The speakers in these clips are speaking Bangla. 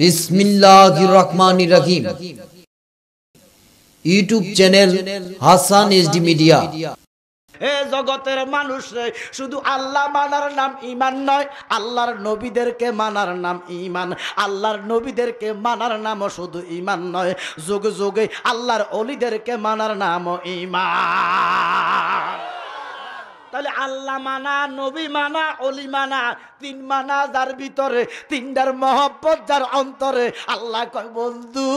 বিসমিল্লাহ রহমান রাহিম YouTube channel Hasan SD media এ জগতের মানুষ শুধু আল্লাহ মানার নাম ইমান নয় আল্লাহর নবীদেরকে মানার নাম ইমান আল্লাহর নবীদেরকে মানার নামও শুধু ইমান নয় যুগ যুগে আল্লাহর অলিদেরকে মানার নামও ইমান তাহলে আল্লাহ মানা নবী মানা অলি মানা তিন মানা যার ভিতরে তিনটার মহব্বত যার অন্তরে আল্লাহ কয় বন্ধু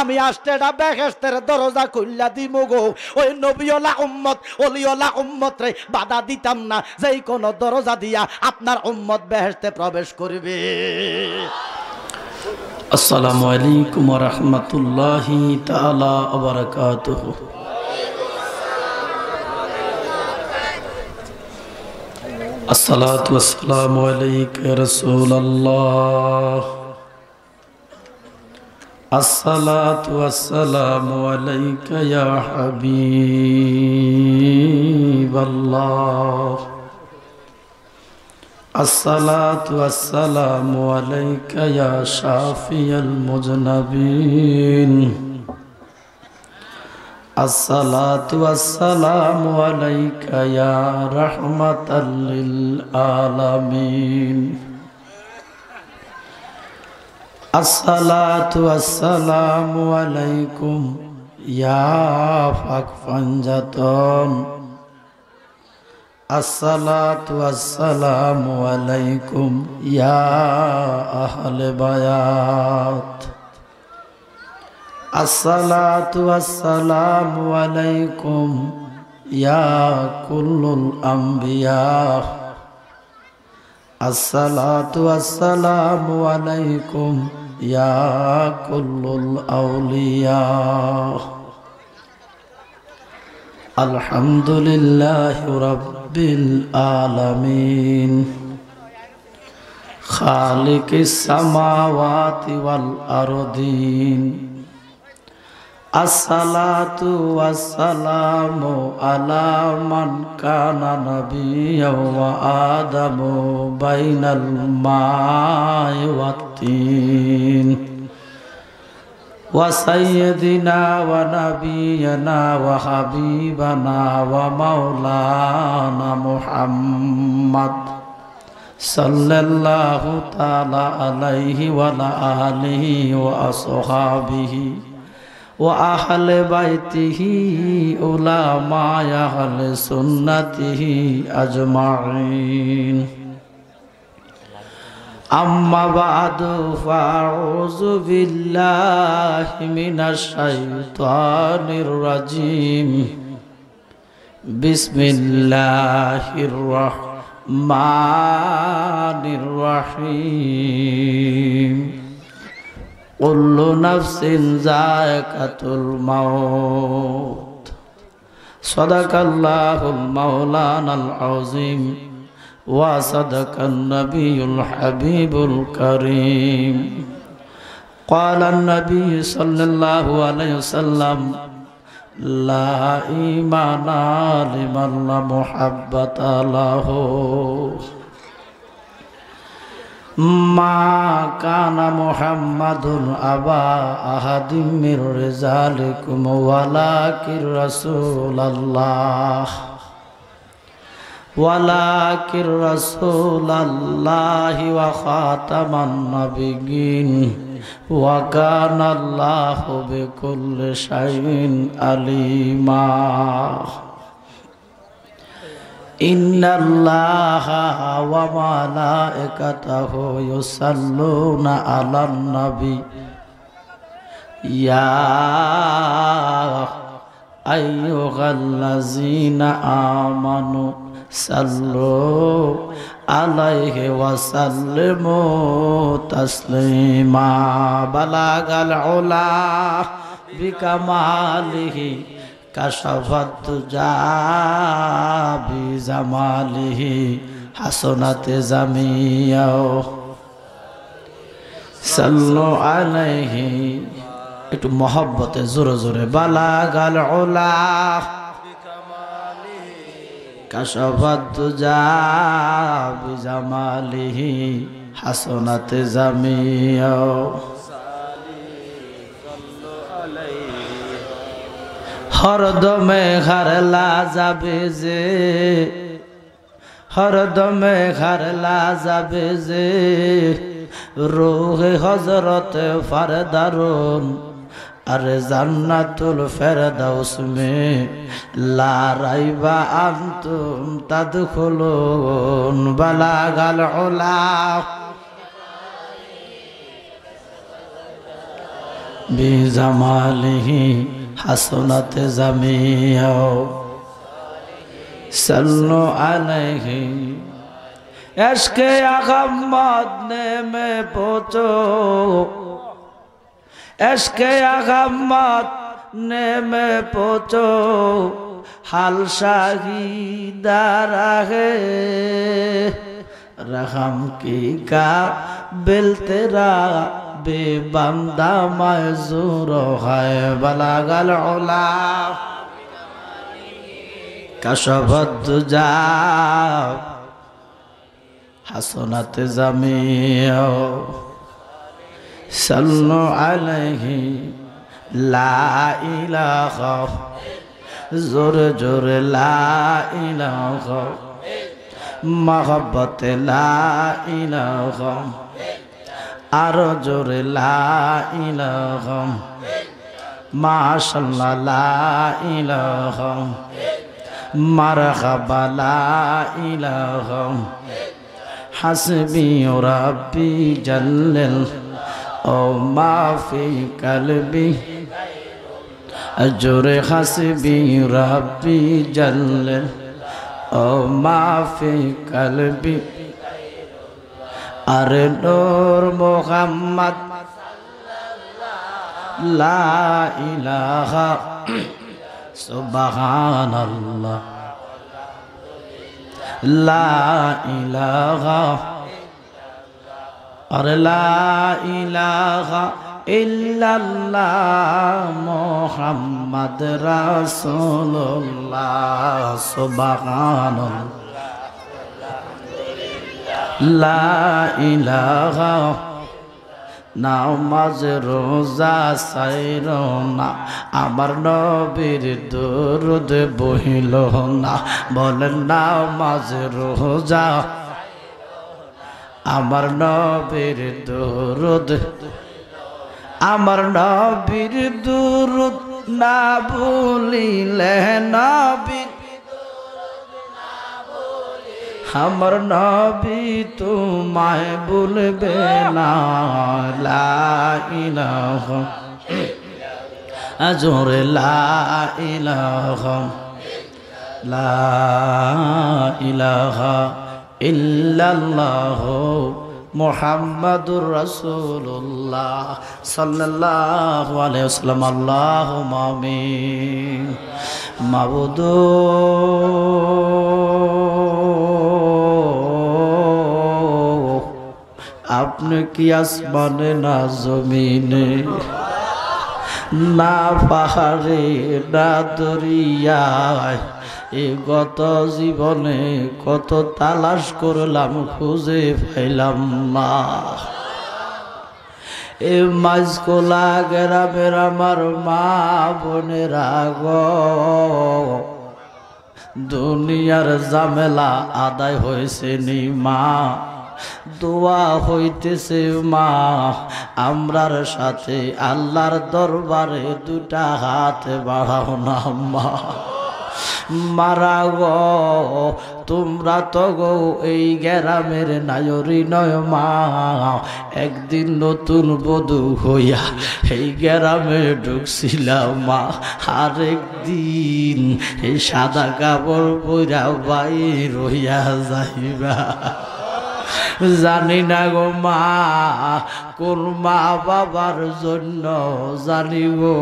আমি আষ্টেটা বেহেস্তের দরজা খুল্লা দিম গো ওই নবীওলা উম্মত অলিওলা উম্মত রে বাধা দিতাম না যেই কোনো দরজা দিয়া আপনার উম্মত বেহেস্তে প্রবেশ করবে আসসালামু আলাইকুম রহমতুল্লাহ তালা আবরকাত الصلاة والسلام عليك يا رسول الله الصلاة والسلام عليك يا حبيب الله الصلاة والسلام عليك يا شافي المذنبين الصلاة والسلام عليك يا رحمة للعالمين الصلاة والسلام عليكم يا فكفن جتم الصلاة والسلام عليكم يا أهل بيات الصلاة والسلام عليكم يا كل الأنبياء الصلاة والسلام عليكم يا كل الأولياء الحمد لله رب العالمين خالق السماوات والأرضين الصلاة والسلام على من كان نبيا وآدم بين الماء والطين وسيدنا ونبينا وحبيبنا ومولانا محمد صلى الله تعالى عليه وعلى آله وأصحابه ও আহলে বাইতিহি ওলা মায়া আহলে সুন্নাতিহি আজমাইন أما بعد فأعوذ بالله من الشيطان الرجيم بسم الله الرحمن الرحيم কুল্লু নাফসিন যায়কাতুল মাউত সাদাকাল্লাহুল মাওলানাল আযীম ওয়া সাদাকান নাবিয়ুল হাবিবুল করিম قال النبي صلى الله عليه وسلم لا إيمان لمن محبة له মা কানা মুহাম্মাদুন আবা আহাদিম মির রিজালিকুম ওয়ালাকির রাসূলুল্লাহ ওয়ালাকির রাসূলুল্লাহ ওয়া খাতামান নাবিয়িন ওয়া কানাল্লাহু বিকুল্লি আলিমা إن الله وملائكته يصلون على النبي يا أيها الذين آمنوا صلوا عليه وسلموا تسليما بلغ العلا بكماله কাশাফাতু জাবি জামালিহি হাসনাতে জামিয়াও সাল্লু আলাইহি একটু মহব্বতে জোরে জোরে বালা গাল ওলা কাশাফাতু জাবি জামালিহি হাসনাতে জামিয়াও হরদমে হারলা যাবে যে হরদমে হারলা যাবে যে রোহে হজরত ফারদারুন আরে জান্নাতুল ফেরদাউস মে লা রাইবা আনতুম তাদখুলুন বালাগাল উলা বিজামালিহি حسنت زمیہ سلو علیہ عشق اغمد نے میں پوچھو عشق اغمد نے میں پوچھو حال شاہی دارا ہے رحم کی کا بلترا বে বান্দা মাজুর হয় বালাগাল ওলা কাশবদ্ধ যা হাসনাতে জামিও সাল্লু আলাইহি লা ইলাহা জোরে জোরে লা ইলাহা محبت لا الہ আরো জোরে লাইলহ মাশাল্লাহ লাইলহ হাসবি রাব্বি জাল্লাল ও মাফি কলবি জোরে হাসবি রাব্বি জাল্লাল ও মাফি কলবি আর নূর মোহাম্মদ লাইলাহা সুবহানাল্লাহ লাইলাহা আর লাইলাহা ইল্লাল্লাহ মোহাম্মদ রাসূলুল্লাহ সুবহানাল্লাহ লাইলাহা নামাজ রোজা সাইর না আমার নবীর দরুদ বহিল না বলেন নামাজ রোজা আমার নবীর দরুদ আমার নবীর দরুদ না ভুলিলে নবীর আমার নবী তোমায় বলবে না লাইলাহ আজর লাইলাহ লাইলাহ ইল্লাল্লাহ মোহাম্মদুর রাসূলুল্লাহ সাল্লাল্লাহু আলাইহি ওয়াসাল্লাম আল্লাহুম্মা আমিন মাবুদু আপনি কি আসমানে না জমিনে না পাহাড়ে না দরিয়ায় এ গত জীবনে কত তালাশ করলাম খুঁজে পাইলাম মা এ মাঝকোলা গ্রামের আমার মা বোনের আগ দুনিয়ার জামেলা আদায় হয়েছে নি মা দোয়া হইতেছে মা আমরার সাথে আল্লাহর দরবারে দুটা হাত বাড়াও না মা মারা গো তোমরা তো গো এই গ্রামের নায়রি নয় মা একদিন নতুন বধু হইয়া এই গ্রামে ঢুকছিলাম মা আরেকদিন এই সাদা কাপড় বইরা বাই হইয়া যাইবা জানি না গো মা কোন মা বাবার জন্য জানি গো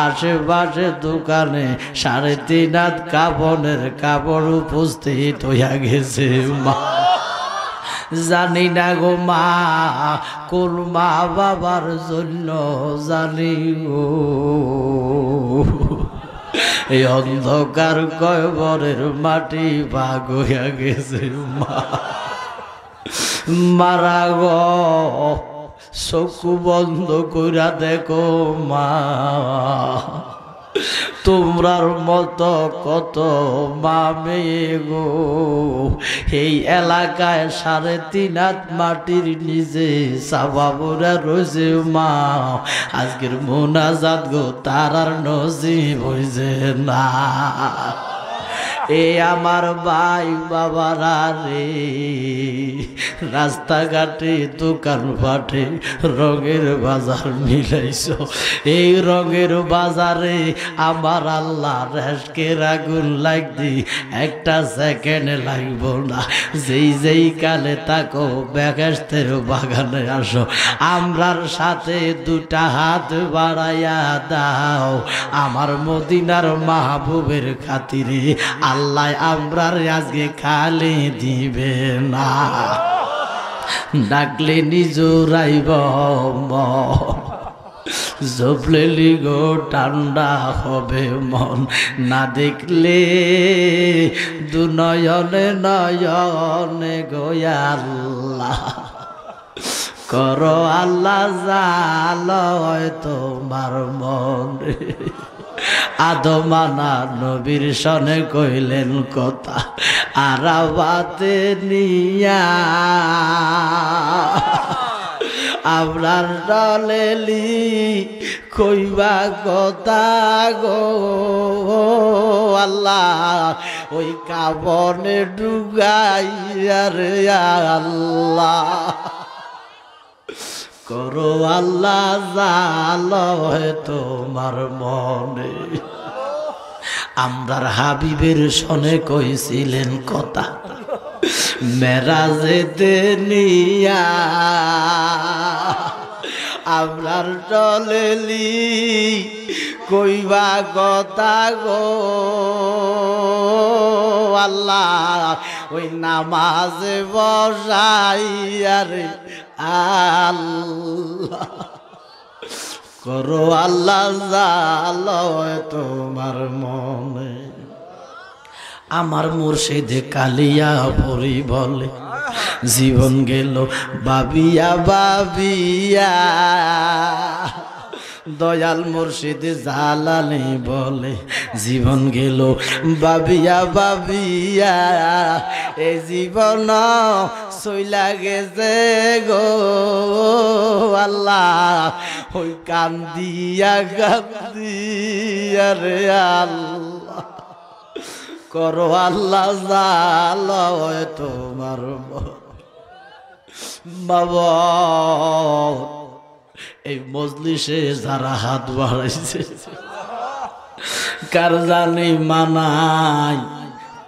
আশেপাশে দোকানে সাড়ে তিন হাত কাপড়ের কাপড় উপস্থিত হইয়া গেছে মা জানি না গো মা কোন মা বাবার জন্য জানি গো এই অন্ধকার কয়বরের মাটি ভাগ হইয়া গেছে মা মারা গ চকু বন্ধ কইরা দেখো মা তোমরার মতো কত মামে গো এই এলাকায় সাড়ে তিন হাত মাটির নিজে সাবাবুরা রোজে মা আজকের মোনাজাত গো তারার নজি হয়েছে না এ আমার ভাই বাবারা রে রাস্তাঘাটে দোকান পাটে রঙের বাজার মিলাইছ এই রঙের বাজারে আমার আল্লাহ রেসকে আগুন লাগদি একটা সেকেন্ড লাগব না যেই যেই কালে তাকো ব্যাগাস্তের বাগানে আসো আমরার সাথে দুটা হাত বাড়াইয়া দাও আমার মদিনার মাহবুবের খাতিরে আল্লাহ আল্লাহ আমরার আজকে খালি দিবে না ডাকলে নিজরাইব জপলে গো ঠান্ডা হবে মন না দেখলে দু নয়নে নয়নে গোয়াল্লা কর আল্লাহ জালয় তোমার মন আদমানা নবীর সনে কইলেন কথা আরাবাতে নিয়া আপনার ডলেলি কইবা কথা গো আল্লাহ ওই কাবনে ডুগাইয়া আর আল্লাহ করো আল্লাহ জালয় তোমার মনে আমদার হাবিবের সনে কইছিলেন কথা মেরাজেতে নিয়া আমরার চলেলি কইবা কথা গো আল্লাহ ওই নামাজে বসাই আরে আল্লাহ করো আল্লাহ জালয় তোমার মনে আমার মুর্শিদে কালিয়া পরি বলে জীবন গেল বাবিয়া বাবিয়া দয়াল মুর্শিদ জালালে বলে জীবন গেল বাবিয়া বাবিয়া এ জীবন সইলা গেছে গো আল্লাহ ওই কান্দিয়া কান্দিয়া রে আল্লাহ করো আল্লাহ জাল তোমার বাবা এই মজলিসে যারা হাত বাড়াইছে কার জানি মানাই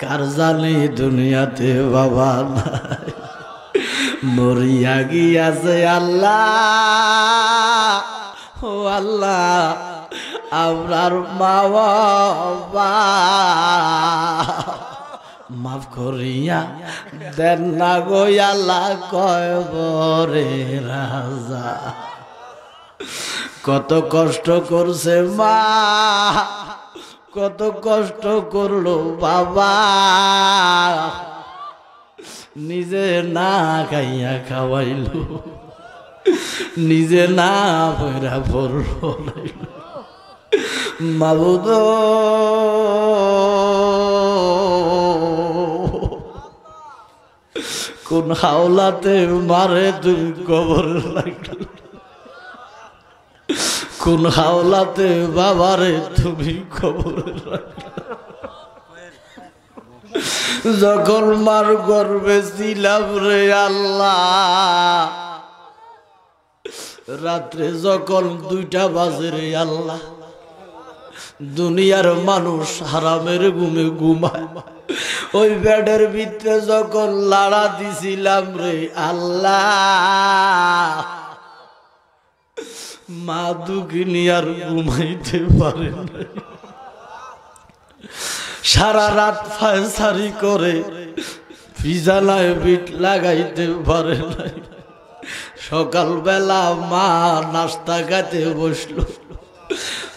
কার জানি দুনিয়াতে বাবা নাই মরিয়া গিয়াছে আল্লাহ ও আল্লাহ আপনার মা বাবা মাফ করিয়া দেন না আল্লাহ কয় বরে রাজা কত কষ্ট করছে মা কত কষ্ট করলো বাবা নিজে না খাইয়া খাওয়াইল নিজে না ফেরা পড়ল মাবুদ কোন হাওলাতে মারে তুই কবর লাগলো কোন হাওলাতে বাবারে তুমি খবর যখন মার গর্বে ছিলাম রে আল্লাহ রাত্রে যখন দুইটা বাজে রে আল্লাহ দুনিয়ার মানুষ হারামের ঘুমে ঘুমায় ওই ব্যাডের ভিতরে যখন লাড়া দিছিলাম রে আল্লাহ মা দুগিনী আর ঘুমাইতে পারে সারা রাত ফায়সারি করে ফিজালায় বিট লাগাইতে পারে নাই সকালবেলা মা নাস্তা খাইতে বসলো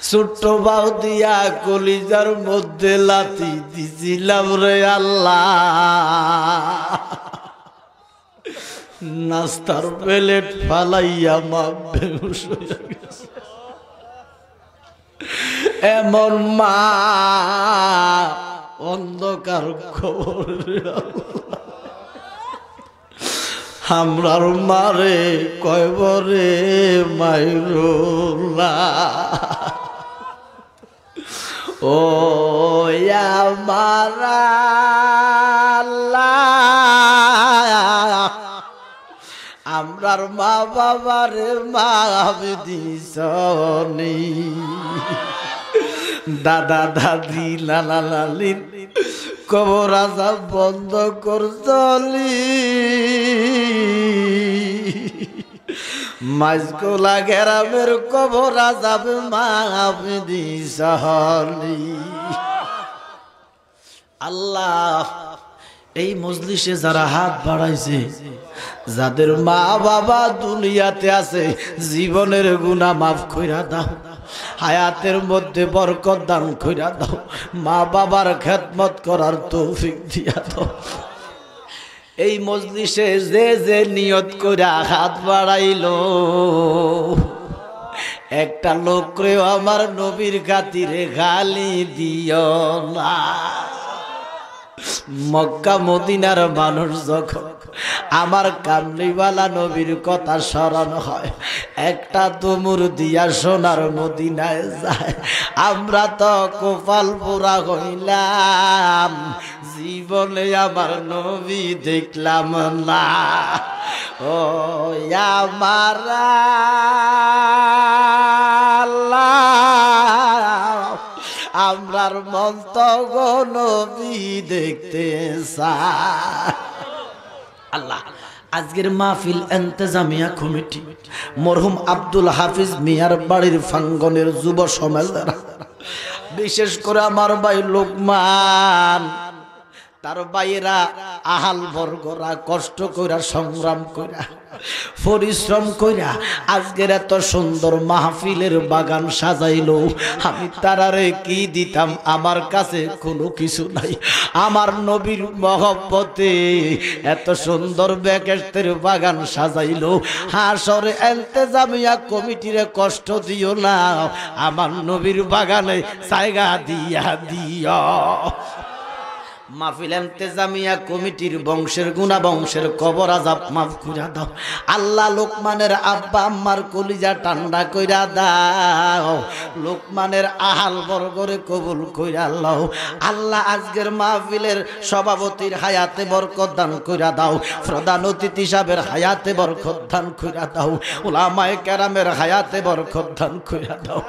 ছোট্ট বাউ দিয়া কলিজার মধ্যে লাতি দিছিলাম রে আল্লাহ নাস্তার প্লেট ফালাইয়া মা বেহুশ হয়ে গেছে এমন মা অন্ধকার খবর আমরার মারে কয়বরে মাইরুলা ও মারা আমরার মা বাবার মাপ দিসনি দাদা দাদি লালা লালি কবর আজাব বন্ধ করতলি মাঝকোলা গেরামের কবর আজাব মাপ দিসনি আল্লাহ এই মজলিসে যারা হাত বাড়াইছে যাদের মা বাবা দুনিয়াতে আছে জীবনের গুণা মাফ কইরা দাও হায়াতের মধ্যে বরকত দান কইরা দাও মা বাবার খেদমত করার তৌফিক দিয়া দাও এই মজলিসে যে যে নিয়ত কইরা হাত বাড়াইল একটা লোকরেও আমার নবীর খাতিরে গালি দিও না মক্কা মদিনার মানুষ যখন আমার কামলিওয়ালা নবীর কথা স্মরণ হয় একটা তুমুর দিয়া সোনার মদিনায় যায় আমরা তো কপাল পোড়া হইলাম জীবনে আমার নবী দেখলাম না ও আমারা আমরার মন তো নবী দেখতে আল্লাহ আজকের মাহফিল এন্তেজামিয়া কমিটি মরহুম আব্দুল হাফিজ মিয়ার বাড়ির ফাঙ্গনের যুব সমাজ বিশেষ করে আমার ভাই লোকমান তার বাইরা আহাল বর্গরা কষ্ট কইরা সংগ্রাম কইরা পরিশ্রম কইরা আজকের এত সুন্দর মাহফিলের বাগান সাজাইলো আমি তারারে কি দিতাম আমার কাছে কোনো কিছু নাই আমার নবীর মহব্বতে এত সুন্দর ব্যাকেটের বাগান সাজাইলো হাসরে এলতেজামিয়া কমিটিরে কষ্ট দিও না আমার নবীর বাগানে জায়গা দিয়া দিয়া বংশের গুণা বংশের মাফ দাও আল্লাহ লোকমানের আব্বা কলিজা কইরা লোকমানের আহাল আল্লাহ আজকের মাহফিলের সভাপতির হায়াতে বরকত দান কইরা দাও প্রধান অতিথি সাহেবের হায়াতে বরকত দান কইরা দাও ওলামায় কেরামের হায়াতে বরকত দান কইরা দাও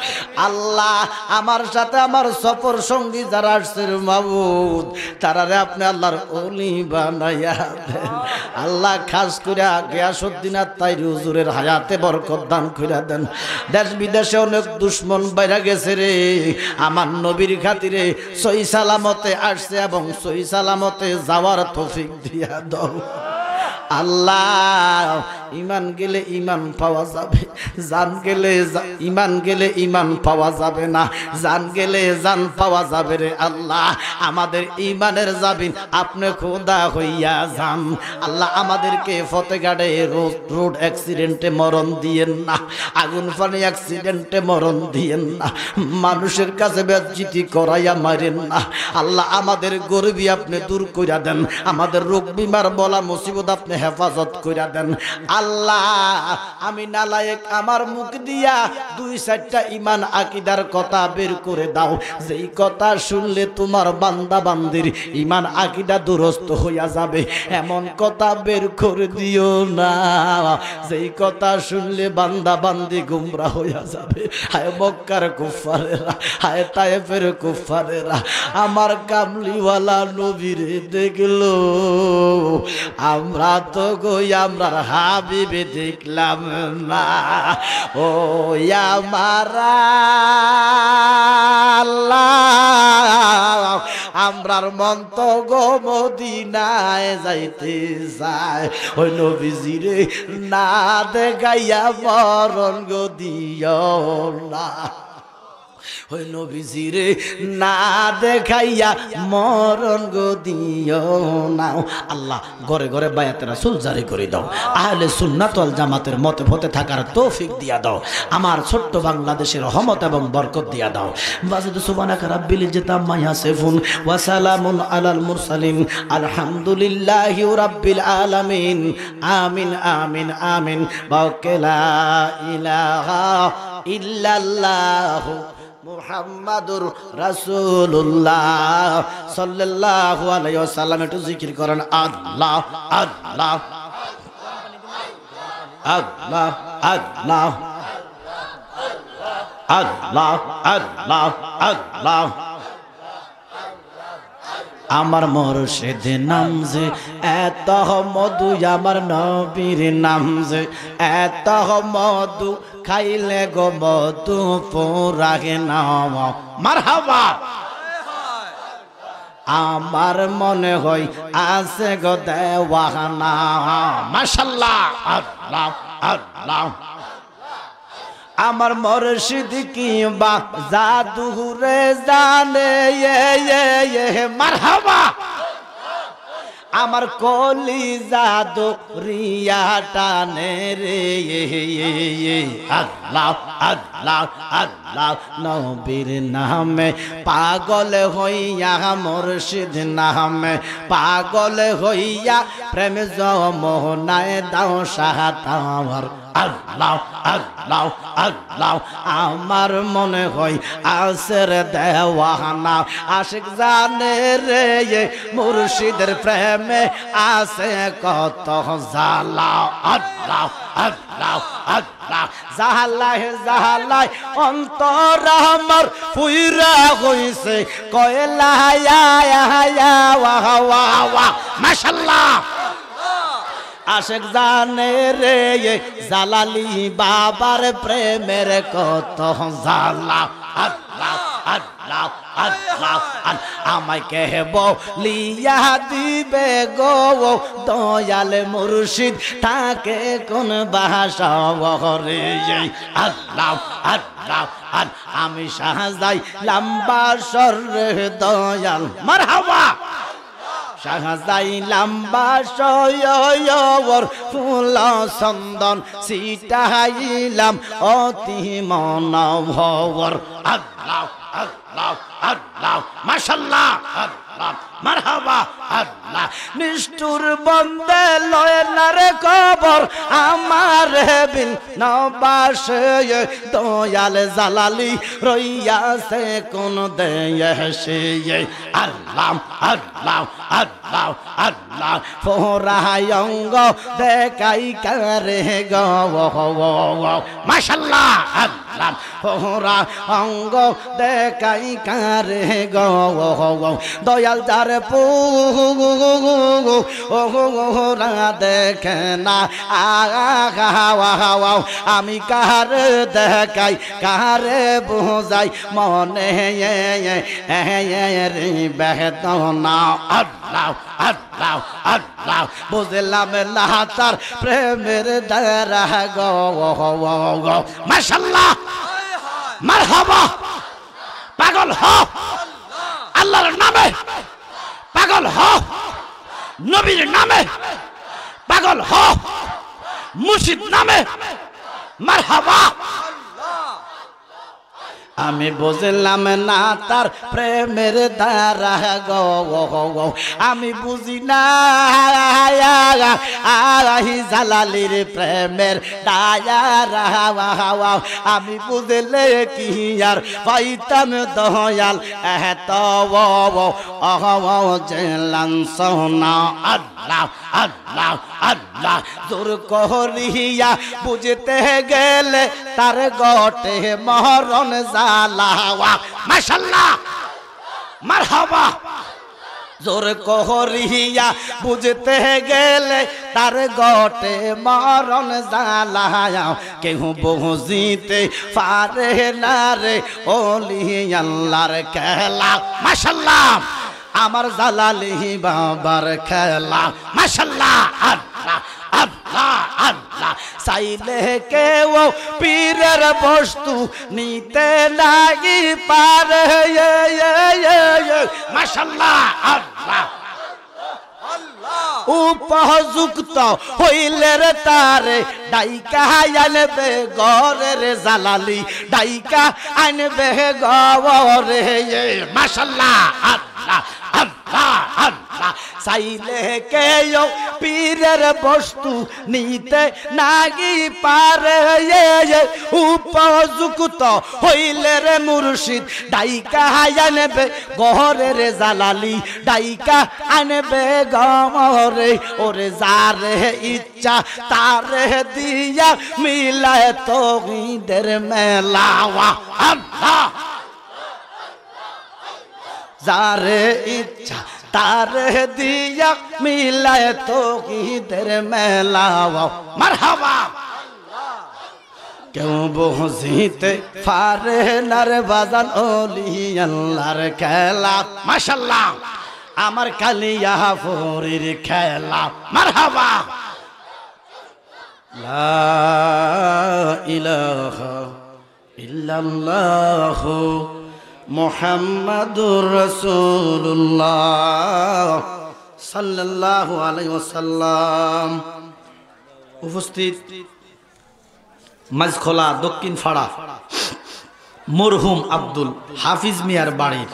আল্লাহ আমার সাথে আমার সফর সঙ্গী যারা আসছে মাবুদ যারারে আপনি আল্লাহর অলি বানাইয়া দেন আল্লাহ খাস করে গিয়াসুদ্দিন আর তাই হুজুরের হায়াতে বরকত দান করে দেন দেশ বিদেশে অনেক দুশ্মন বাইরা গেছে রে আমার নবীর খাতিরে সই সালামতে আসছে এবং সই সালামতে যাওয়ার তফিক দিয়া দাও আল্লাহ ইমান গেলে ইমান পাওয়া যাবে জান গেলে ইমান গেলে ইমান পাওয়া যাবে না জান গেলে জান পাওয়া যাবে রে আল্লাহ আমাদের ইমানের জাবিন আপনি খোদা হইয়া যান আল্লাহ আমাদেরকে ফতেঘাটে রোড রোড অ্যাক্সিডেন্টে মরণ দিয়েন না আগুন ফানি অ্যাক্সিডেন্টে মরণ দিয়েন না মানুষের কাছে ব্যাজিটি করাইয়া মারেন না আল্লাহ আমাদের গরিবী আপনি দূর করিয়া দেন আমাদের রোগ বিমার বলা মুসিবত আপনি হেফাজত করিয়া দেন আল্লাহ আমি নালায়েক আমার মুখ দিয়া দুই চারটা ইমান আকিদার কথা বের করে দাও যেই কথা শুনলে তোমার বান্দা বান্দির ইমান আকিদা দুরস্ত হইয়া যাবে এমন কথা বের করে দিও না যেই কথা শুনলে বান্দা বান্দি গুমরা হইয়া যাবে হায় মক্কার কুফারেরা হায় তায়েফের কুফারেরা আমার কামলিওয়ালা নবীরে দেখলো আমরা তো গই আমরা হাবি হাবিব দেখলাম না ও আল্লাহ আমরার মন তো গোমদিনায় যাইতে যায় ওই নবীজিরে না দেখাইয়া মরণ গো না ওই নবীজিরে না দেখাইয়া মরণ গো দিও না আল্লাহ ঘরে ঘরে বায়াতে রাসুল জারি করে দাও আহলে সুন্নাতল জামাতের মতে ভতে থাকার তৌফিক দিয়া দাও আমার ছোট্ট বাংলাদেশের রহমত এবং বরকত দিয়া দাও সুবানা খারাপ বিলি জিতা মাইয়া সেফুন ওয়া সালামুন আলাল মুরসালিম আলহামদুলিল্লাহ রাব্বিল আলামিন আমিন আমিন আমিন বাকেলা লা ইলাহা ইল্লাল্লাহু মুহাম্মাদুর রাসূলুল্লাহ সাল্লাল্লাহু আলাইহি ওয়াসাল্লাম একটু জিকির করেন আল্লাহ আল্লাহ আল্লাহ আল্লাহ আল্লাহ আল্লাহ আল্লাহ আমার মরশেদ নাম যে এত মধু আমার নবীর নাম যে এত মধু খাইলে গো মধু পোরাগে নাম মারহাবা আমার মনে হয় আছে গো দেওয়ানা মাশাল্লাহ আল্লাহ আল্লাহ আমার মরশিদ কিংবা জাদুরে জানে মারহাবা আমার কলিজা দরিয়া টানে রে আল্লাহ আল্লাহ আল্লাহ আল্লাহ নবীর নামে পাগল হইয়া মুর্শিদ নামে পাগল হইয়া প্রেম জমোহনায় দাও সাহাত আমার আল্লাহ আল্লাহ আল্লাহ আমার মনে হয় আসের দেওয়ানা আশিক জানে রে মুর্শিদের প্রেমে আসে কত জালা আল্লাহ আল্লাহ আল্লাহ জাহালায় জাহালায় অন্ত অন্তর আমার হইছে কয়লা মাশাল্লাহ আশেক জানে রে জালালি বাবার প্রেমের কত জালা আমাকে আল্লাহ আল্লাহ দিবে গো দয়াল মুর্শিদ তাকে কোন বাসা বহরে আল্লাহ আল্লাহ আর আমি সাহায্য লম্বা সর দয়াল মার হাওয়া লম্বা সয়র ফুল চন্দন সিটাইলাম অতি মনভর আল্লাহ আল্লাহ আল্লাহ মাশাল্লাহ আল্লাহ নিষ্ঠুর বন্দে লয় কবর আমার বিন নবাসে দয়াল জালালি রইয়াছে কোন দেশে আল্লাহ আল্লাহ আল্লাহ আল্লাহ ফোরায় দেখাই কারে গো মাশাল্লাহ আল্লাহ দেখাই কারে দয়াল যার তার পোহরা দেখে না আওয়াও আমি কার দেখাই কারে বোঝাই মনে বেদনা আল্লাহ আল্লাহ আল্লাহ বুঝলাম না প্রেমের দ্বারা গাশাল্লাহ মার মারহাবা পাগল হ আল্লাহর নামে পাগল হ নবীর নামে পাগল হ মুর্শিদ নামে মারহাবা আমি বুঝলাম না তার প্রেমের দ্বারা গো আমি বুঝি না আহি জালালির প্রেমের দায়ারা আমি বুঝলে কি আর পাইতাম দয়াল এত জেলাম সোনা আল্লাহ আল্লাহ আল্লাহ দূর করিয়া বুঝতে গেলে তার গটে মহরণ যা লাহাওয়া মাশাল্লাহ মারহাবা জোর কোহরিয়া বুঝতে গেলে তার গটে মরণ জালায়া বহু জিতে পারে না রে ওলি আল্লাহর খেলা মাশাল্লাহ আমার জালালি বাবার খেলা মাশাল্লাহ আল্লাহ চাইলে কেউ পীরের বস্তু নিতে লাগি পারে উপযুক্ত হইলে রে তারে ডাইকা আনবে গরের জালালি ডাইকা আনবে গরে মাসাল্লাহ আল্লাহ আল্লাহ আল্লাহ চাইলে কেউ পীরের বস্তু নিতে নাগি পারে উপযুক্ত হইলে রে মুর্শিদ ডাইকা আনবে রে জালালি ডাইকা আনবে গমরে ওরে যারে ইচ্ছা তারে দিয়া মিলায় তো ঈদের মেলাওয়া যারে ইচ্ছা তার দিয়া মিলায় তো ঈদের মেলাও মারহাবা কেউ বসিতে ফারে নার বাজান ওলি আল্লাহর খেলা মাশাল্লাহ আমার কালিয়া ফরির খেলা মারহাবা লা ইলাহা ইল্লাল্লাহু মোহাম্মদুর রসুল্লাহ সাল্লাহ আলাইসাল্লাম উপস্থিত মাঝখোলা দক্ষিণ ফাড়া মরহুম আব্দুল হাফিজ মিয়ার বাড়ির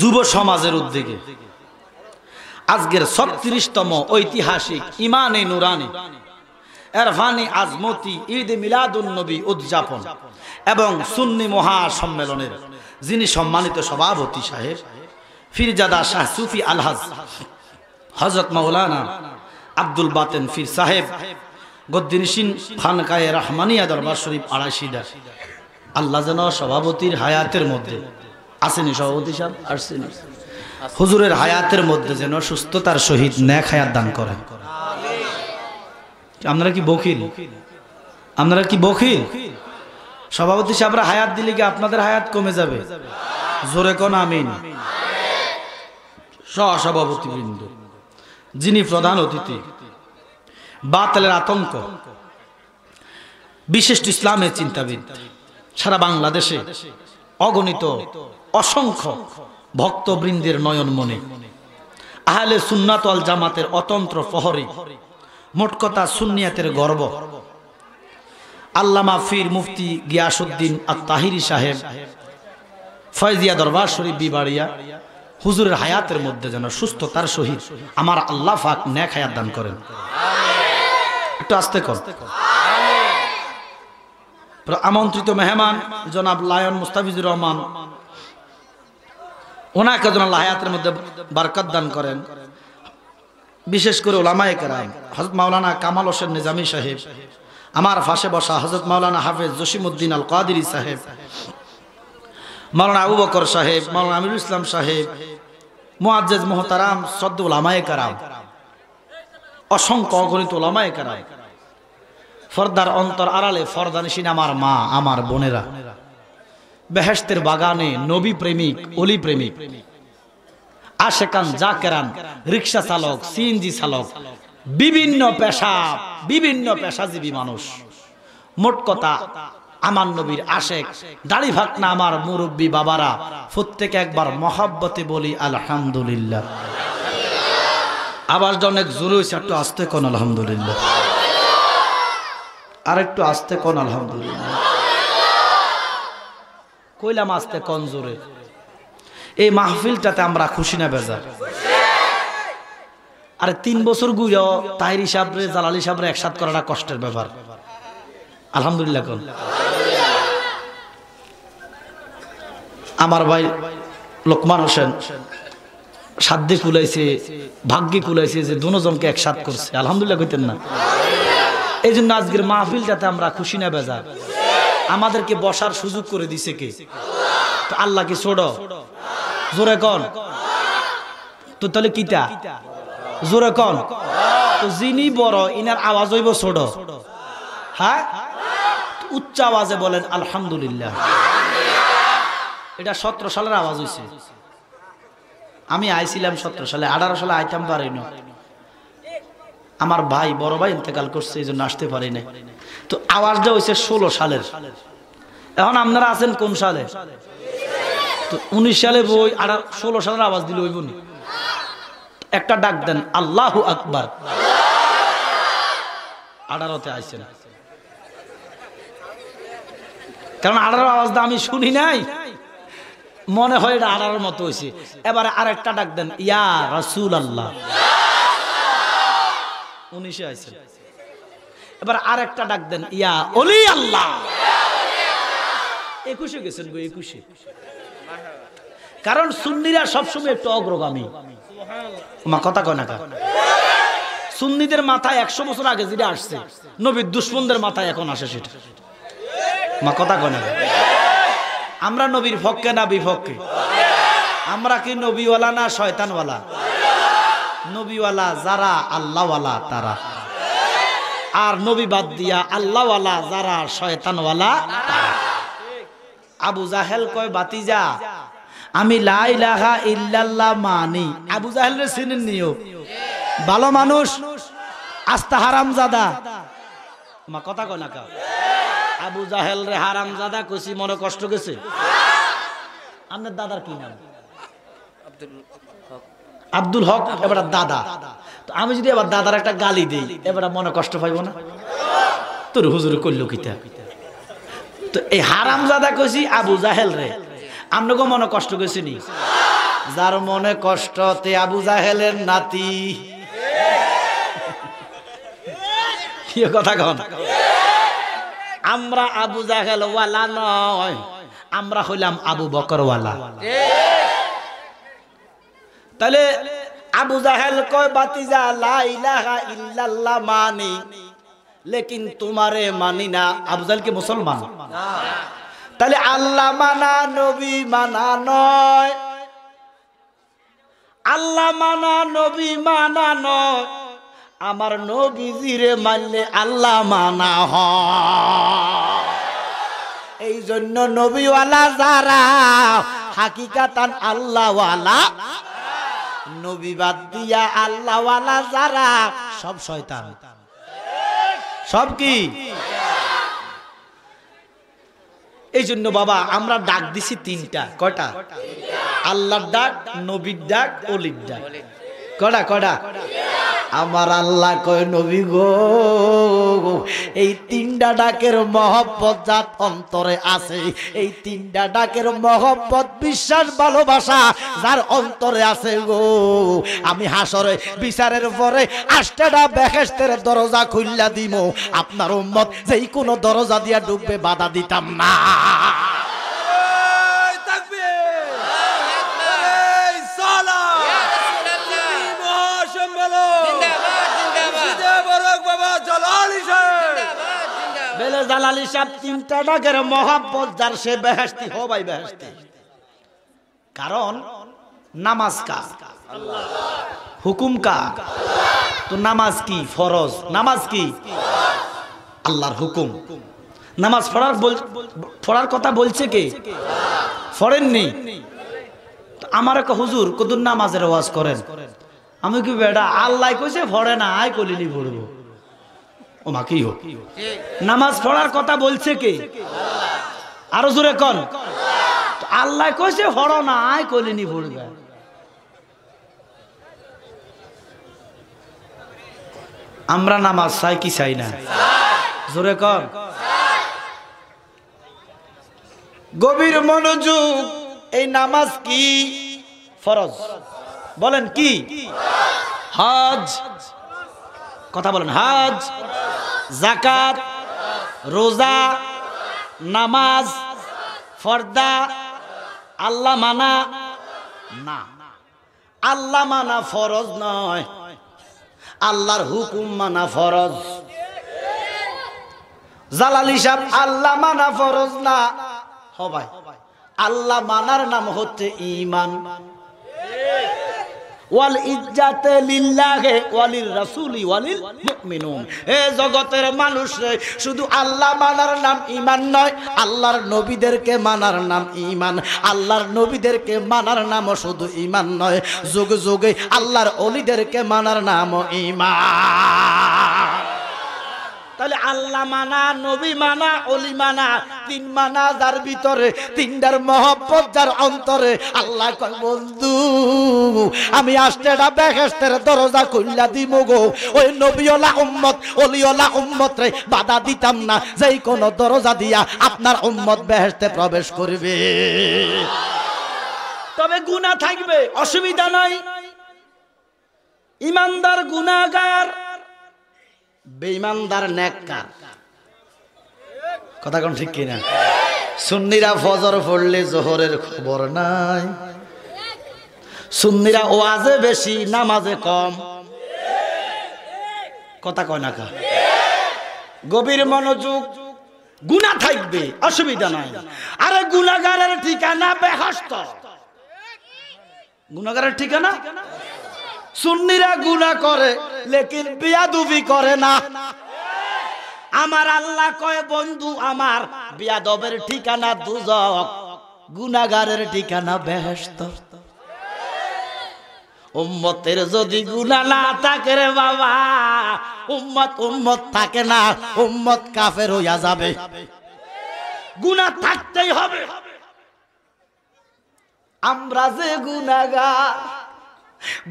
যুব সমাজের উদ্যোগে আজকের ছত্রিশতম ঐতিহাসিক ইমানে নুরানি এরফানি আজমতি ঈদ মিলাদুল নবী উদযাপন এবং সুন্নি মহাসম্মেলনের যিনি সম্মানিত সভাপতি সাহেব ফিরজাদা শাহ সুফি আলহাজ হজরত মাওলানা আব্দুল বাতেন ফির সাহেব গদ্দিনসিন খানকায়ে রহমানিয়া দরবার শরীফ আড়াইশিদার আল্লাহ যেন সভাপতির হায়াতের মধ্যে আসেনি সভাপতি সাহেব আসছেনি হুজুরের হায়াতের মধ্যে যেন সুস্থতার সহিত ন্যাক হায়াত দান করেন আপনারা কি বকিল আপনারা কি বকিল সভাপতি সাহেবরা হায়াত দিলে কি আপনাদের হায়াত কমে যাবে জোরে কোন আমিন সভাপতি বৃন্দ যিনি প্রধান অতিথি বাতালের আতঙ্ক বিশিষ্ট ইসলামের চিন্তাবিদ সারা বাংলাদেশে অগণিত অসংখ্য ভক্তবৃন্দের নয়ন মনে আহলে সুন্নাতল জামাতের অতন্ত্র প্রহরী মোট কথা সুন্নিয়াতের গর্ব আল্লামা ফির মুফতি গিয়াসুদ্দিন আর তাহিরি সাহেব ফয়জিয়া দরবার শরীফ বিবাড়িয়া হুজুরের হায়াতের মধ্যে যেন সুস্থতার সহিত আমার আল্লাহ ফাক ন্যাক হায়াত দান করেন একটু আস্তে কর আমন্ত্রিত মেহমান জনাব লায়ন মুস্তাফিজুর রহমান ওনাকে যেন আল্লাহ হায়াতের মধ্যে বারকাত দান করেন বিশেষ করে ওলামায় কেরাম হজরত মাওলানা কামাল হোসেন নিজামী সাহেব আমার ফাঁসে বসা হজরত মাওলানা হাফেজ জসিমুদ্দিন আল কাদিরি সাহেব মৌলানা আবু বকর সাহেব মৌলানা আমিরুল ইসলাম সাহেব মোয়াজ্জেজ মোহতারাম সদ্দুল আমায় কারাম অসংখ্য অগণিত লামায় কারাম ফর্দার অন্তর আড়ালে ফরদানিসীন আমার মা আমার বোনেরা বেহেস্তের বাগানে নবী প্রেমিক অলি প্রেমিক আশেকান জাকেরান রিক্সা চালক সিএনজি চালক বিভিন্ন পেশা বিভিন্ন পেশাজীবী মানুষ মোট কথা আমার নবীর আশেক দাড়ি না আমার মুরব্বী বাবারা প্রত্যেকে একবার মহাব্বতে বলি আলহামদুলিল্লাহ আবার জনক জোরে একটু আসতে কোন আলহামদুলিল্লাহ আর একটু আসতে কোন আলহামদুলিল্লাহ কইলাম আসতে কোন জোরে এই মাহফিলটাতে আমরা খুশি না বেজার আরে তিন বছর গুইও তাহির সাবরে জালালি সাবরে একসাথ করাটা কষ্টের ব্যাপার আলহামদুলিল্লাহ কোন আমার ভাই লোকমান হোসেন সাধ্যে কুলাইছে ভাগ্যে কুলাইছে যে দুজনকে একসাথ করছে আলহামদুলিল্লাহ কইতেন না এই জন্য আজকের মাহফিল যাতে আমরা খুশি না বেজা আমাদেরকে বসার সুযোগ করে দিছে কে আল্লাহকে ছোড় জোরে কর তো তাহলে কিতা জোরে কন তো যিনি বড় ইনার আওয়াজ হইব ছোট হ্যাঁ উচ্চ আওয়াজে বলেন আলহামদুলিল্লাহ এটা সতেরো সালের আওয়াজ হয়েছে আমি আইছিলাম সতেরো সালে আঠারো সালে আইতাম পারি না আমার ভাই বড় ভাই ইন্তেকাল করছে এই জন্য আসতে পারি না তো আওয়াজটা হয়েছে ষোলো সালের এখন আপনারা আছেন কোন সালে তো উনিশ সালে বই আঠারো ষোলো সালের আওয়াজ দিল ওই বোনি একটা ডাক দেন আল্লাহ আকবার আঠারোতে না কারণ আড়ার আওয়াজটা আমি শুনি নাই মনে হয় এটা আড়ার মতো হয়েছে এবারে আর একটা ডাক দেন ইয়া রাসুল আল্লাহ উনিশে আইছেন এবার আর একটা ডাক দেন ইয়া অলি আল্লাহ একুশে গেছেন গো একুশে কারণ সুন্নিরা সবসময় একটু অগ্রগামী মা কথা সুন্নিদের মাথায় একশো বছর আগে যেটা আসছে নবীর দুশ্মনদের মাথায় এখন আসে সেটা মা কথা কয় না আমরা নবীর ফককে না বিপক্ষে আমরা কি নবীওয়ালা না শয়তানওয়ালা নবীওয়ালা যারা আল্লাহওয়ালা তারা আর নবী বাদ দিয়া আল্লাহওয়ালা যারা শয়তানওয়ালা আবু জাহেল কয় বাতিজা আমি লাহা ইল্লাল্লাহ মানি আবু জাহেলরে চিনেন নিও ভালো মানুষ আস্তা হারাম জাদা মা কথা কয় না আবু জাহেল রে হারাম জাদা কুসি মনে কষ্ট গেছে আপনার দাদার কি নাম আব্দুল হক এবার দাদা তো আমি যদি এবার দাদার একটা গালি দিই এবার মনে কষ্ট পাইব না তোর হুজুর করলো কিতা তো এই হারাম জাদা কষি আবু জাহেল রে আপনাকেও মনে কষ্ট গেছে নি যার মনে কষ্ট তে আবু জাহেলের নাতি কথা কন আমরা আবু জাহেল ওয়ালা নয় আমরা হইলাম আবু বকরওয়ালা তাহলে আবু জাহেল কয় বাতিজা লাইলাহা ইল্লাল্লাহ মানি লেকিন তোমারে মানি না আবু জাহেল কি মুসলমান তাহলে আল্লাহ মানা নবী মানা নয় আল্লাহ মানা নবী মানা নয় আমার জিরে মানলে আল্লাহ মানা হ এই জন্য নবীওয়ালা যারা হাকিকাতান আল্লাহওয়ালা নবী বাদ দিয়া আল্লাহওয়ালা যারা সব শয়তান সব কি এই জন্য বাবা আমরা ডাক দিছি তিনটা কটা আল্লাহর ডাক নবীর ডাক অলির ডাক কটা কটা আমার আল্লাহ কয় নবী গো এই তিনটা ডাকের মহব্বত যা অন্তরে আছে এই তিনটা ডাকের মহব্বত বিশ্বাস ভালোবাসা যার অন্তরে আছে গো আমি হাসরে বিচারের পরে আষ্টাডা বেহেস্তের দরজা খুললা দিব আপনার উম্মত যেই কোনো দরজা দিয়া ডুববে বাধা দিতাম না জালালি সাহেব তিনটা ডাকের মহাব্বত যার সে বেহেস্তি হো ভাই বেহেস্তি কারণ নামাজ কা হুকুম কা তো নামাজ কি ফরজ নামাজ কি আল্লাহর হুকুম নামাজ পড়ার পড়ার কথা বলছে কে ফড়েননি আমার একটা হুজুর কদুর নামাজের ওয়াজ করেন আমি কি বেটা আল্লাহ কইছে ফড়ে না আয় কলিনি পড়বো মাকেই হোক নামাজ পড়ার কথা বলছে কে আরো জোরে কর আল্লাহ কইছে হর না আয় কলিনি পড়বে আমরা নামাজ চাই কি চাই না জোরে কর গভীর মনোযোগ এই নামাজ কি ফরজ বলেন কি হাজ কথা বলেন হাজ জাকাত রোজা নামাজ ফর্দা আল্লাহ মানা না আল্লাহ মানা ফরজ নয় আল্লাহর হুকুম মানা ফরজ জালালি সাহেব আল্লাহ মানা ফরজ না হবাই আল্লাহ মানার নাম হচ্ছে ইমান ওয়াল ইজ্জাতে লিল্লাহে ওয়ালির রাসূলি ওয়ালিল মুমিনুন এ জগতের মানুষ শুধু আল্লাহ মানার নাম ঈমান নয় আল্লাহর নবীদেরকে মানার নাম ঈমান আল্লাহর নবীদেরকে মানার নাম শুধু ঈমান নয় যুগ যুগে আল্লাহর অলিদেরকে মানার নাম ঈমান তাহলে আল্লাহ মানা নবী মানা অলি মানা তিন মানা যার ভিতরে তিনটার মহব্বত যার অন্তরে আল্লাহ কয় বন্ধু আমি আসতে বেহেস্তের দরজা খুল্লা দিব গো ওই নবীওলা উম্মত অলিওলা উম্মত রে বাধা দিতাম না যেই কোনো দরজা দিয়া আপনার উম্মত বেহেস্তে প্রবেশ করবে তবে গুণা থাকবে অসুবিধা নাই ইমানদার গুণাগার বেইমানদার নেককার কথা কোন ঠিক কিনা সুন্নিরা ফজর পড়লে জোহরের খবর নাই সুন্নিরা ওয়াজে বেশি নামাজে কম কথা কয় না কা গভীর মনোযোগ গুণা থাকবে অসুবিধা নাই আরে গুণাগারের ঠিকানা বেহস্ত গুণাগারের ঠিকানা সুন্নিরা গুনা করে লেকিন বিয়াদুবি করে না আমার আল্লাহ কয় বন্ধু আমার বিয়াদবের ঠিকানা দুজক গুনাগারের ঠিকানা বেহস্ত উম্মতের যদি গুণা না থাকে রে বাবা উম্মত উম্মত থাকে না উম্মত কাফের হইয়া যাবে গুণা থাকতেই হবে আমরা যে গুনাগার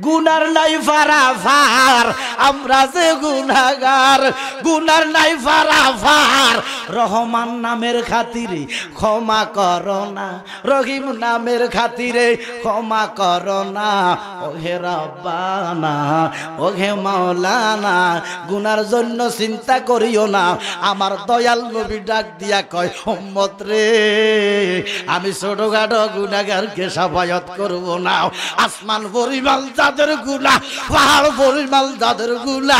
গুনার নাই ভার আমরা যে গুনাগার গুনার নাই ভার রহমান নামের খাতিরে ক্ষমা করোনা রহিম নামের খাতিরে ক্ষমা করোনা ওহে রব্বানা ওহে মাওলানা গুনার জন্য চিন্তা করিও না আমার দয়াল নবী ডাক দিয়া কয় উম্মত রে আমি ছোটখাটো গুনাগারকে সাফায়ত করব না আসমান পরিমাণ মালদাদের গুলা পাহাড় পরিমাল মালদাদের গুলা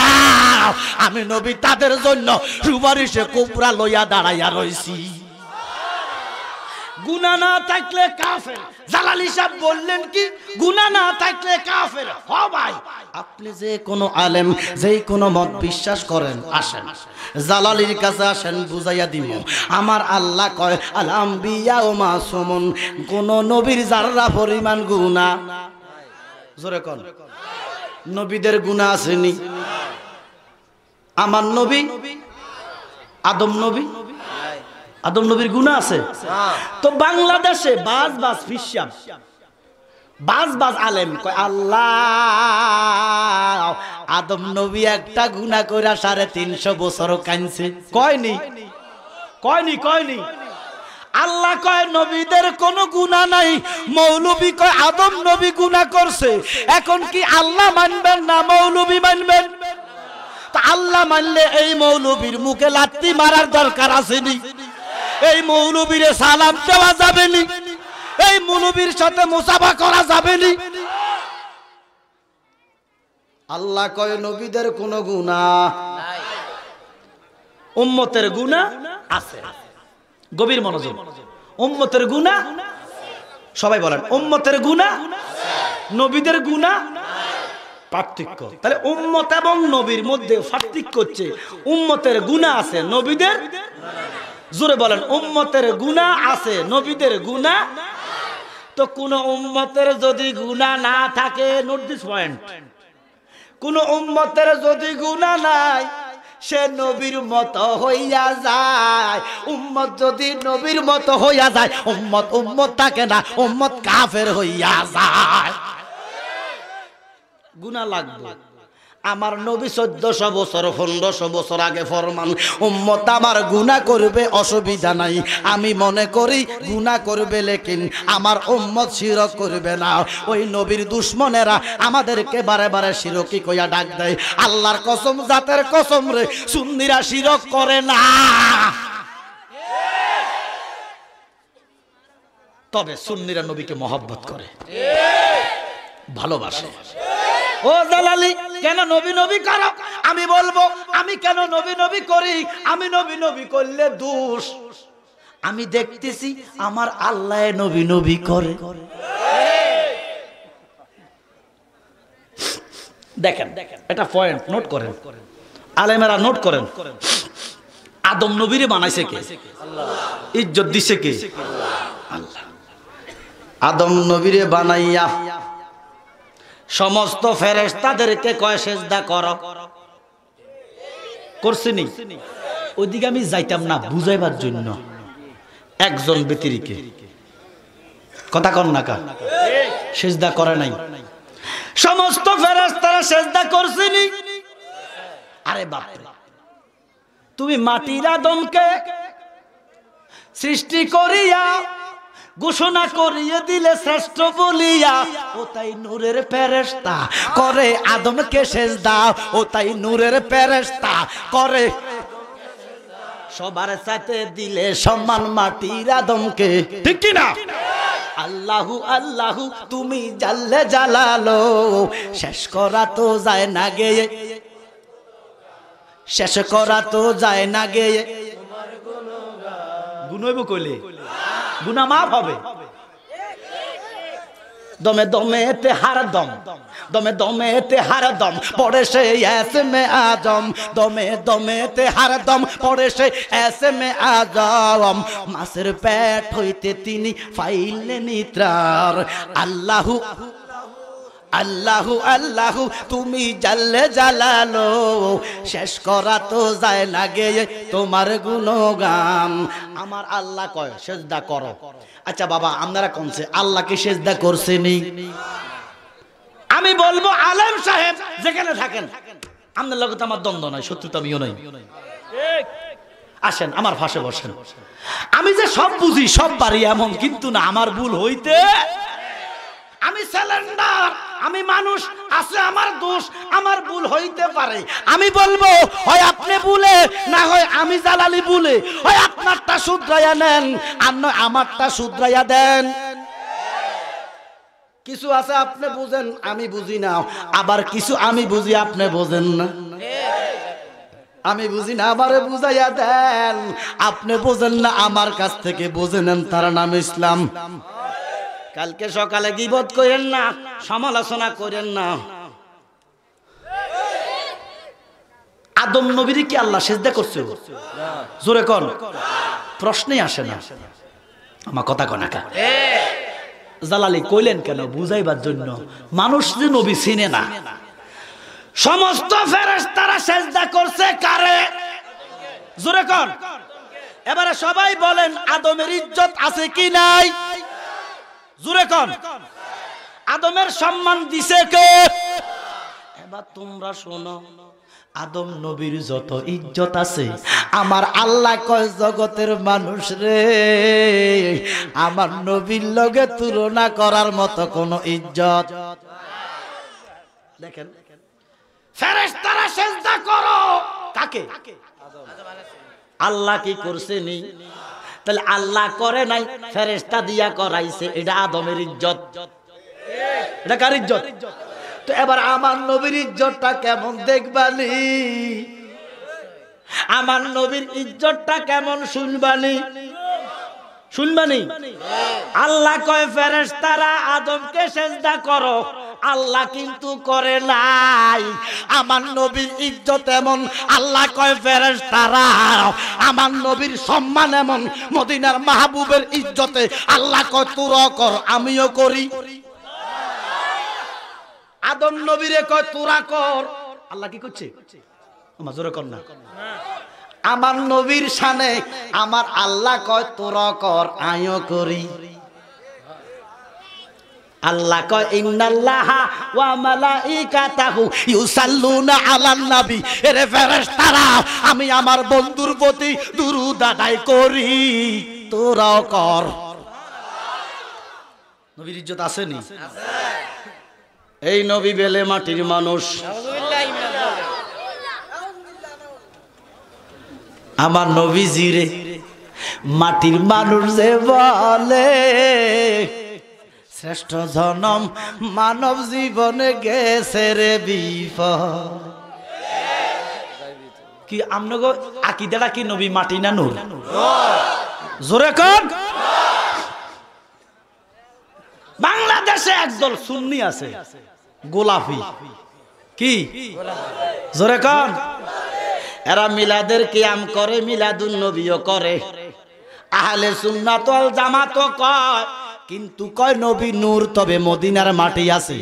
আমি নবী তাদের জন্য সুপারিশে কোপরা লইয়া দাঁড়াইয়া রয়েছি গুনা না থাকলে কাফের জালালি বললেন কি গুনা না থাকলে কাফের হ ভাই আপনি যে কোনো আলেম যে কোনো মত বিশ্বাস করেন আসেন জালালির কাছে আসেন বুঝাইয়া দিব আমার আল্লাহ কয় আলাম বিয়া ও মাসুমুন কোন নবীর যারা পরিমাণ গুনা নবীদের গুণা আসেনি আমার নবী আদম নবী আদম নবীর গুণা আছে তো বাংলাদেশে বাস বাস ফিসাব বাস বাস আলেম কয় আল্লাহ আদম নবী একটা গুণা করে সাড়ে তিনশো বছর কাঁদছে কয়নি কয়নি কয়নি আল্লাহ কয় নবীদের কোনো গুণা নাই মৌলবী কয় আদম নবী গুণা করছে এখন কি আল্লাহ মানবেন না মৌলবি মানবেন আল্লাহ মানলে এই মৌলবীর মুখে লাত্তি মারার দরকার আসেনি এই মৌলবীরে সালাম দেওয়া যাবেনি এই মৌলবীর সাথে মুসাফা করা যাবেনি আল্লাহ কয় নবীদের কোনো গুণা উম্মতের গুণা আছে গভীর মনোযোগ উম্মতের গুণা সবাই বলেন উম্মতের গুণা নবীদের গুণা পার্থক্য তাহলে উম্মত এবং নবীর মধ্যে পার্থক্য হচ্ছে উম্মতের গুণা আছে নবীদের জোরে বলেন উম্মতের গুণা আছে নবীদের গুণা তো কোন উম্মতের যদি গুণা না থাকে নোট দিস পয়েন্ট কোন উম্মতের যদি গুণা নাই সে নবীর মতো হইয়া যায় উম্মত যদি নবীর মতো হইয়া যায় উম্মত উম্মত থাকে না উম্মত কাফের হইয়া যায় গুনা লাগবে আমার নবী চোদ্দশো বছর পনেরোশো বছর আগে ফরমান উম্মত আমার গুণা করবে অসুবিধা নাই আমি মনে করি গুণা করবে লেকিন আমার উম্মত শির করবে না ওই নবীর দুশ্মনেরা আমাদেরকে বারে বারে শিরকি কইয়া ডাক দেয় আল্লাহর কসম জাতের কসম রে সুন্নিরা শিরক করে না তবে সুন্নিরা নবীকে মহব্বত করে ভালোবাসে ও জালালি কেন নবী নবী করো আমি বলবো আমি কেন নবী নবী করি আমি নবী নবী করলে দোষ আমি দেখতেছি আমার আল্লাহ নবী নবী করে দেখেন এটা পয়েন্ট নোট করেন আলেমেরা নোট করেন আদম নবীরে বানাইছে কে ইজ্জত দিছে কে আল্লাহ আদম নবীরে বানাইয়া সমস্ত ফেরেস তাদেরকে কয় সেজদা করছিনি ওইদিকে আমি যাইতাম না বুঝাইবার জন্য একজন ব্যতিরিকে কথা কন না কা সেজদা করে নাই সমস্ত ফেরাজ তারা সেজদা করছিনি আরে বাপরে তুমি মাটির আদমকে সৃষ্টি করিয়া ঘোষণা করিয়ে দিলে শ্রেষ্ঠ বলিয়া ও তাই নূরের প্যারেস্তা করে আদমকে শেষ দা ও তাই নূরের প্যারেস্তা করে সবার সাথে দিলে সম্মান মাটির আদমকে ঠিক কিনা আল্লাহু আল্লাহু তুমি জাল্লে জালালো শেষ করা তো যায় না গে শেষ করা তো যায় না গে গুনইব কইলে গুনা মাফ হবে দমে দমে তে হার দম দমে দমে তে হার দম পড়ে সে মে আজম দমে দমে তে হার দম পড়ে সে মে আজম মাছের পেট হইতে তিনি ফাইলেন নিত্রার আল্লাহু আল্লাহু আল্লাহু তুমি জালে জালালো শেষ করা তো যায় লাগে তোমার গুণগান আমার আল্লাহ কয় সেজদা করো আচ্ছা বাবা আপনারা কমছে আল্লাহকে সেজদা করছেনি আমি বলবো আলেম সাহেব যেখানে থাকেন আপনার লগে তো আমার দ্বন্দ্ব নাই শত্রু তো আমিও নাই আসেন আমার ফাঁসে বসেন আমি যে সব বুঝি সব পারি এমন কিন্তু না আমার ভুল হইতে আমি সিলিন্ডার আমি মানুষ আছে আমার দোষ আমার ভুল হইতে পারে আমি বলবো হয় আপনি ভুলে না হয় আমি জালালি ভুলে হয় আপনারটা শুধরাইয়া নেন আর নয় আমারটা শুধরাইয়া দেন কিছু আছে আপনি বুঝেন আমি বুঝি না আবার কিছু আমি বুঝি আপনি বোঝেন না আমি বুঝি না আবার বুঝাইয়া দেন আপনি বোঝেন না আমার কাছ থেকে বুঝে নেন তার নাম ইসলাম কালকে সকালে গিবত করেন না সমালোচনা করেন না আদম নবীর কি আল্লাহ সেজদা করছে জোরে কর প্রশ্নে আসে না আমার কথা কনাকা জালালি কইলেন কেন বুঝাইবার জন্য মানুষ যে নবী চিনে না সমস্ত ফেরেস তারা সেজদা করছে কারে জোরে কর এবারে সবাই বলেন আদমের ইজ্জত আছে কি নাই জুরে কন আদমের সম্মান দিছে কে এবার তোমরা শোনো আদম নবীর যত ইজ্জত আছে আমার আল্লাহ কয় জগতের মানুষ রে আমার নবীর লগে তুলনা করার মতো কোনো ইজ্জত দেখেন ফেরেশতারা সেজদা করো কাকে আল্লাহ কি করছে নি তাহলে আল্লাহ করে নাই ফেরেস্তা দিয়া করাইছে এটা আদমের ইজ্জত এটা কার ইজ্জত তো এবার আমার নবীর ইজ্জতটা কেমন দেখবানি আমার নবীর ইজ্জতটা কেমন শুনবানি শুনবানি আল্লাহ কয় ফেরেস তারা আদমকে সেজদা করো আল্লাহ কিন্তু করে নাই আমার নবীর ইজ্জত এমন আল্লাহ কয় ফেরেস তারা আমার নবীর সম্মান এমন মদিনার মাহবুবের ইজ্জতে আল্লাহ কয় তুর কর আমিও করি আদম নবীরে কয় তোরা কর আল্লাহ কি করছে জোরে কর না আমার নবীর সানে আমার আল্লাহ কয় তোর কর আয়ও করি আল্লাহ কয় ওয়া মালাইকাতাহু ইউসাল্লুনা আলান এরে ফেরেশতারা আমি আমার বন্ধুর প্রতি দুরুদ আদায় করি তোরাও কর নবীর ইজ্জত আছে নি এই নবী বেলে মাটির মানুষ আমার নবীজিরে মাটির মানুষ যে বলে শ্রেষ্ঠ জনম মানব জীবনে গেছে রে বিপদ কি আমনগো আকিদাটা কি নবী মাটি না নূর জোরে কর বাংলাদেশে একদল সুন্নি আছে গোলাপি কি জোরে কর এরা মিলাদের কিয়াম করে মিলাদুল নবীও করে আহলে সুন্নাতল জামাত কয় কিন্তু কয় নবী নূর তবে মদিনার মাটি আছে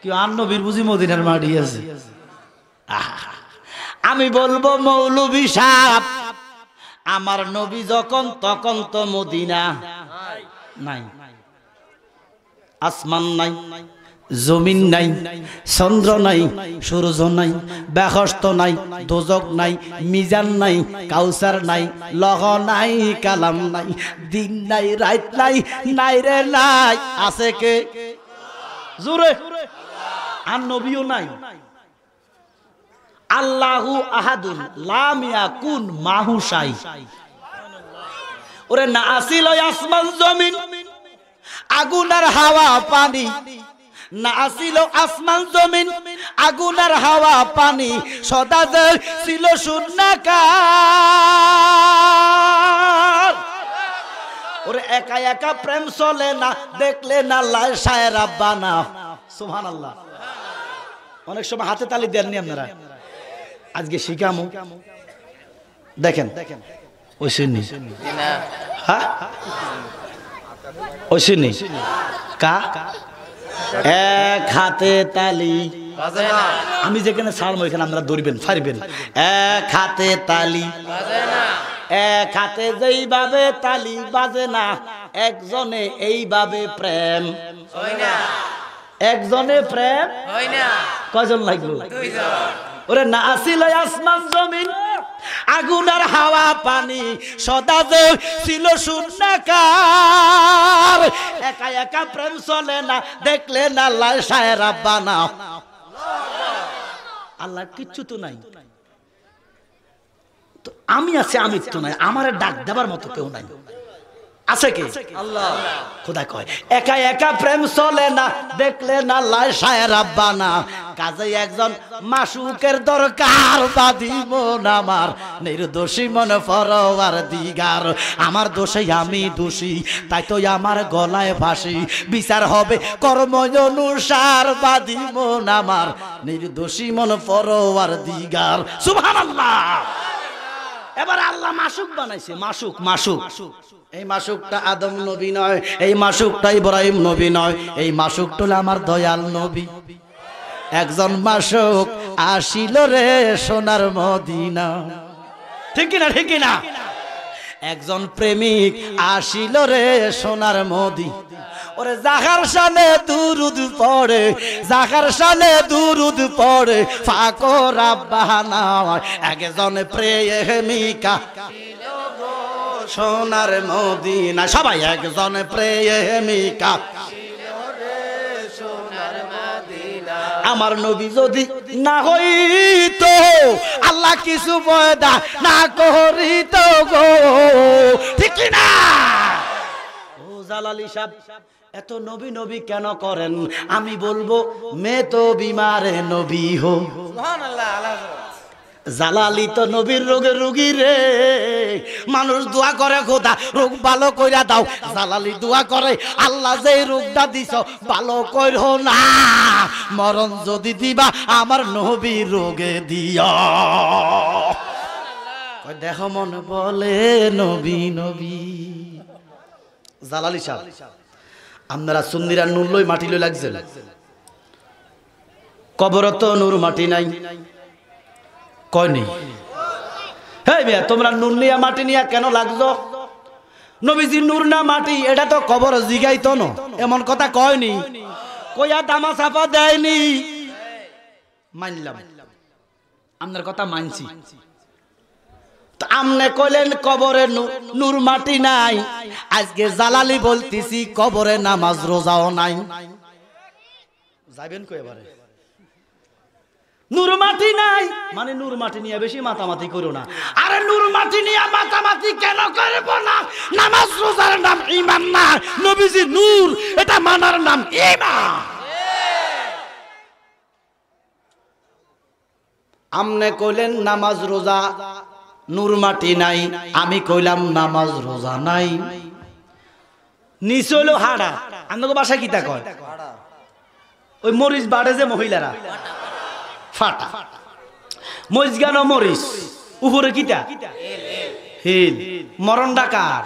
কি আর নবীর বুঝি মদিনার মাটি আছে আমি বলবো মৌলবি সাপ আমার নবী যখন তখন তো মদিনা নাই আসমান নাই জমিন নাই চন্দ্র নাই সূর্য নাই বাসস্থ নাই দোজক নাই মিজান নাই কাউসার নাই লহ নাই কালাম নাই দিন নাই রাত নাই নাই রে নাই আছে কে জুরে আর নবীও নাই আল্লাহু আহাদুল লামিয়া কুন মাহু সাই ওরে না আসিল আসমান জমিন আগুন আর হাওয়া পানি না আসিল আসমান জমিন আগুনার হাওয়া পানি সদা ছিল শূন্য ওরে একা একা প্রেম চলে না দেখলে না লাল সায়ের আব্বা না সুহান আল্লাহ অনেক সময় হাতে তালি দেননি আপনারা আজকে শিখামো দেখেন দেখেন ওই শুনি হ্যাঁ ওই শুনি কা এক হাতে তালি আমি যেখানে ছাড়বো এখানে আপনারা ধরবেন ফারবেন এক হাতে তালি এক হাতে যেইভাবে তালি বাজে না একজনে এইভাবে প্রেম একজনে প্রেম কজন লাগলো ওরে না আসিল আসমান জমিন আগুন আর হাওয়া পানি সদা যে ছিল শূন্যকার একা একা প্রেম চলে না দেখলে না লাল সায়রা বানা আল্লাহ কিচ্ছু তো নাই আমি আছে আমি তো নাই আমার ডাক দেবার মতো কেউ নাই আছে কি খোদা কয় একা একা প্রেম চলে না দেখলে না লাই সায়ের না কাজে একজন মাসুকের দরকার দিব না আমার নির্দোষী মন ফরওয়ার দিগার আমার দোষে আমি দোষী তাই তো আমার গলায় ফাঁসি বিচার হবে কর্ম অনুসার বাদি না আমার নির্দোষী মন ফরওয়ার দিগার সুবহানাল্লাহ এবার আল্লাহ মাসুক বানাইছে মাসুক মাসুক এই মাসুকটা আদম নবী নয় এই মাসুকটা ইব্রাহিম নবী নয় এই মাসুকটা আমার দয়াল নবী একজন মাসুক আসিল রে সোনার মদিনা ঠিক কিনা ঠিক কিনা একজন প্রেমিক আসিল রে সোনার মোদি ওরে জাহার সালে দুরুদ পড়ে জাহার সালে দুরুদ পড়ে ফাঁকো রাব্বানা একজন প্রেমিকা সোনার মদিনা সবাই একজন প্রেমিকা আমার নবী যদি না হইত আল্লাহ কিছু পয়দা না করিত গো ঠিক না ও জালালি সাহেব এত নবী নবী কেন করেন আমি বলবো মে তো বিমারে নবী হো সুবহানাল্লাহ আল্লাহ জালালি তো নবীর রোগে রুগী রে মানুষ দোয়া করে খোদা রোগ ভালো কইরা দাও জালালি দোয়া করে আল্লাহ যে রোগটা দিছ ভালো কইর না মরণ যদি দিবা আমার নবী রোগে দিও দেহ মন বলে নবী নবী জালালি সাহ আপনারা সুন্দিরা নুরলই মাটি লই লাগছে কবরত নুর মাটি নাই কয়নি হ্যাঁ মিয়া তোমরা নুন নিয়া মাটি নিয়া কেন লাগছো নবীজি নূর না মাটি এটা তো কবর জিগাইত না এমন কথা কয়নি কইয়া দামা চাপা দেয়নি মানলাম আপনার কথা মানছি আমনে কইলেন কবরে নূর মাটি নাই আজকে জালালি বলতেছি কবরে নামাজ রোজাও নাই যাবেন কো এবারে নূর মাটি নাই মানে নূর মাটি নিয়ে বেশি মাতামাতি করো না আরে নূর মাটি নিয়ে মাতামাতি কেন করবো না নামাজ রোজার নাম ইমান না নবীজি নূর এটা মানার নাম ইমান আমনে কইলেন নামাজ রোজা নূর মাটি নাই আমি কইলাম নামাজ রোজা নাই নিচে হলো হাড়া আমাকে বাসা কিতা কয় ওই মরিচ বাড়ে যে মহিলারা ফাটা মরিচগানো মরিস উপরে কিটা হিল মরণ ডাকার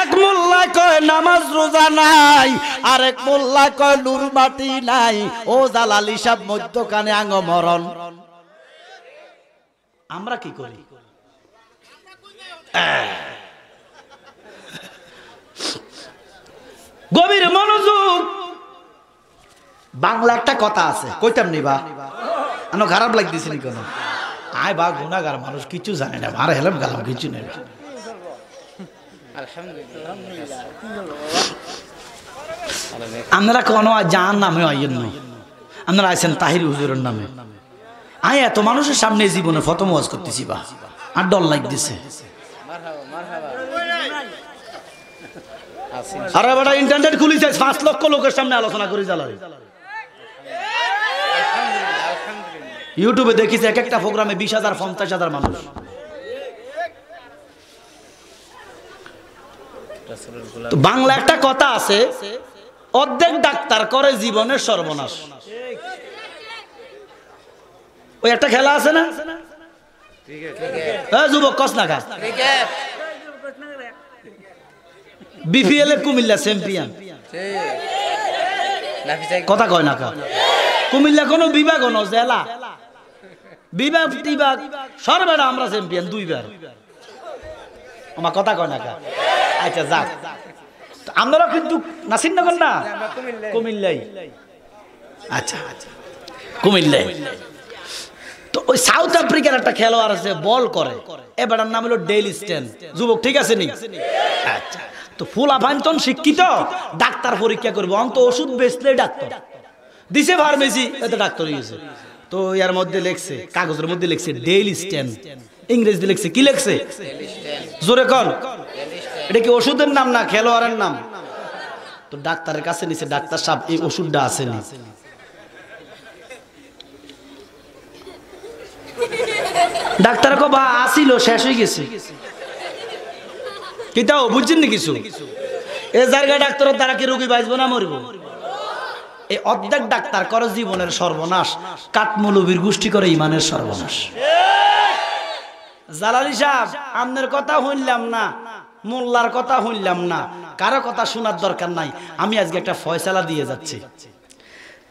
এক মোল্লা কয় নামাজ রোজা নাই আর এক মোল্লা কয় নুর মাটি নাই ও জালালি সাহ মধ্য কানে আঙ্গ মরণ আমরা কি করি গভীর মনোযোগ বাংলা একটা কথা আছে কইতাম নি বা আনো খারাপ লাগতেছে নি কোনো আয় বা গুণাগার মানুষ কিছু জানে না আর হেলাম গালাম কিছু নেই আপনারা কোনো যার নামে আইয়ের নই আপনারা আছেন তাহির হুজুরের নামে আয় এত মানুষের সামনে জীবনে ফতম ওয়াজ করতেছি বা আর ডল লাগতেছে আরে বেটা ইন্টারনেট খুলিছে পাঁচ লক্ষ লোকের সামনে আলোচনা করে জ্বালাই ইউটিউবে দেখিছে এক একটা প্রোগ্রামে বিশ হাজার পঞ্চাশ হাজার মানুষ বাংলা একটা কথা আছে অর্ধেক ডাক্তার করে জীবনের সর্বনাশ ওই একটা খেলা আছে না হ্যাঁ, যুবক কস না খা বিপিএল এর কুমিল্লা চ্যাম্পিয়ন কথা কয় না কা কুমিল্লা কোনো বিভাগ কোনো জেলা বিভাগ তিবাগ সর্বেরা আমরা চ্যাম্পিয়ন দুইবার আমার কথা কয় না আচ্ছা যাক আপনারা কিন্তু নাসিন নগর না কুমিল্লাই আচ্ছা আচ্ছা কুমিল্লাই তো ওই সাউথ আফ্রিকার একটা খেলোয়াড় আছে বল করে এবার নাম হলো ডেল স্টেন যুবক ঠিক আছে নি আচ্ছা তো ফুল আভান্তন শিক্ষিত ডাক্তার পরীক্ষা করবো অন্ত ওষুধ বেচলে ডাক্তার দিছে ফার্মেসি এতে ডাক্তার হয়েছে তো ইয়ার মধ্যে লেখছে কাগজের মধ্যে লেখছে ডেইলি স্ট্যান্ড ইংরেজিতে লেখছে কি লেখছে জোরে কন এটা কি ওষুধের নাম না খেলোয়াড়ের নাম তো ডাক্তারের কাছে নিছে ডাক্তার সাহেব এই ওষুধটা আছে আসেনি ডাক্তার কো বা আসিল শেষ হয়ে গেছে কিতাও বুঝছেন না কিছু এ জায়গায় ডাক্তার দ্বারা কি রোগী বাঁচবো না মরবো এই অর্ধেক ডাক্তার করে জীবনের সর্বনাশ কাঠমৌলবীর গোষ্ঠী করে ইমানের সর্বনাশ জালালি সাহ আমনের কথা শুনলাম না মোল্লার কথা শুনলাম না কারো কথা শোনার দরকার নাই আমি আজকে একটা ফয়সালা দিয়ে যাচ্ছি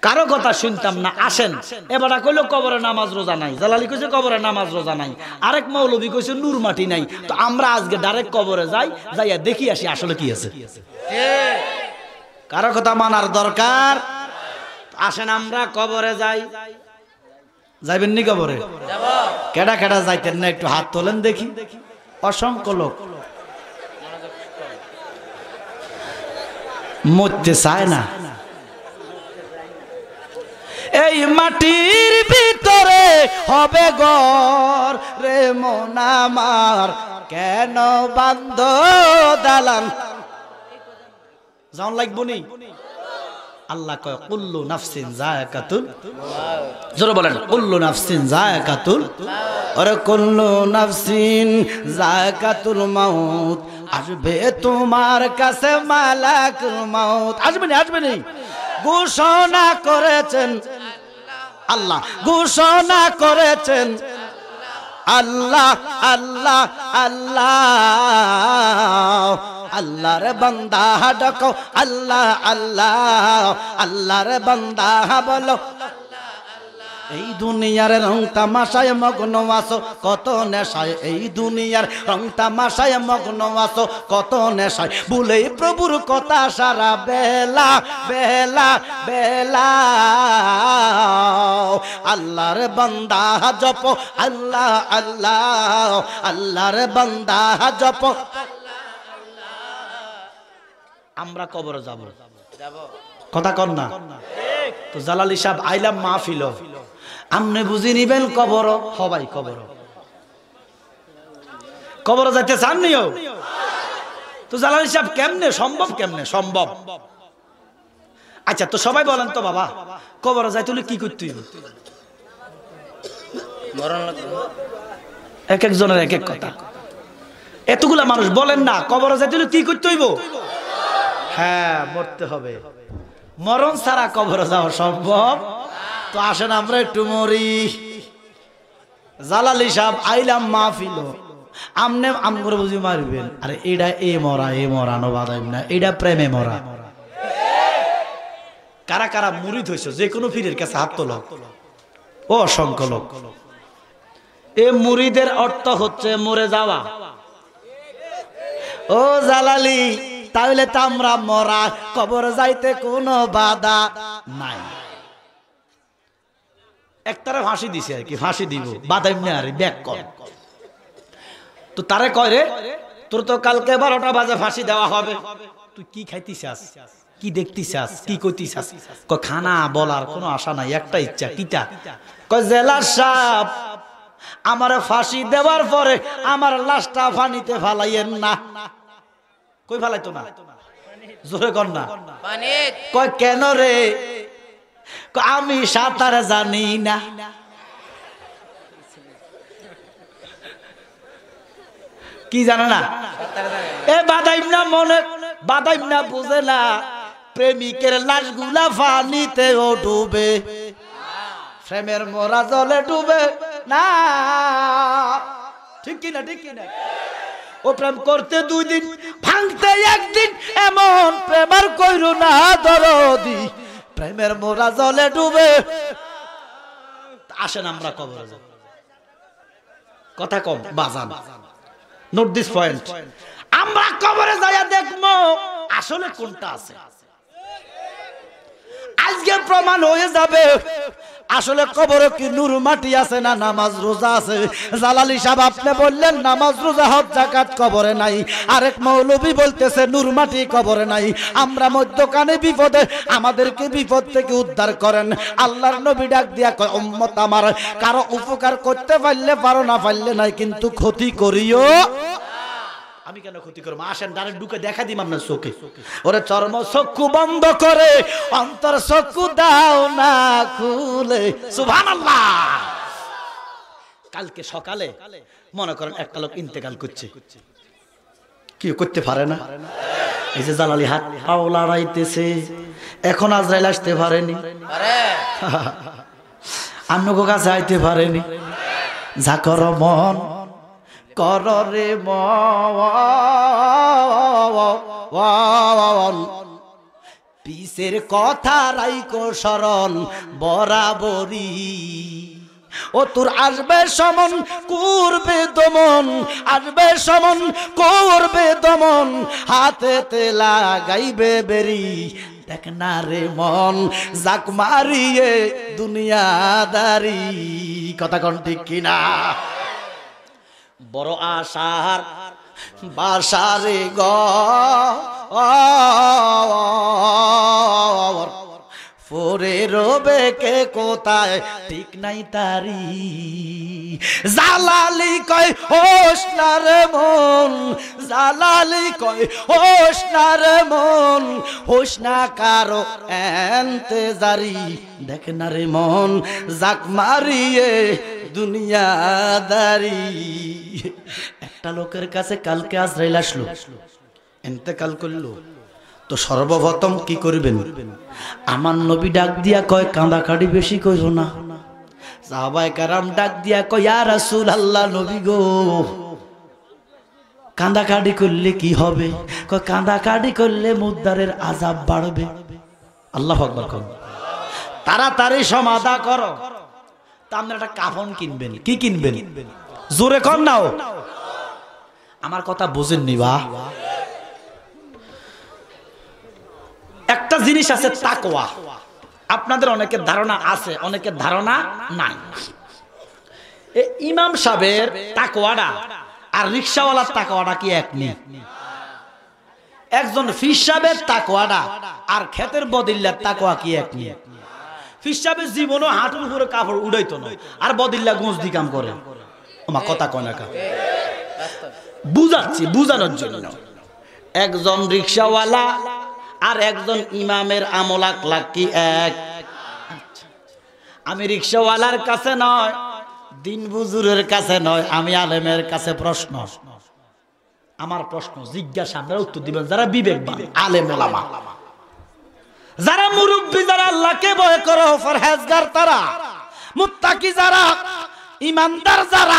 কারো কথা শুনতাম না আসেন এবার কইলো কবরে নামাজ রোজা নাই জালালি কইছে কবরে নামাজ রোজা নাই আরেক মৌলবী কইছে নূর মাটি নাই তো আমরা আজকে ডাইরেক্ট কবরে যাই যাইয়া দেখি আসি আসলে কি আছে কারো কথা মানার দরকার আসেন আমরা কবরে যাই যাইবেন নি কবরে কেডা কেডা যাইতেন না একটু হাত তোলেন দেখি অসংখ্য লোক মরতে চায় না এই মাটির ভিতরে হবে গর রে মন আমার কেন বান্ধ দালান যাওন লাগবো নি আল্লাহ কয় কুল্লু নাফসিন মাউত জোরে বলেন কুল্লু নাফসিন মাউত আরে কুল্লু নাফসিন যায়াকাতুল মাউত আসবে তোমার কাছে মালাকুল মাউত আসবে না আসবে না ঘোষণা করেছেন আল্লাহ ঘোষণা করেছেন আল্লাহ আল্লাহ আল্লাহ আল্লাহর বন্দা ডাকো আল্লাহ আল্লাহ আল্লাহর বান্দা বলো এই দুনিয়ার রং তামাশায় মগ্ন আসো কত নেশায় এই দুনিয়ার রং তামাশায় মগ্ন আসো কত নেশায় বলেই প্রভুর কথা সারা বেলা বেলা বেলা আল্লাহর বন্দা জপ আল্লাহ আল্লাহ আল্লাহর বন্দা জপ আমরা কবরে যাব কথা কর না তো জালালি সাহেব আইলাম মাহফিল আমনে বুঝি নিবেন কবর হবাই কবর কবর যাইতে চাননিও তো জালালি সাহেব কেমনে সম্ভব কেমনে সম্ভব আচ্ছা তো সবাই বলেন তো বাবা কবর যাই তুলে কি করতে এক একজনের এক এক কথা এতগুলা মানুষ বলেন না কবর যাই তুলে কি করতে হইব হ্যাঁ মরতে হবে মরণ ছাড়া কবরে যাওয়া সম্ভব তো আসেন আমরা একটু মরি জালালি সাহেব আইলাম ফিল আমনে আম বুঝি মারবেন আরে এটা এ মরা এ মরা নো না এটা প্রেমে মরা কারা কারা মুরিদ হয়েছে যে কোনো ফিরের কাছে হাত তোলক ও অসংখ্য লোক এ মুরিদের অর্থ হচ্ছে মরে যাওয়া ও জালালি তাহলে তো আমরা মরা কবর যাইতে কোনো বাধা নাই একতারা ফাঁসি দিছে আর কি ফাঁসি দিব বাধা এমনি আর ব্যাক কর তো তারে কয় রে তোর তো কালকে বারোটা বাজে ফাঁসি দেওয়া হবে তুই কি খাইতিস কি দেখতিস কি ক খানা বলার কোনো আশা নাই একটা ইচ্ছা কিটা কয় জেলার সাপ আমার ফাঁসি দেওয়ার পরে আমার লাশটা ফানিতে ফালাইয়েন না কই ফেলাইতো না জোরে কর না কয় কেন রে আমি সাঁতার জানি না কি জানে না এ বাদাইম না মনে বাদাইম না বুঝে না প্রেমিকের গুলা ফানিতে ও ডুবে প্রেমের মোরা জলে ডুবে না ঠিক কিনা ঠিক কিনা ও প্রেম করতে দুই দিন ভাঙতে একদিন এমন আর কইর না দরদি প্রেমের মোরা জলে ডুবে আসেন আমরা কবর কথা কম বাজান নোট দিস পয়েন্ট আমরা কবরে যাইয়া দেখবো আসলে কোনটা আছে আজকে প্রমাণ হয়ে যাবে আসলে কবরে কি নূর মাটি আছে না নামাজ রোজা আছে জালালি সাহেব আপনি বললেন নামাজ রোজা হক জাকাত কবরে নাই আরেক মৌলবি বলতেছে নূর মাটি কবরে নাই আমরা মধ্যখানে বিপদে আমাদেরকে বিপদ থেকে উদ্ধার করেন আল্লাহর নবী ডাক দিয়া কয় উম্মত আমার কারো উপকার করতে পারলে পারো না পারলে নাই কিন্তু ক্ষতি করিও আমি কেন ক্ষতি করবো আসেন ডানে ঢুকে দেখা দিম আপনার চোখে ওরে চর্ম চক্ষু বন্ধ করে অন্তর চক্ষু দাও না খুলে সুভান কালকে সকালে মনে করেন একটা লোক ইন্তেকাল করছে কি করতে পারে না এই যে জালালি হাত পাও লড়াইতেছে এখন আজরাইল আসতে পারেনি গো কাছে আইতে পারেনি যা কর মন কর রে পিসের কথা রাইকো সরল বরাবরি ও তোর আসবে সমন করবে দমন আসবে সমন করবে দমন তেলা লাগাইবে বেরি দেখ না রে মন জাক মারিয়ে দুনিয়াদারি কথা কন ঠিক কিনা বড় আশার বাসারে গ পরে রবে কে কোথায় ঠিক নাই তারি জালালি কয় হোসনার মন জালালি কয় হোসনার মন হোসনা কারো এনতে জারি দেখ না রে মন জাক মারিয়ে দুনিয়াদারি একটা লোকের কাছে কালকে আজরাইল আসলো এতেকাল করলো তো সর্বপ্রথম কি করবেন আমার নবী ডাক দিয়া কয় কাঁদা কাঁদাকাড়ি বেশি কইল না সাহাবায় কারাম ডাক দিয়া কয় ইয়া আল্লাহ নবী গো কাঁদাকাড়ি করলে কি হবে কয় কাঁদাকাড়ি করলে মুদ্দারের আজাব বাড়বে আল্লাহ আকবার তাড়াতাড়ি সমাধা করো তা আপনারা একটা কাফন কিনবেন কি কিনবেন জোরে কর নাও আমার কথা বুঝেননি বা একটা জিনিস আছে তাকোয়া আপনাদের অনেকের ধারণা আছে অনেকের ধারণা নাই ইমাম সাহেবের তাকোয়াডা আর রিক্সাওয়ালার তাকোয়াটা কি এক নেই একজন ফির সাহেবের তাকোয়াটা আর খেতের বদিল্লার তাকোয়া কি এক নিয়ে ফিসাবের জীবনও হাঁটুর উপরে কাপড় উড়াইতো না আর বদিল্লা গোঁজ দি কাম করে আমার কথা কয় না বুঝাচ্ছি বুঝানোর জন্য একজন রিক্সাওয়ালা আর একজন ইমামের আমলাক লাকি এক আমি রিক্সাওয়ালার কাছে নয় দিন বুজুরের কাছে নয় আমি আলেমের কাছে প্রশ্ন আমার প্রশ্ন জিজ্ঞাসা আপনারা উত্তর দিবেন যারা বিবেক আলেম ওলামা যারা মুরব্বী যারা আল্লাহকে ভয় করো ফরহেজগার তারা মুত্তাকি যারা ইমানদার যারা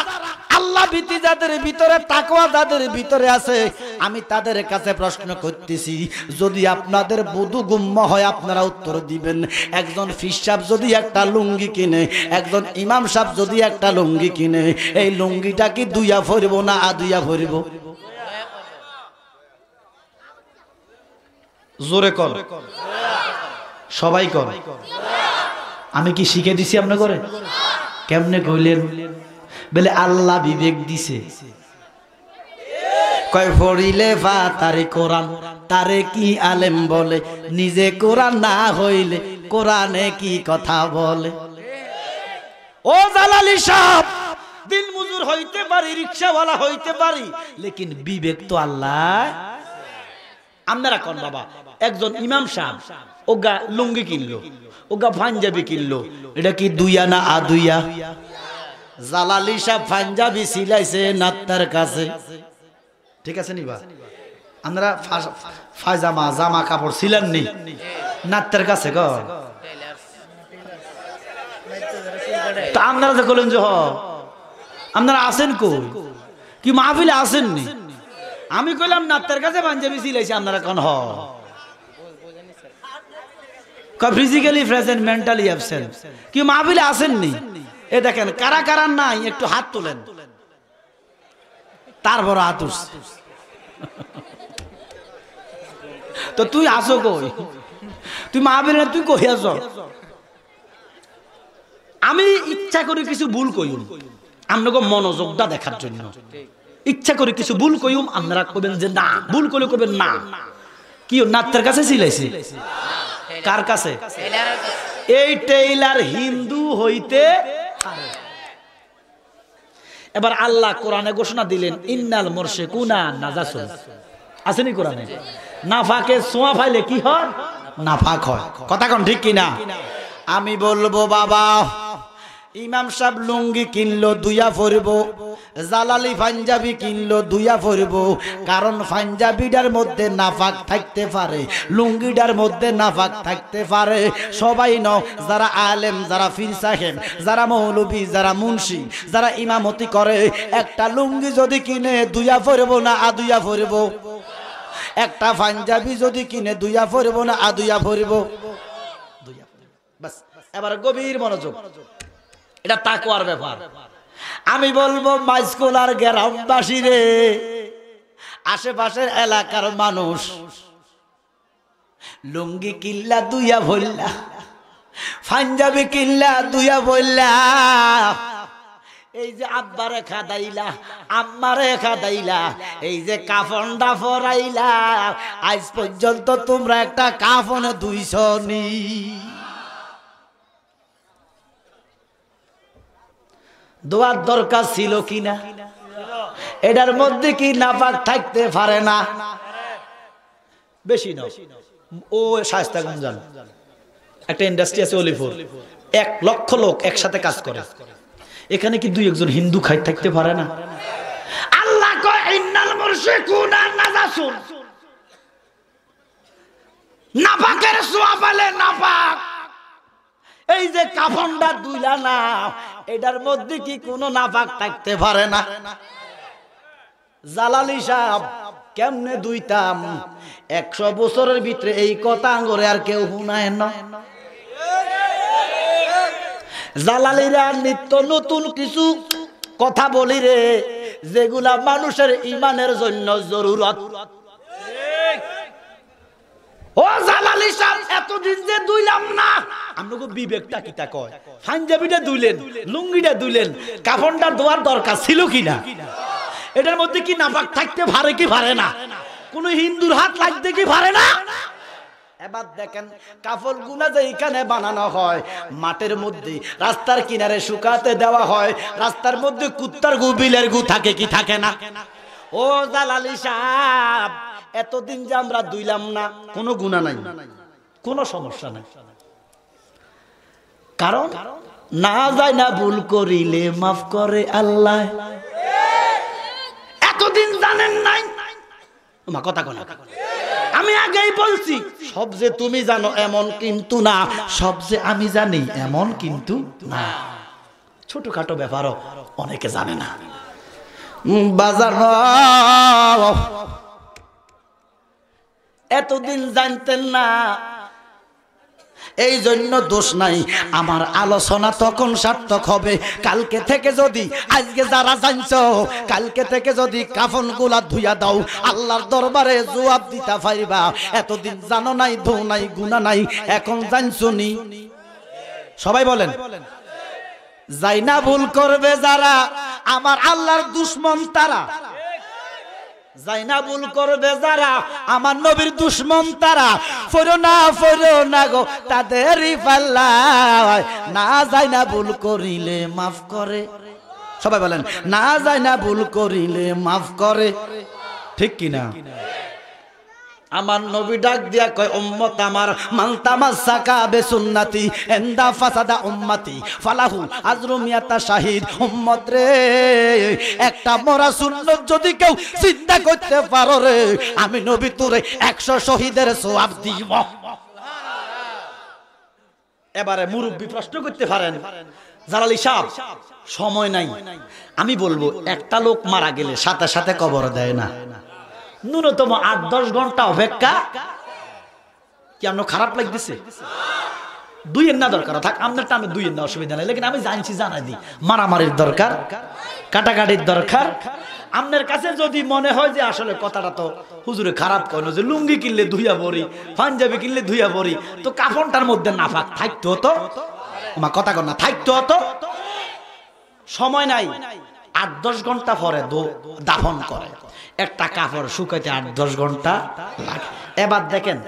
আল্লাহ ভীতি যাদের ভিতরে তাকওয়া যাদের ভিতরে আছে আমি তাদের কাছে প্রশ্ন করতেছি যদি আপনাদের গুম্ম হয় আপনারা উত্তর দিবেন একজন ফিসাব যদি একটা লুঙ্গি কিনে একজন ইমাম সাহ যদি একটা লুঙ্গি কিনে এই লুঙ্গিটা কি দুইয়া ফরিব না আদুইয়া ফরিব জোরে কল সবাই কর আমি কি শিখে দিছি আপনার করে কেমনে কইলেন বলে আল্লাহ বিবেক দিছে কয় ফড়িলে বা তারে কোরআন তারে কি আলেম বলে নিজে কোরআন না হইলে কোরআনে কি কথা বলে ও জালালি সাহ দিন মজুর হইতে পারি রিক্সাওয়ালা হইতে পারি লেকিন বিবেক তো আল্লাহ আপনারা কন বাবা একজন ইমাম সাহেব ওগা লুঙ্গি কিনলো ওগা পাঞ্জাবি কিনলো এটা কি দুইয়া না আদুইয়া জালালি সাহ পাঞ্জাবি সিলাইছে নাত্তার কাছে ঠিক আছে নি বা আমরা ফাজামা জামা কাপড় ছিলেন নি নাত্তার কাছে গ তা আপনারা যে করলেন যে হ আপনারা আছেন কই কি মাহফিলে আসেননি আমি কইলাম নাত্তার কাছে পাঞ্জাবি সিলাইছে আপনারা কন হ ফিজিক্যালি প্রেজেন্ট মেন্টালি অ্যাবসেন্ট কি মাহবিলে আসেননি এ দেখেন কারা কারা নাই একটু হাত তোলেন তারপর হাত তো তুই আসো কই তুই মাহবিল না তুই কই আস আমি ইচ্ছা করি কিছু ভুল কইম আপনাকে মনোযোগটা দেখার জন্য ইচ্ছা করি কিছু ভুল কইম আপনারা কবেন যে না ভুল করে কবেন না কি নাত্তার কাছে সিলাইছি কার কাছে এই টেইলার হিন্দু হইতে এবার আল্লাহ কোরআনে ঘোষণা দিলেন ইন্নাল মোর্শে কুনা নাজাস আসেনি কোরআনে নাফাকে সোয়া ফাইলে কি হয় নাফাক হয় কথা কন ঠিক কিনা আমি বলবো বাবা ইমাম সাহেব লুঙ্গি কিনলো দুইয়া ফরিব জালালি পাঞ্জাবি কিনলো দুইয়া ফরিব কারণ পাঞ্জাবিটার মধ্যে নাফাক থাকতে পারে লুঙ্গিটার মধ্যে নাফাক থাকতে পারে সবাই ন যারা আলেম যারা ফির সাহেব যারা মৌলভী যারা মুন্সি যারা ইমামতি করে একটা লুঙ্গি যদি কিনে দুইয়া ফরিব না আদুয়া ফরিব একটা পাঞ্জাবি যদি কিনে দুইয়া ফরিব না আদুয়া ফরিব বাস এবার গভীর মনোযোগ এটা তাকওয়ার ব্যাপার আমি বলবো মাইস্কুলার গ্রামবাসী রে আশেপাশের এলাকার মানুষ লুঙ্গি কিল্লা দুইয়া বললা পাঞ্জাবি কিল্লা দুইয়া বললা এই যে আব্বারে আম্মা রেখা দাইলা এই যে কাফনটা ফরাইলা আজ পর্যন্ত তোমরা একটা কাফনে দুইশ নেই দোয়ার দরকার ছিল কিনা এটার মধ্যে কি নাপাক থাকতে পারে না বেশি না ও শায়স্তাগঞ্জ জানো একটা ইন্ডাস্ট্রি আছে অলিপুর এক লক্ষ লোক একসাথে কাজ করে এখানে কি দুই একজন হিন্দু খাই থাকতে পারে না আল্লাহ নাপাকের সোয়া পালে নাপাক এই যে কাফনটা দুইলা না এটার মধ্যে কি কোনো নাফাক থাকতে পারে না জালালি সাহ কেমনে দুইতাম একশো বছরের ভিতরে এই কথা আঙ্গরে আর কেউ শুনায় না জালালিরা নিত্য নতুন কিছু কথা বলি রে যেগুলা মানুষের ইমানের জন্য জরুরত ও আলী সাহেব এতদিন যে দুইলাম না বিবেকটা কিতা কয় পাঞ্জাবিটা দুইলেন লুঙ্গিটা দুইলেন কাফনটা দোয়ার দরকার ছিল কিনা এটার মধ্যে কি নাপাক থাকতে কি না কোন হিন্দুর হাত লাগতে কি পারে না এবার দেখেন কাফল গুনা যে এখানে বানানো হয় মাঠের মধ্যে রাস্তার কিনারে শুকাতে দেওয়া হয় রাস্তার মধ্যে কুত্তার গু বিলের গু থাকে কি থাকে না ও জালালি সাহ এতদিন যে আমরা দুইলাম না কোনো গুণা নাই কোনো সমস্যা নাই কারণ না যায় না ভুল করিলে মাফ করে আল্লাহ এতদিন জানেন নাই তোমার কথা আমি আগেই বলছি সব যে তুমি জানো এমন কিন্তু না সব যে আমি জানি এমন কিন্তু না ছোটখাটো ব্যাপারও অনেকে জানে না বাজার এতদিন জানতেন না এই জন্য দোষ নাই আমার আলোচনা তখন সার্থক হবে কালকে থেকে যদি আজকে যারা জানছ কালকে থেকে যদি কাফন গুলা ধুইয়া দাও আল্লাহর দরবারে জবাব দিতে পারিবা এতদিন জানো নাই ধৌ নাই গুণা নাই এখন জানছ নি সবাই বলেন যাই না ভুল করবে যারা আমার আল্লাহর দুশ্মন তারা যাই না ভুল করবে যারা আমার নবীর দুশ্মন তারা না না গো না ভুল মাফ বলেন না ভুল মাফ ঠিক কিনা আমার নবী ডাক দিয়া কয় উম্মত আমার মান্তামা সাকা সুন্নতি এন্দা ফাসাদা উম্মাতি ফালাহু মিয়াতা শাহিদ উম্মত রে একটা মরা সুন্নত যদি কেউ চিন্তা করতে পারো রে আমি নবী তোরে একশো শহীদের সওয়াব দিব এবারে মুরব্বী প্রশ্ন করতে পারেন জালালি সাহেব সময় নাই আমি বলবো একটা লোক মারা গেলে সাথে সাথে কবর দেয় না ন্যূনতম আট দশ ঘন্টা অপেক্ষা কি আপনার খারাপ লাগতেছে না দরকার থাক না অসুবিধা নেই লেকিন আমি জানছি জানাই দিই মারামারির দরকার কাটাকাটির দরকার আপনার কাছে যদি মনে হয় যে আসলে কথাটা তো হুজুরে খারাপ কেন যে লুঙ্গি কিনলে ধুইয়া পড়ি পাঞ্জাবি কিনলে ধুইয়া পড়ি তো কাফনটার মধ্যে না ফাঁক থাকতে হতো আমার কথা কর না হতো সময় নাই আট দশ ঘন্টা পরে দাফন করে একটা কাপড় শুকাইতে আট দশ ঘন্টা লাগে এবার দেখেন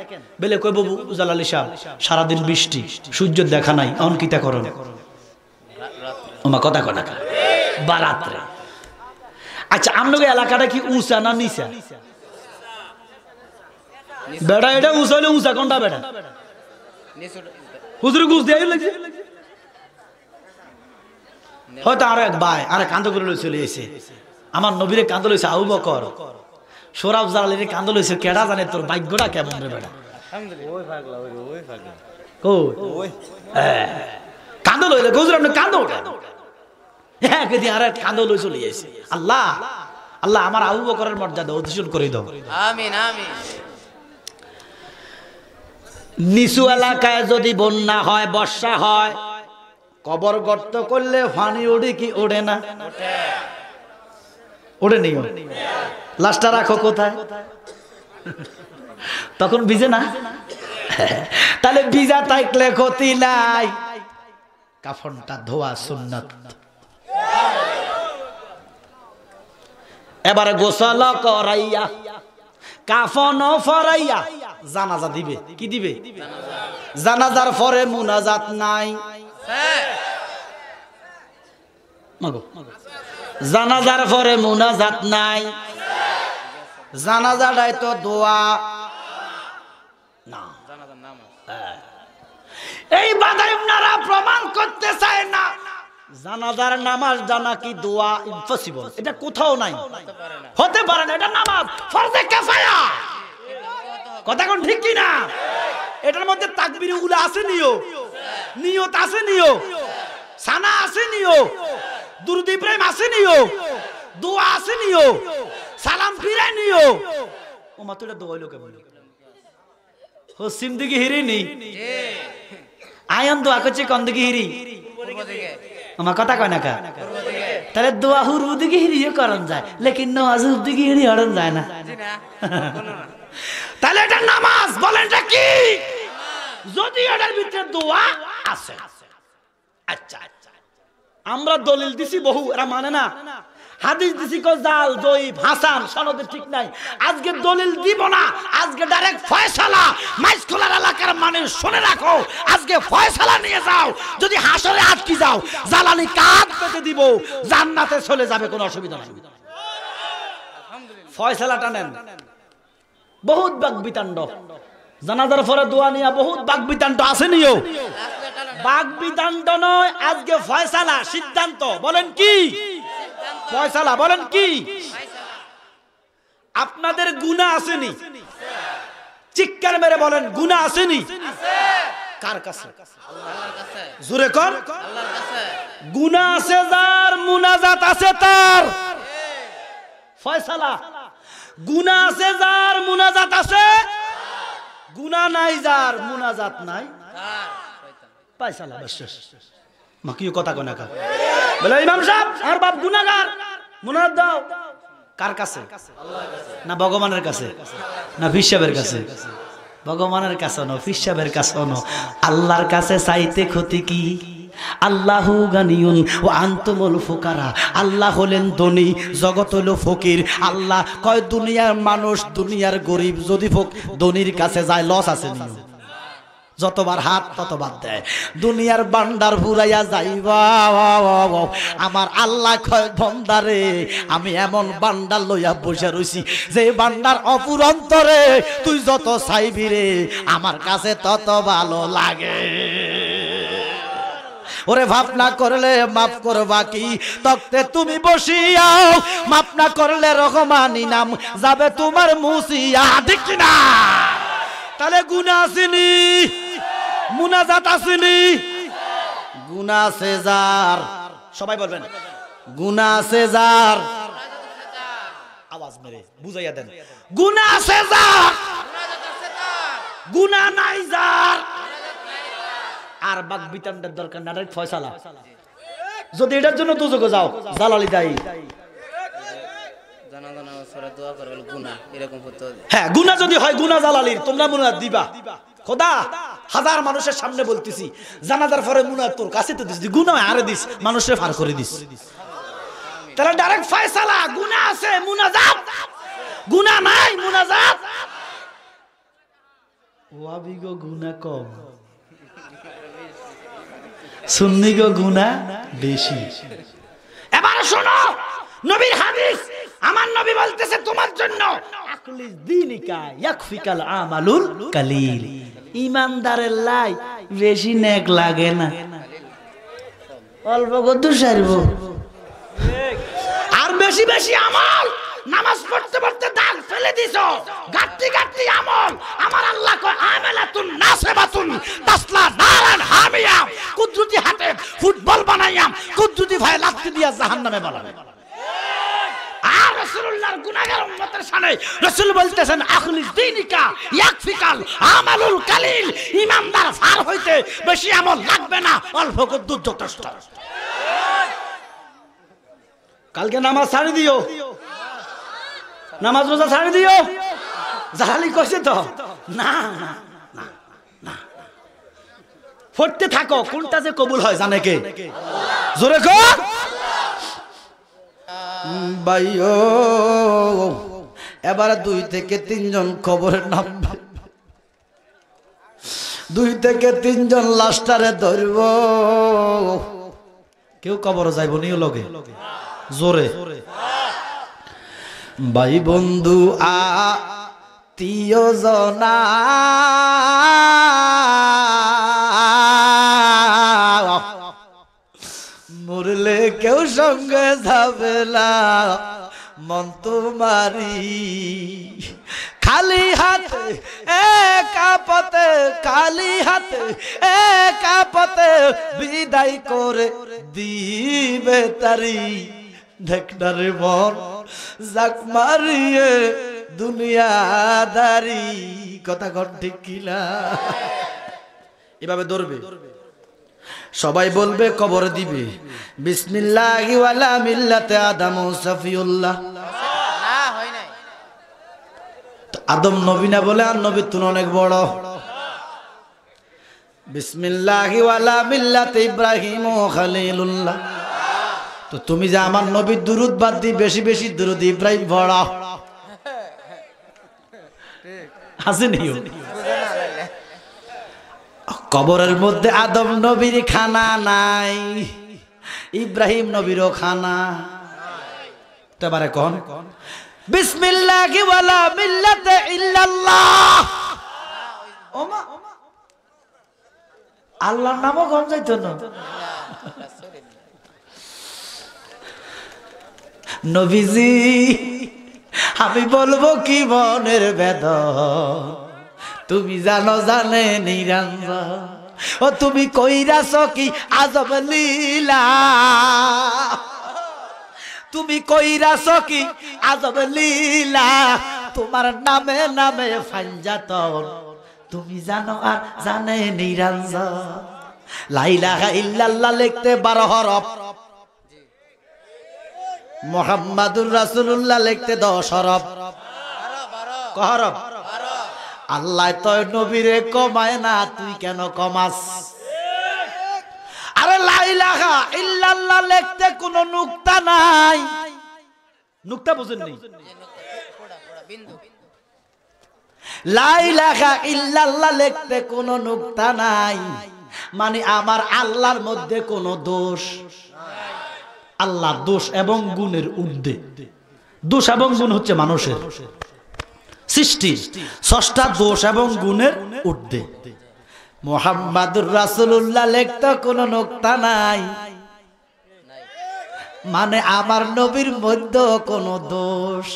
বেলে কই বাবু উজাল আলী সাহেব সারাদিন বৃষ্টি সূর্য দেখা নাই অনকিতা করেন ওমা কথা কথা বা রাত্রে আচ্ছা আপনার এলাকাটা কি উঁচা না নিচা বেড়া এটা উঁচা হলে উঁচা কোনটা বেড়া হুজুর ঘুষ দিয়ে লাগছে হয়তো আরো এক ভাই আর এক আন্দোলন চলে এসে আমার নবীরে কান্দ লইছে আউ বকর সৌরভ জালালের কান্দ লইছে কেডা জানে তোর ভাগ্যটা কেমন রে বেটা কান্দ লইলে গজুর কান্দ আল্লাহ আল্লাহ নিচু এলাকায় যদি বন্যা হয় বর্ষা হয় কবর গর্ত করলে ফানি ওড়ে কি ওড়ে না ওড়ে নিও লাশটা রাখো কোথায় তখন ভিজে না তাহলে ভিজা থাকলে ক্ষতি নাই কাফনটা ধোয়া সুন্নত এবারে গোসল করাইয়া কাফন ফরাইয়া জানাজা দিবে কি দিবে জানাজার ফরে মুনাজাত নাই মাগো জানাজার পরে মোনাজাত নাই জানাজাটাই তো দোয়া না হ্যাঁ। এই বাধায় আপনারা প্রমাণ করতে চায় না জানাজার নামাজ জানা কি দোয়া ইম্পসিবল এটা কোথাও নাই হতে পারে না এটা নামাজ ফরজে কাফায়া কথা কোন ঠিক কি না এটার মধ্যে তাকবীর উলা আছে নিও নিয়ত আছে নিও সানা আছে নিও দুরুদ ইব্রাহিম আসে নিও দোয়া আসে নিও সালাম ফিরাই নিও ও মা তুইটা দোয়াইলো কেমন ও সিমদিকে হিরি নি আয়ন দোয়া করছে কোন দিকে হিরি আমার কথা কয় না কা তাহলে দোয়া হুর দিকে হিরিও করন যায় লেকিন নওয়াজ দিকে হিরি হরন যায় না তাহলে এটা নামাজ বলেন এটা কি যদি এটার ভিতরে দোয়া আছে আচ্ছা আচ্ছা আমরা দলিল দিছি বহু এরা মানে না হাদিস দিছি কো জাল জয়ীব হাসান সনদের ঠিক নাই আজকে দলিল দিব না আজকে ডাইরেক্ট ফয়সালা মাইসখোলার এলাকার মানুষ শুনে রাখো আজকে ফয়সালা নিয়ে যাও যদি হাসরে আটকি যাও জালালি কাঁধ পেতে দিব জান্নাতে চলে যাবে কোনো অসুবিধা নেই ফয়সালাটা নেন বহুত বাগ বিতাণ্ড জানাজার পরে দোয়া নিয়ে বহুত বাক বিতান্ত আছে নিও বাক বিতান্ত নয় আজকে ফয়সালা সিদ্ধান্ত বলেন কি ফয়সালা বলেন কি আপনাদের গুণা আসেনি চিকার মেরে বলেন গুণা আসেনি কার কাছে জুরে কর গুণা আছে যার মুনাজাত আছে তার ফয়সালা গুণা আছে যার মুনাজাত আছে গুনা নাই যার মুনাজাত নাই পাইসালা বিশ্বাস মাকিও কথা কোনা কা বলে ইমাম সাহেব আর বাপ গুনাগার মুনাজাত দাও কার কাছে না ভগবানের কাছে না বিশ্বের কাছে ভগবানের কাছে ন বিশ্বের কাছে ন আল্লাহর কাছে চাইতে ক্ষতি কি আল্লাহু গানিউন ও আন্তমল ফোকারা আল্লাহ হলেন ধনী জগৎ হলো ফকির আল্লাহ কয় দুনিয়ার মানুষ দুনিয়ার গরিব যদি ফোক ধনির কাছে যায় লস আছে যতবার হাত ততবার দেয় দুনিয়ার বান্ডার ফুরাইয়া যাইবা আমার আল্লাহ কয় বন্দারে আমি এমন বান্ডার লইয়া বসে রইছি যে বান্ডার অপুরন্তরে তুই যত চাইবি রে আমার কাছে তত ভালো লাগে ওরে ভাবনা করলে মাফ করবা কি তক্তে তুমি বসিয়াও মাফ না করলে রহমানি নাম যাবে তোমার মুসিয়া ঠিক না তাহলে গুণা আসেনি মুনাজাত আসেনি গুণা আছে যার সবাই বলবেন গুণা আছে যার আওয়াজ মেরে বুঝাইয়া দেন গুণা আছে গুণা নাই যার আর বাক বিতানটার দরকার না ডাইরেক্ট ফয়সালা যদি এটার জন্য দুযোগে যাও দালালি দায়ী হ্যাঁ, যদি হয় গুনা হাজার মানুষের সামনে বলতেছি তো গুনা দিস ফার করে দিস ফয়সালা গুনা আছে গুনা গুনা কম সুন্নি গো গুণা বেশি এবার শোনো নবীর হাদিস আমার নবী বলতেছে তোমার জন্য আকলিস দিনিকা ইয়াকফিকাল আমালুল কালিল ইমানদারের লাই বেশি নেক লাগে না অল্প কত সারব আর বেশি বেশি আমল নামাজ পড়তে পড়তে দাগ ফেলে দিছ গাত্তি গাত্তি আমল আমার আল্লাহ কয় আমেলাতুন নাসেবাতুন তাসলা নারান হামিয়া কুদরতি হাতে ফুটবল বানাইয়াম কুদরতি ভাই লাত্তি দিয়া জাহান্নামে বানাবে আর রাসূলুল্লাহর গুনাহগার উম্মতের সামনে রাসূল বলতেছেন আখলি দিনিকা ইয়াকফিকাল আমালুল কালিল ইমানদার ফার হইতে বেশি আমল লাগবে না অল্প কুদরত যথেষ্ট কালকে নামাজ ছাড়ি দিও নামাজ রোজা ছাড়ে দিও জালালি কষে তো না পড়তে থাকো কোনটা যে কবুল হয় জানে কে জোরে ভাইও এবার দুই থেকে তিনজন খবরের নাম দুই থেকে তিনজন লাস্টারে ধরব কেউ কবর যাইব নিও লগে জোরে ভাই বন্ধু আ তিয়জনা মরলে কেউ সঙ্গে যাবে না মন তোমারি খালি হাতে এ কাপত খালি হাতে এ কাপত বিদায় করে দিবে তারি দেখনারে মন জাক মারিয়ে দুনিয়াদারি কথা ঘর ঠিক কিনা এভাবে ধরবে সবাই বলবে কবর দিবে বিসমিল্লাহ মিল্লাতে আদম সাফিউল্লাহ আদম নবী না বলে আর নবী তুন অনেক বড় বিসমিল্লাহ মিল্লাতে ইব্রাহিম ও খালিলুল্লাহ তো তুমি যে আমার নবীর দুরুদ বাদ দিয়ে বেশি বেশি দুরুদ ইব্রাহিম ভরা আসেনি কবরের মধ্যে আদম নবীর খানা নাই ইব্রাহিম নবীরও খানা তারপরে কন বিসমিল্লাহ ওয়ালা মিল্লাতে ইল্লাল্লাহ ওমা আল্লাহর নামও গম না নবীজি আমি বলবো কি মনের বেদ তুমি জানো জানে নিরঞ্জ ও তুমি কইরাছ কি আজব লীলা তুমি কইরাছ কি আজব লীলা তোমার নামে নামে ফাঞ্জাতন তুমি জানো আর জানে নিরঞ্জ লাইলা ইল্লাল্লাহ লিখতে বারো হরফ মোহাম্মদুর রাসুল্লাহ লিখতে দ সরব হরফ আল্লাহ তয় নবীরে কমায় না তুই কেন কমাস আরে লাইলাহা ইল্লাল্লাহ লিখতে নুক্তা নাই নুক্তা বুঝেন নি লাইলাহা ইল্লাল্লাহ লিখতে কোনো নুক্তা নাই মানে আমার আল্লাহর মধ্যে কোন দোষ আল্লাহ দোষ এবং গুণের ঊর্ধ্বে দোষ এবং গুণ হচ্ছে মানুষের সৃষ্টি ষষ্ঠা দোষ এবং গুণের ঊর্ধ্বে মোহাম্মদুর রাসুল্লাহ লেখতে কোনো নোক্তা নাই মানে আমার নবীর মধ্যে কোনো দোষ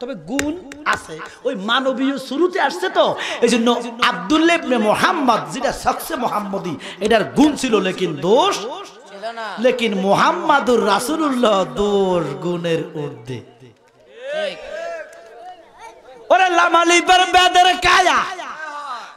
তবে গুণ আছে ওই মানবীয় শুরুতে আসছে তো এই জন্য আবদুল্লেবনে মোহাম্মদ যেটা সবচেয়ে মোহাম্মদী এটার গুণ ছিল লেকিন দোষ লেকিন মোহাম্মাদুর রাসুল্লাহ দোষ গুণের ঊর্ধ্বে ওরে লামালি পর বেদের কায়া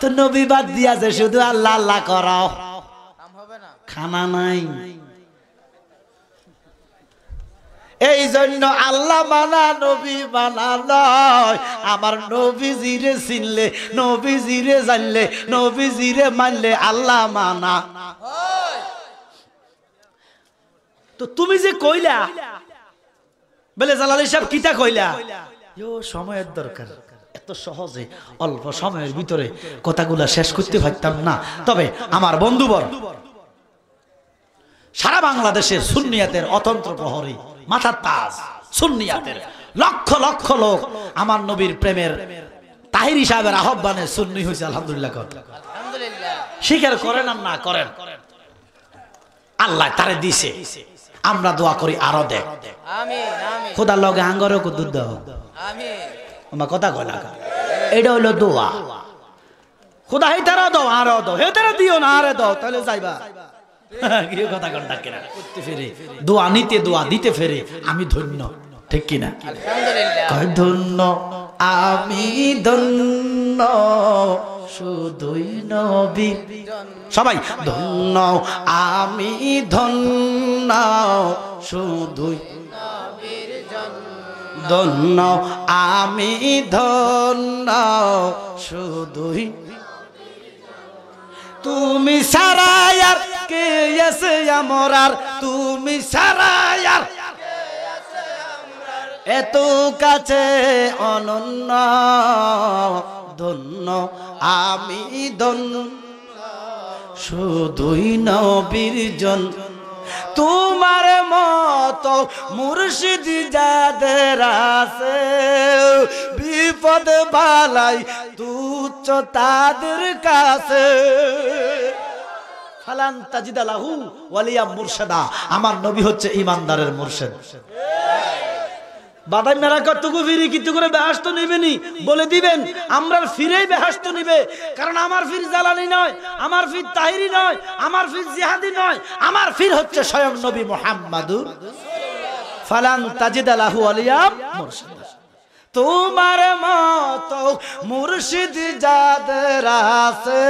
তো নবী বাদ দিয়াছে শুধু আল্লাহ আল্লাহ করাও খানা নাই এই জন্য আল্লাহ মানা নবী মানা নয় আমার জিরে চিনলে জিরে জানলে জিরে মানলে আল্লাহ মানা তো তুমি যে কইলা বলে জালালি সাহেব কিতা কইলা সময়ের দরকার সহজে অল্প সময়ের ভিতরে কথাগুলা শেষ করতে পারতাম না তবে আমার বন্ধুবর সারা বাংলাদেশে সুন্নিয়াতের অতন্ত্র প্রহরী মাথার তাজ সুন্নিয়াতের লক্ষ লক্ষ লোক আমার নবীর প্রেমের তাহির সাহেবের আহ্বানে সুন্নি হয়েছে আলহামদুলিল্লাহ স্বীকার করেন আর না করেন আল্লাহ তারে দিছে আমরা দোয়া করি আরো দেখ খোদার লগে আঙ্গরও দুধ দেওয়া আমার কথা কলা এটা হলো দোয়া খোদা হে তারা দাও আর দাও হে তারা দিও না আরে দাও তাহলে যাইবা কথা কন ডাকে না ফেরে দোয়া নিতে দোয়া দিতে ফেরে আমি ধন্য ঠিক কিনা ধন্য আমি ধন্য শুধুই নবী সবাই ধন্য আমি ধন্য শুধুই ধন্য আমি ধন্য শুধুই তুমি সারায়ার কে এসে আমার আর তুমি সারায়ার এত কাছে অনন্য ধন্য আমি ধন্য শুধুই নবীর জন্য তোমার মত মুর্শিদ যাদের আছে বিপদ বালাই তুচ্ছ তাদের কাছে ফালান তাজিদালাহু ওয়ালিয়া আমার নবী হচ্ছে ইমানদারের মুর্শেদ বাদাই মেরা কতটুকু ফিরি কিন্তু করে বেহাস্ত নিবেনি বলে দিবেন আমরা ফিরেই বেহাস্ত নিবে কারণ আমার ফির জালানি নয় আমার ফির তাহিরি নয় আমার ফির জিহাদি নয় আমার ফির হচ্ছে স্বয়ং নবী মোহাম্মদুর ফালান তাজিদ আলাহু আলিয়াম মুরসাদ তোমার মত মুর্শিদ যাদের আছে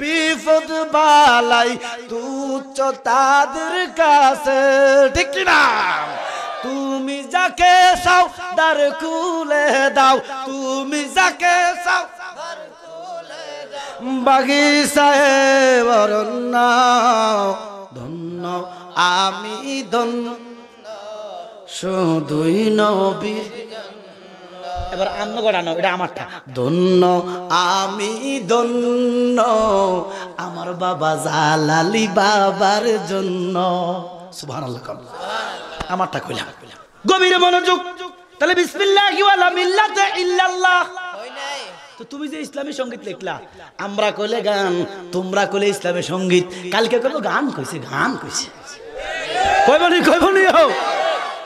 বিপদ বালাই তুচ্ছ তাদের কাছে ঠিক না তুমি যাকে চাও দার কুলে দাও তুমি যাকে চাও বাগিচায় বরণ ধন্য আমি ধন্য শুধুই নবীর এবার আন্ন গড়ানো এটা আমারটা ধন্য আমি ধন্য আমার বাবা জালালি বাবার জন্য সুবাহ আমারটা কইলাম গভীর মনোযোগ তাহলে বিসমিল্লাহি ওয়ালা মিল্লাতে ইল্লাল্লাহ তো তুমি যে ইসলামী সঙ্গীত লিখলা আমরা কইলে গান তোমরা কইলে ইসলামী সঙ্গীত কালকে কইলো গান কইছে গান কইছে কইবনি কইবনি হোক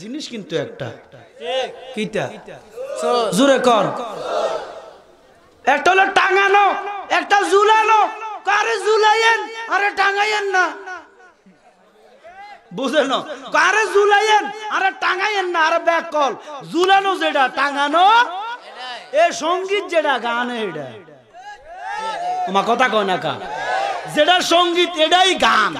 জিনিস কিন্তু একটা কিটা জুরে কর একটা হলো টাঙানো একটা ঝুলানো কারে ঝুলাইয়েন আরে টাঙাইয়েন না বুঝেন কারে আরে টাঙাইয়েন না আরে ব্যাক কল জুলানো যেটা টাঙানো এ সঙ্গীত যেটা গান এটা তোমার কথা কয় না কা যেটা সঙ্গীত এটাই গান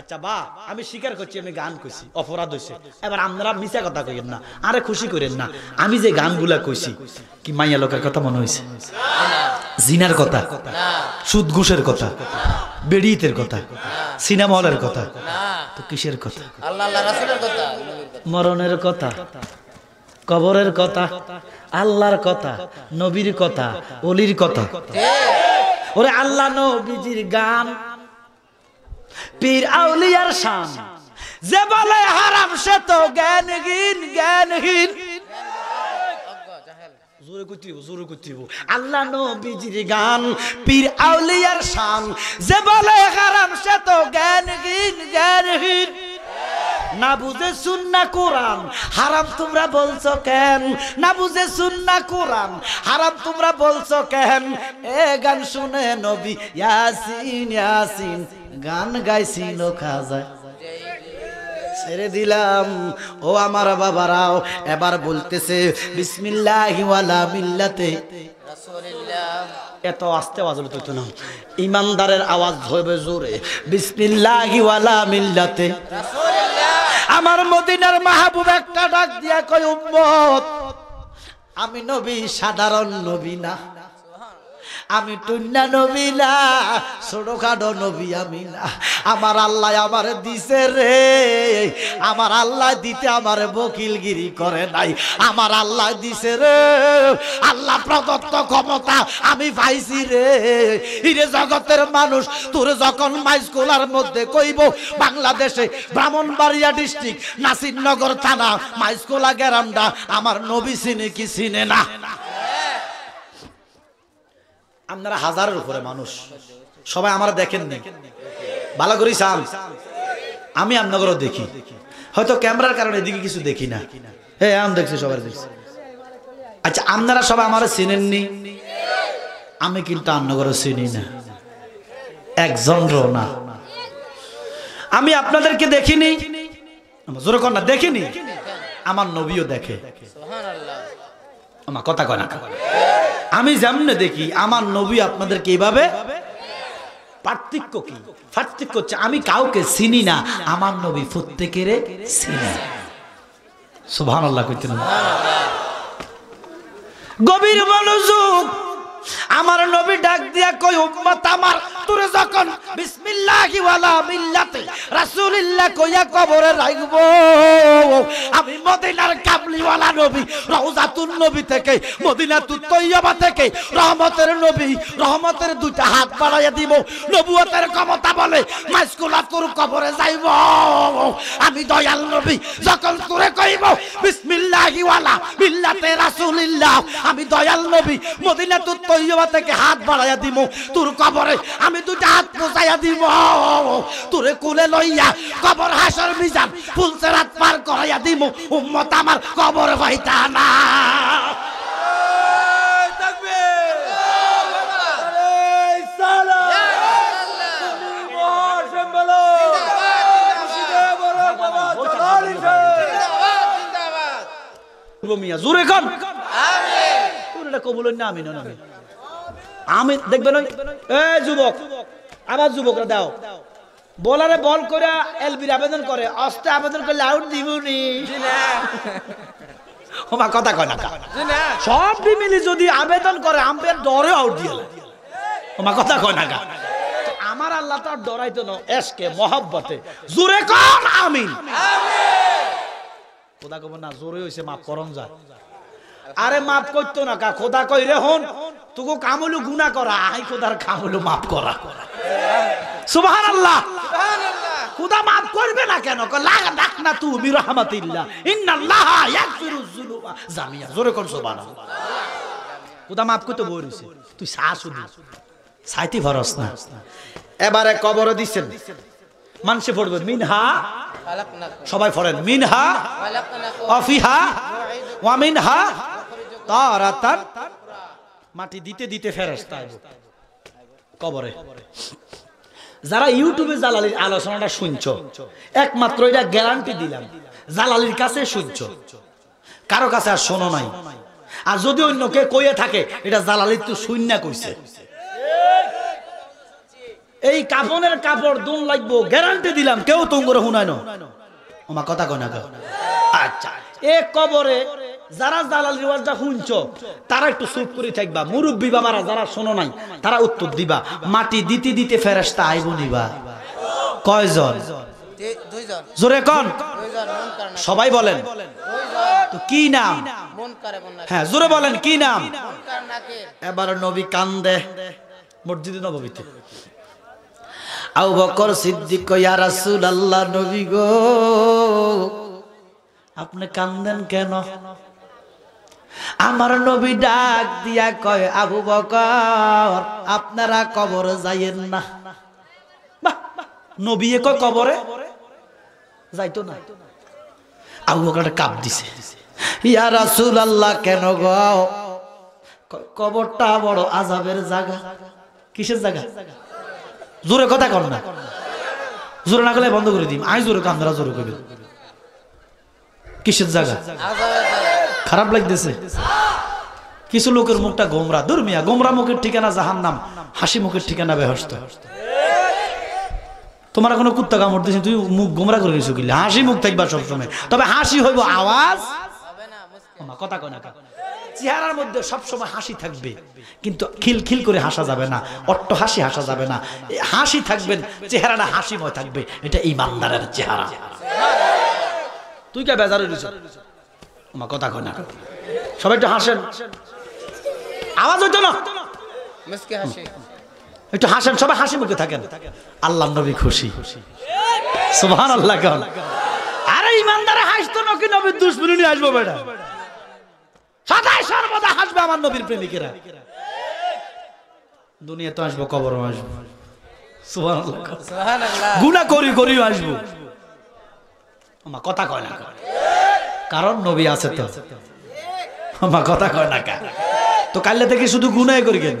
আচ্ছা বা আমি স্বীকার করছি আমি গান কইছি অপরাধ হয়েছে এবার আপনারা মিছা কথা কইেন না আরে খুশি করেন না আমি যে গানগুলা কইছি কি মাইয়া লোকের কথা মনে হয়েছে জিনার কথা সুদ ঘুষের কথা বেড়িতের কথা সিনেমা হলের কথা তো কিসের কথা মরণের কথা কবরের কথা আল্লাহর কথা নবীর কথা অলির কথা ওরে আল্লাহ নবীজির গান পীর আউলিয়ার শান যে বলে হারাম সে তো জ্ঞানহীন জ্ঞানহীন জোরে কুতিব জোরে কুতিব নবীজির গান পীর আউলিয়ার শান যে বলে হারাম সে তো জ্ঞানহীন জ্ঞানহীন না বুঝে সুন্না কোরআন হারাম তোমরা বলছো কেন না বুঝে সুন্না কোরআন হারাম তোমরা বলছো কেন এ গান শুনে নবী ইয়াসিন ইয়াসিন গান গাইছিল যায় ছেড়ে দিলাম ও আমার বাবারাও এবার বলতেছে বিসমিল্লাহি ওয়ালা মিল্লাতে এত আস্তে আওয়াজ হলে তো না ইমানদারের আওয়াজ হবে জোরে বিসমিল্লাহি মিল্লাতে আমার মদিনার মাহবুব একটা ডাক দিয়া কয় উম্মত আমি নবী সাধারণ নবী না আমি টুন্না নবী না ছোটখাটো নবী আমি না আমার আল্লাহ আমারে দিছে রে আমার আল্লাহ দিতে আমার বকিলগিরি করে নাই আমার আল্লাহ দিছে রে আল্লাহ প্রদত্ত ক্ষমতা আমি পাইছি রে ইরে জগতের মানুষ তোর যখন মাইস্কুলার মধ্যে কইব বাংলাদেশে ব্রাহ্মণবাড়িয়া ডিস্ট্রিক্ট নাসিরনগর থানা স্কুলা গেরামডা আমার নবী চিনে কি চিনে না আপনারা হাজারের উপরে মানুষ সবাই আমার দেখেননি ভালো করি সাম আমি আপনাদেরও দেখি হয়তো ক্যামেরার কারণে এদিকে কিছু দেখি না হ্যাঁ আম দেখছি সবার দেখছি আচ্ছা আপনারা সবাই আমার চিনেননি আমি কিন্তু আপনাদেরও চিনি না একজন না আমি আপনাদেরকে দেখিনি জোর কন্যা দেখিনি আমার নবীও দেখে আমার কথা কয় না আমি যেমনে দেখি আমার নবী আপনাদেরকে এইভাবে পার্থক্য কি পার্থক্য হচ্ছে আমি কাউকে চিনি না আমার নবী প্রত্যেকের চিনি আল্লাহ কইতেন গভীর মনোযোগ আমার নবী ডাক দিয়া কই উম্মত আমার তোরে যখন বিসমিল্লাহি ওয়ালা মিল্লাতে রাসূলুল্লাহ কইয়া কবরে রাখব আমি মদিনার কাবলিওয়ালা নবী রওজাতুন নবী থেকে মদিনাতুত তৈয়বা থেকে রহমতের নবী রহমতের দুইটা হাত বাড়াইয়া দিব নবুয়তের ক্ষমতা বলে মাসকুলা তোর কবরে যাইব আমি দয়াল নবী যখন তুরে কইব বিসমিল্লাহি ওয়ালা মিল্লাতে রাসূলুল্লাহ আমি দয়াল নবী মদিনাতুত তৈবা থেকে হাত বাড়াইয়া দিব তোর কবরে আমি দুটা হাত পোচাইয়া দিব তোরে কুলে লইয়া কবর হাসর মিজান ফুলসে রাত পার করাইয়া দিব উম্মত আমার কবর হইতা না জোরে কন তোর না আমি আমি দেখবেন ওই এ যুবক আবার যুবকরা দাও বলারে বল করে এলবির আবেদন করে অস্তে আবেদন করলে আউট নি হোমা কথা কয় না সব মিলে যদি আবেদন করে আম্পায়ার ডরে আউট দিয়ে হোমা কথা কয় না আমার আল্লাহ তার ডরাইতো না এসকে মহব্বতে জোরে কম আমিন খোদা কব না জোরে হইছে মাফ করন যায় আরে মাফ করতো না কা খোদা কই রে হন তোকে কামলু গুনা করা আই খোদার কামলু মাফ করা সুবাহান আল্লাহ খুদা মাফ করবে না কেন ডাক না তুমি রহমাতিল্লাহ ইন্নাল্লাহ ইয়াগফিরুজ যুনুবা জামিয়া জোরে কর সুবহানাল্লাহ খুদা মাফ করতে বইরছে তুই শাসু দি সাইতি ভরস না এবারে কবর দিছেন মানুষে পড়বে মিনহা সবাই পড়েন মিনহা অফিহা ওয়ামিনহা মাটি দিতে দিতে ফেরেশতা আসবে কবরে যারা ইউটিউবে জালালির আলোচনাটা শুনছো একমাত্র এটা গ্যারান্টি দিলাম জালালির কাছে শুনছো কারো কাছে আর শোনো নাই আর যদি অন্য কে কইয়া থাকে এটা জালালির তো শূন্য কইছে এই কাপনের কাপড় দুন লাগবো গ্যারান্টি দিলাম কেউ তুম করে না আমার কথা কয় না আচ্ছা এ কবরে যারা জালাল রিওয়াজটা শুনছ তারা একটু চুপ করে থাকবা মুরব্বী বাবারা যারা শোনো নাই তারা উত্তর দিবা মাটি দিতে দিতে ফেরেস্তা আইব নিবা কয়জন জোরে কন সবাই বলেন কি নাম হ্যাঁ জোরে বলেন কি নাম এবার নবী কান্দে মসজিদ নবীতে আউ বকর সিদ্দিক আল্লাহ নবী গো আপনি কান্দেন কেন আমার নবী ডাক দিয়া কয় আবু বকর আপনারা কবরে যাইয়েন না নবী কয় কবরে যাইতো না আবু বকর কাপ দিছে ইয়া রাসুল আল্লাহ কেন গো কবরটা বড় আজাবের জায়গা কিসের জায়গা জোরে কথা কর না জোরে না করলে বন্ধ করে দিই আমি জোরে কান্দরা জোরে করবেন কিসের জায়গা খারাপ লাগতেছে কিছু লোকের মুখটা গোমরা দুর্মিয়া গোমরা মুখের ঠিকানা জাহান নাম হাসি মুখের ঠিকানা বেহস্ত তোমার কোনো কুত্তা কামড় দিয়েছে তুই মুখ গোমরা করে গেছো কিলে হাসি মুখ থাকবা সবসময় তবে হাসি হইব আওয়াজ কথা কনা চেহারার মধ্যে সবসময় হাসি থাকবে কিন্তু খিলখিল করে হাসা যাবে না অট্ট হাসি হাসা যাবে না হাসি থাকবেন চেহারাটা হাসিময় থাকবে এটা ইমানদারের চেহারা তুই কে বেজারে আমার কথা কয় না সবাই একটু হাসেন আওয়াজ হইতো না একটু হাসেন সবাই হাসি মুখে থাকেন আল্লাহ নবী খুশি সোহান আল্লাহ কন আরে ইমানদারে হাসতো নাকি নবীর দুশ্মনী আসবো বেটা সদাই সর্বদা হাসবে আমার নবীর প্রেমিকেরা দুনিয়া তো আসবো কবরও আসবো গুণা করি করিও আসবো আমার কথা কয় না কারণ নবী আছে তো মা কথা কয় না কেন তো কাল্লা থেকে শুধু গুনাই করি কেন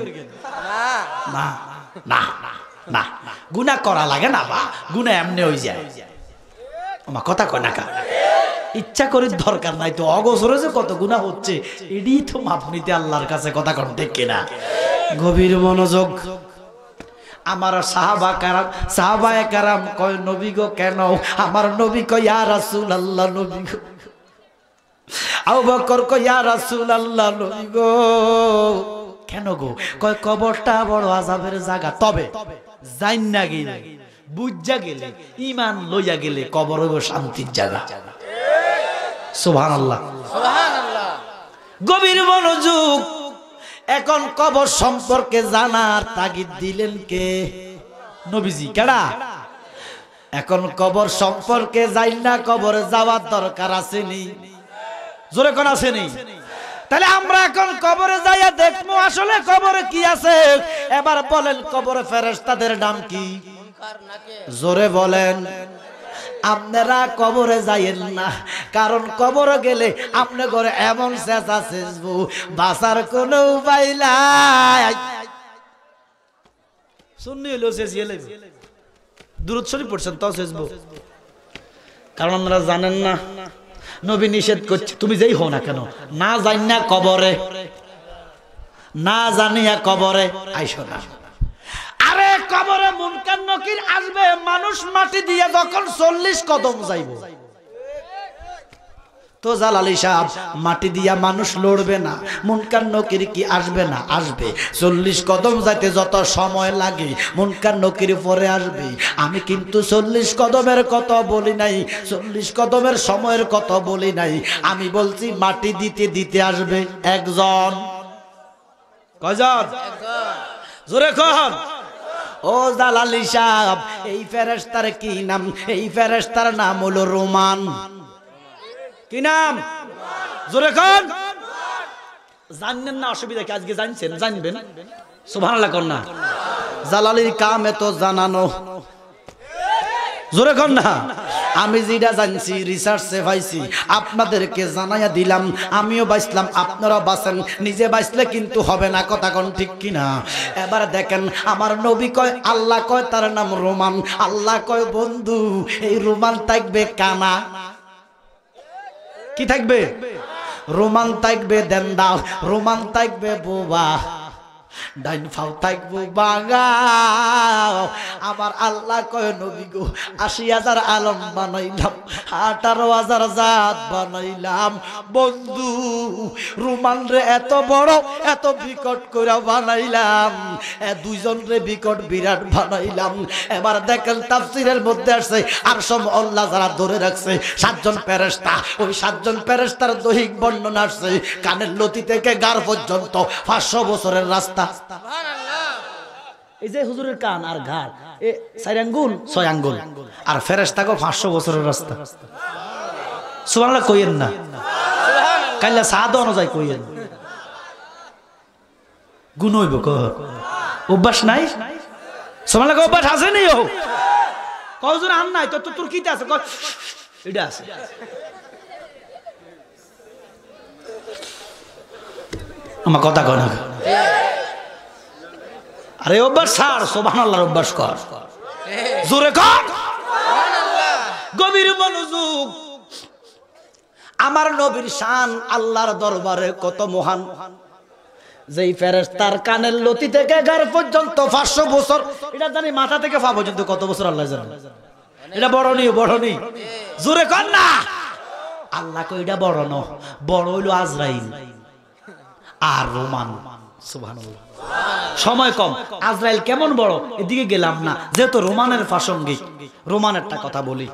না না না গুনা করা লাগে না বা গুনা এমনি হয়ে যায় আমার কথা কয় না কেন ইচ্ছা করে দরকার নাই তো অগোচরে যে কত গুণা হচ্ছে এডি তো নিতে আল্লাহর কাছে কথা কন ঠিক কিনা গভীর মনোযোগ আমার সাহাবা কারাম সাহাবায় কারাম কয় নবী গো কেন আমার নবী কয় আর রাসূল আল্লাহ নবী গো কেন গো কয় কবরটা বড় আজাবের জায়গা তবে যাইন না গেলে বুঝা গেলে ইমান লইয়া গেলে কবর হইব শান্তির জায়গা সুহান আল্লাহ গভীর মনোযোগ এখন কবর সম্পর্কে জানার তাগিদ দিলেন কে নবীজি কেডা এখন কবর সম্পর্কে যাই না কবর যাওয়ার দরকার আছে নি জোরে কোন নেই তাহলে আমরা এখন কবরে যাইয়া দেখবো আসলে কবরে কি আছে এবার বলেন কবরে ফেরেস তাদের নাম কি জোরে বলেন আপনারা কবরে যাইয়েন না কারণ কবরে গেলে আপনি ঘরে এমন চেঁচা চেঁচবো বাসার কোনো উপায় নাই শুননি হইলেও চেঁচিয়ে লাগবে পড়ছেন তো চেঁচবো কারণ আপনারা জানেন না নবী নিষেধ করছে তুমি যেই হও না কেন না যাই না কবরে না জানিয়া কবরে আইসো না আরে কবরে মুনকার নকির আসবে মানুষ মাটি দিয়ে যখন চল্লিশ কদম যাইব তো জালালি সাহেব মাটি দিয়া মানুষ লড়বে না মুনকার নকির কি আসবে না আসবে চল্লিশ কদম যাইতে যত সময় লাগে মুনকার নকির পরে আসবে আমি কিন্তু চল্লিশ কদমের কত বলি নাই চল্লিশ কদমের সময়ের কত বলি নাই আমি বলছি মাটি দিতে দিতে আসবে একজন কজন জোরে কন ও জালালি সাহেব এই ফেরেস্তার কি নাম এই ফেরেস্তার নাম হলো রোমান কি নাম জোরে কন জানবেন না অসুবিধা কি আজকে জানছেন জানবেন সুবহানাল্লাহ কর না জালালির কাম এত জানানো জোরে কর না আমি যেটা জানছি রিসার্চে পাইছি আপনাদেরকে জানাইয়া দিলাম আমিও বাঁচলাম আপনারা বাঁচেন নিজে বাঁচলে কিন্তু হবে না কথা কোন ঠিক কিনা এবার দেখেন আমার নবী কয় আল্লাহ কয় তার নাম রোমান আল্লাহ কয় বন্ধু এই রোমান থাকবে কানা কি থাকবে রোমান থাকবে দেন্দা রোমান থাকবে বোবা ডাইন ফাও থাকবো বাঙাও আমার আল্লাহ কয় নবী গো আশি হাজার আলম বানাইলাম আঠারো হাজার জাত বানাইলাম বন্ধু রুমান রে এত বড় এত বিকট করে বানাইলাম এ দুইজন রে বিকট বিরাট বানাইলাম এবার দেখেন তাফসিরের মধ্যে আসছে আর সব আল্লাহ যারা ধরে রাখছে সাতজন প্যারেস্তা ওই সাতজন প্যারেস্তার দৈহিক বর্ণনা আসছে কানের লতি থেকে গার পর্যন্ত পাঁচশো বছরের রাস্তা এই যে হুজুরের কান আর ঘাট এ চার আঙ্গুল ছয় আঙ্গুল আর ফেরেস থাকো পাঁচশো বছরের রাস্তা সুবানাল্লাহ কইয়েন না কাইলা সাদ অনুযায়ী কইয়েন গুণ হইব অভ্যাস নাই সুবানাল্লাহ অভ্যাস আছে নি হোক কজন আন নাই তো তোর কিতে আছে এটা আছে আমার কথা কনা আরে অভ্যাস সার সোভান আল্লাহর অভ্যাস কর জোরে কর গভীর মনোযোগ আমার নবীর শান আল্লাহর দরবারে কত মহান যেই ফেরেস তার কানের লতি থেকে গার পর্যন্ত পাঁচশো বছর এটা জানি মাথা থেকে ফা পর্যন্ত কত বছর আল্লাহ জানেন এটা বড় নি বড় নি জোরে কর না আল্লাহ কই এটা বড় ন বড় হইল আজরাইল আর রোমান সুবহানাল্লাহ সময় কম আজরাইল কেমন বড় এদিকে গেলাম না যেহেতু রোমানের প্রাসঙ্গিক রোমানেরটা কথা বলি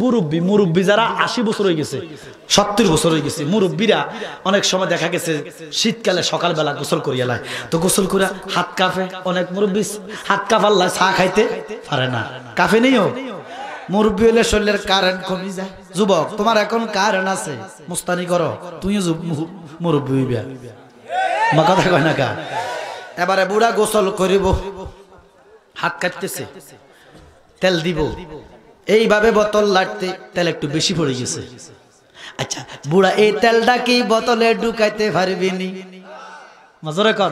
মুরব্বী মুরব্বী যারা আশি বছর হয়ে গেছে সত্তর বছর হয়ে গেছে মুরব্বীরা অনেক সময় দেখা গেছে শীতকালে সকালবেলা গোসল করিয়া লায় তো গোসল করে হাত কাফে অনেক মুরব্বী হাত কাঁপাল্লায় চা খাইতে পারে না কাফে নেই হোক মুরব্বী হলে শরীরের কারেন্ট কমে যায় যুবক তোমার এখন কারেন্ট আছে মুস্তানি করো তুইও মুরব্বী হইবা কথা কয় না এবারে বুড়া গোসল করিব হাত কাটতেছে তেল দিব এইভাবে বোতল লাগতে তেল একটু বেশি পড়ে গেছে আচ্ছা বুড়া এই তেলটা কি বোতলে ঢুকাইতে পারবিনি মজরে কর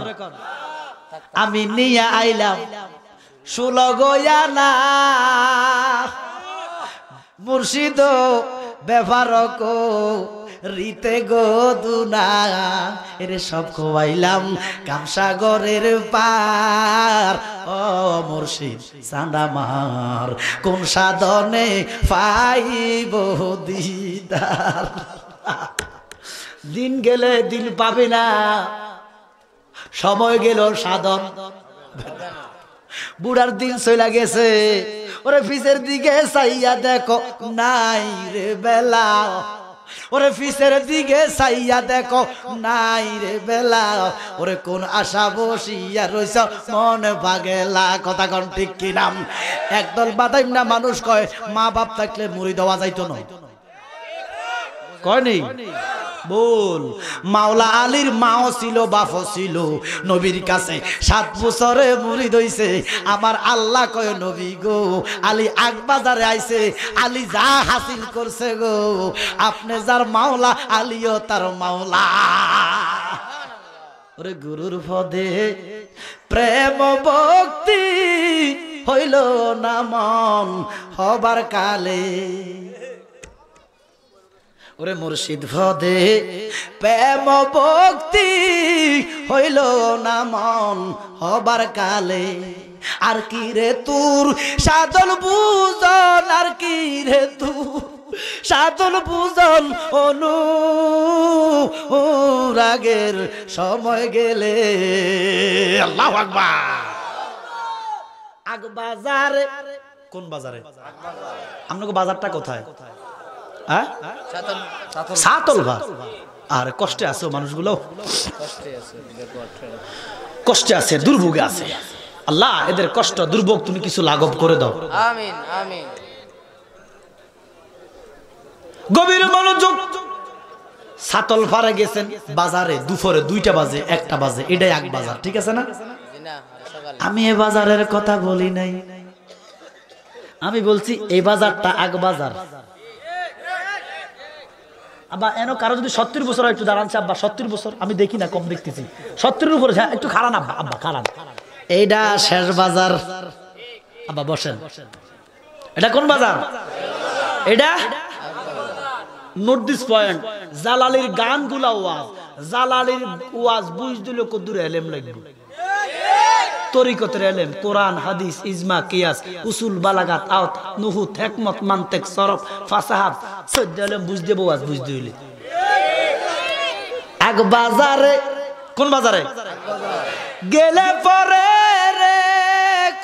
আমি নিয়ে আইলাম না মুর্শিদ ব্যবহার কো রিতে গো দুনা এরে সব খোয়াইলাম কামসাগরের পার ও মুর্শিদ সান্দামার কোন সাধনে পাইব দিদার দিন গেলে দিন পাবে না সময় গেল সাধন বুড়ার দিন চলে গেছে ওরে পিছের দিকে চাইয়া দেখো নাই রে বেলা ওরে ফিসের দিকে সাইয়া দেখো নাই রে বেলা ওরে কোন আশা বসিয়া রইছ মন ভাগেলা কথা কন ঠিক কি নাম একদল বাদাইম না মানুষ কয় মা বাপ থাকলে মুড়ি দেওয়া যাইতো না কয়নি বল মাওলা আলীর মাও ছিল বাপও ছিল নবীর কাছে সাত বছরে মুড়ি দইছে আমার আল্লাহ কয় নবী গো আলী আগবাজারে আইছে আলী যা হাসিল করছে গো আপনি যার মাওলা আলীও তার মাওলা ওরে গুরুর পদে প্রেম ভক্তি হইল না মন হবার কালে ওরে মুর্শিদ ভদে প্রেম ভক্তি হইল না মন হবার কালে আর কি রে তুর সাধন বুজন আর কি রে তুর সাধন বুজন অনু রাগের সময় গেলে আল্লাহ আকবার আগ বাজারে কোন বাজারে আপনাকে বাজারটা কোথায় হ্যাঁ? আর কষ্টে আছে মানুষগুলো কষ্টে আছে দুর্ভোগে আছে আল্লাহ এদের কষ্ট দুর্ভোগ তুমি কিছু লাঘব করে দাও গভীর মনোযোগ সাতল গেছেন বাজারে দুপুরে দুইটা বাজে একটা বাজে এটাই এক বাজার ঠিক আছে না আমি এ বাজারের কথা বলি নাই আমি বলছি এই বাজারটা আগ বাজার আবার এন কারো যদি সত্তর বছর একটু দাঁড়ানছে আব্বা সত্তর বছর আমি দেখি না কম দেখতেছি সত্তরের উপরে হ্যাঁ, একটু খারান আব্বা আব্বা খারান এইটা শেষ বাজার আব্বা বসেন এটা কোন বাজার এটা জালালির গান গুলা ওয়াজ জালালির ওয়াজ বুঝ দিল কদ্দুর এলেম লাগবে তরিকতের এলেম কোরআন হাদিস ইজমা কিয়াস উসুল বালাগাত আউত নুহুত হেকমত মান্তেক সরফ ফাসাহাব সদ্য এলেম বুঝতে বোয়াজ বুঝতে হইলে আগ বাজারে কোন বাজারে গেলে পরে রে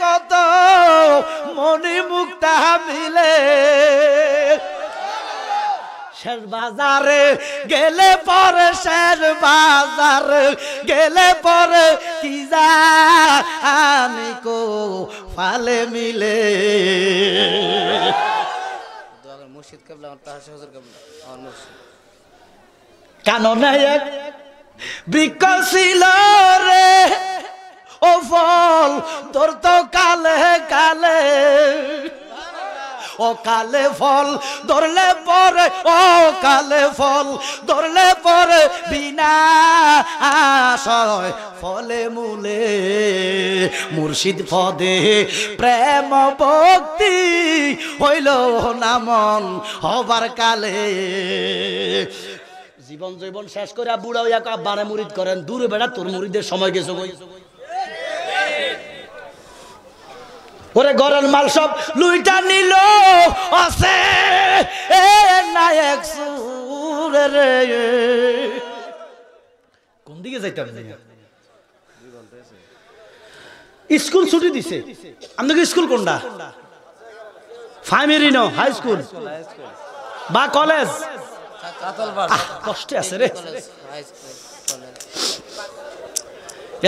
কত মনি মুক্তা মিলে শের বাজার গেলে পরে শের বাজার গেলে পরে কি জানি কো ফালে মিলে মুর্শিদ কাবলা আমার রে ও ফল তোর তো কালে কালে অকালে ফল ধরলে পরে অকালে ফল ধরলে পরে বিনা আশয় ফলে মূলে মুর্শিদ পদে প্রেম ভক্তি হইল নামন হবার কালে জীবন জীবন শেষ করে বুড়া হইয়া বারে মুরিদ করেন দূরে বেড়া তোর মুরিদের সময় গেছে ওরে ঘরের মাল সব লুইটা নিল আছে এ নায়ক সুরে রে কোন দিকে যাইতাম স্কুল ছুটি দিছে আমাদের স্কুল কোনটা ফাইমেরিনো হাই স্কুল বা কলেজ কষ্টে আছে রে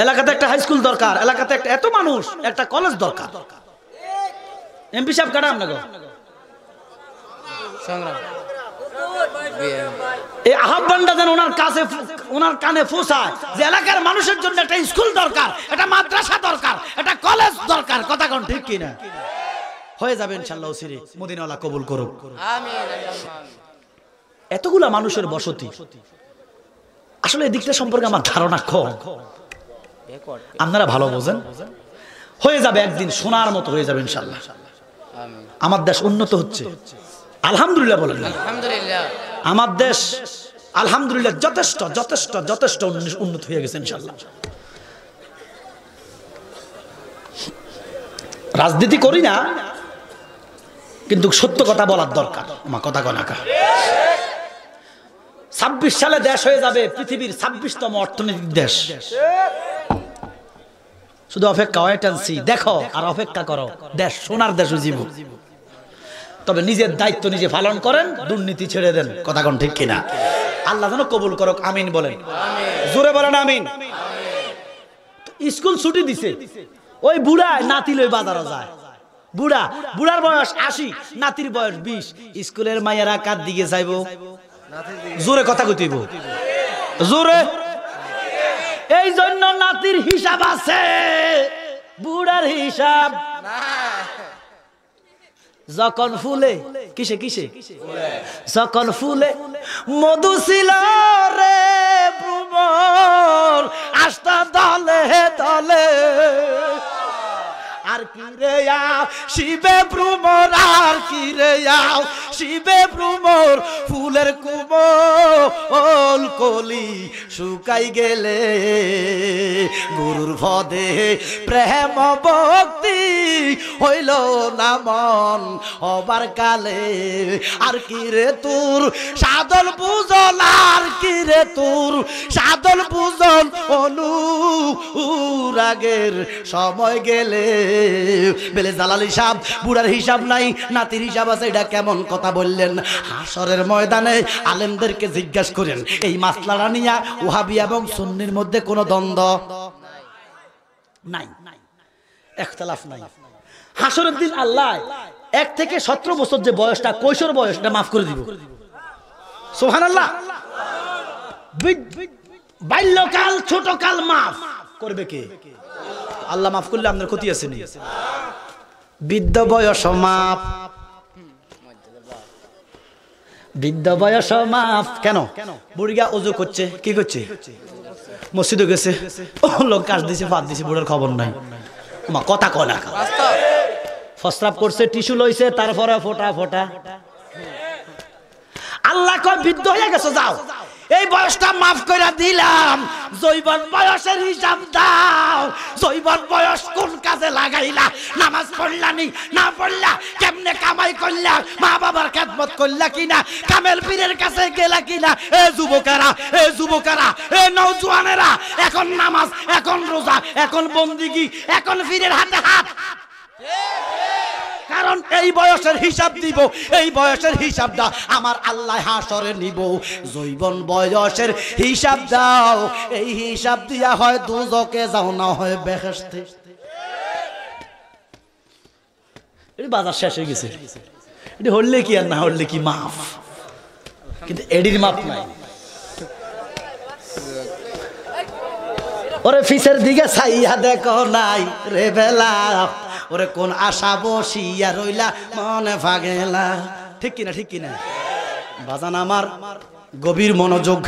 এলাকাতে একটা হাই স্কুল দরকার এলাকাতে একটা এত মানুষ একটা কলেজ দরকার এমপি সাহেব কাটা আপনাকে সংগ্রাম এই আহ্বানটা যেন ওনার কাছে ওনার কানে যে এলাকার মানুষের জন্য একটা স্কুল দরকার একটা মাদ্রাসা দরকার একটা কলেজ দরকার কথা কোন ঠিক কিনা হয়ে যাবে ইনশাল্লাহ মদিনাওয়ালা কবুল করুক এতগুলা মানুষের বসতি আসলে এই দিকটা সম্পর্কে আমার ধারণা কম আপনারা ভালো বোঝেন হয়ে যাবে একদিন সোনার মতো হয়ে যাবে ইনশাল্লাহ আমার দেশ উন্নত হচ্ছে আলহামদুলিল্লাহ বলেন আমার দেশ আলহামদুলিল্লাহ যথেষ্ট যথেষ্ট যথেষ্ট উন্নত হয়ে গেছে ইনশাল্লাহ রাজনীতি করি না কিন্তু সত্য কথা বলার দরকার আমার কথা কনাকা ছাব্বিশ সালে দেশ হয়ে যাবে পৃথিবীর ছাব্বিশতম অর্থনৈতিক দেশ শুধু অপেক্ষা ওয়েট অ্যান্ড দেখো আর অপেক্ষা করো দেশ সোনার দেশ জীব তবে নিজের দায়িত্ব নিজে পালন করেন দুর্নীতি ছেড়ে দেন কথা কোন ঠিক কিনা আল্লাহ যেন কবুল করক আমিন বলেন জোরে বলেন আমিন স্কুল ছুটি দিছে ওই বুড়া নাতি লই বাজারে যায় বুড়া বুড়ার বয়স আশি নাতির বয়স বিশ স্কুলের মায়েরা কার দিকে যাইব জোরে কথা কইতেইব জোরে এই জন্য নাতির হিসাব আছে দুনিয়ার হিসাব যখন ফুলে কিসে কিসে যখন ফুলে মধু ছিল রে ভ্রমণ আস্তা দলে দলে আর কি রে শিবে ভ্রমণ আর কি রে শিবে ভ্রমর ফুলের কুমল কলি শুকাই গেলে গুরুর ভদে প্রেম ভক্তি হইল না মন কালে আর কি রে তোর সাদল পূজন আর কি রে তোর সাদল পূজন অনু রাগের সময় গেলে বেলে জালালি সাহ বুড়ার হিসাব নাই নাতির হিসাব আছে এটা কেমন কথা বললেন হাসরের ময়দানে আলেমদেরকে জিজ্ঞাসা করেন এই মাসলাটা নিয়ে ওহাবি এবং সুন্নির মধ্যে কোনো দ্বন্দ্ব নাই একতলাফ নাই হাসরের দিন আল্লাহ এক থেকে সতেরো বছর যে বয়সটা কৈশোর বয়সটা মাফ করে দিব সোহান আল্লাহ বাল্যকাল ছোটকাল মাফ করবে কে আল্লাহ মাফ করলে আপনার ক্ষতি আছে বৃদ্ধ বয়স মাফ বৃদ্ধ বয়স মাফ কেন বুড়িগা অজু করছে কি করছে মসজিদে গেছে ও লোক কাজ দিছে ফাঁদ দিছে বুড়ার খবর নাই মা কথা কনা ফসরাপ করছে টিস্যু লইছে তারপরে ফোটা ফোটা আল্লাহ কয় বৃদ্ধ হয়ে গেছে যাও এই বয়সটা মাফ করে দিলাম জৈবন বয়সের হিসাব দাও জৈবন বয়স কোন কাজে লাগাইলা নামাজ পড়লা নি না পড়লা কেমনে কামাই করলা মা বাবার খেদমত করলা কিনা কামেল পীরের কাছে গেলা কিনা এ যুবকেরা এ যুবকেরা এ নৌজওয়ানেরা এখন নামাজ এখন রোজা এখন বন্দিগি এখন পীরের হাতে হাত ঠিক কারণ এই বয়সের হিসাব দিব এই বয়সের দাও আমার আল্লাহ হাসরে নিব জৈবন বয়সের হিসাব দাও এই হিসাব দিয়া হয় দুজকে যাও না হয় বেহেস্তে বাজার শেষ হয়ে গেছে এটি হরলে কি আর না হরলে কি মাফ কিন্তু এডির মাফ নাই ওরে ফিসের দিকে সাইয়া দেখো নাই রে বেলা ওরে কোন আশা বসিয়া রইলা মনে ভাগেলা ঠিক কিনা ঠিক কিনা বাজান আমার গভীর মনোযোগ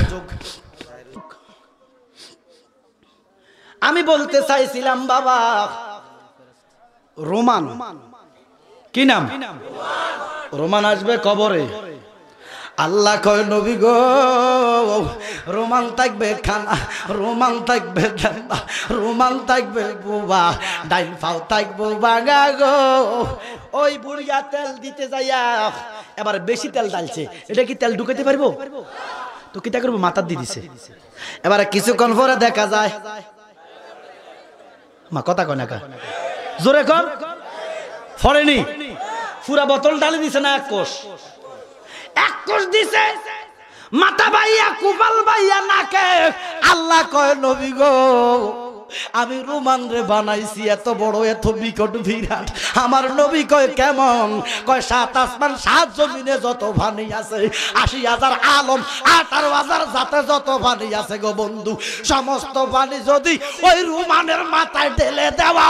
আমি বলতে চাইছিলাম বাবা রোমান কি নাম রোমান আসবে কবরে আল্লাহ কয় নবী গো রুমাল থাকবে খানা রুমাল থাকবে ঠান্ডা রুমাল থাকবে বুবা ডাইন ফাও থাকবো বাগা গো ওই বুড়িয়া তেল দিতে যাইয়া এবার বেশি তেল ডালছে এটা কি তেল ঢুকাতে পারবো তো কিটা করবো মাথার দি দিছে এবার কিছুক্ষণ পরে দেখা যায় মা কথা কয় কা জোরে কম ফরেনি পুরা বোতল ডালে দিছে না এক কোষ এক দিছে মাথা বাইয়া কুপাল বাইয়া নাকে আল্লাহ কয় নবী গো আমি রোমান রে বানাইছি এত বড় এত বিকট বিরাট আমার নবী কয় কেমন কয় সাত আসমান সাত জমিনে যত ভানি আছে আশি হাজার আলম আঠারো হাজার যাতে যত ভানি আছে গো বন্ধু সমস্ত ভানি যদি ওই রুমানের মাথায় ঢেলে দেওয়া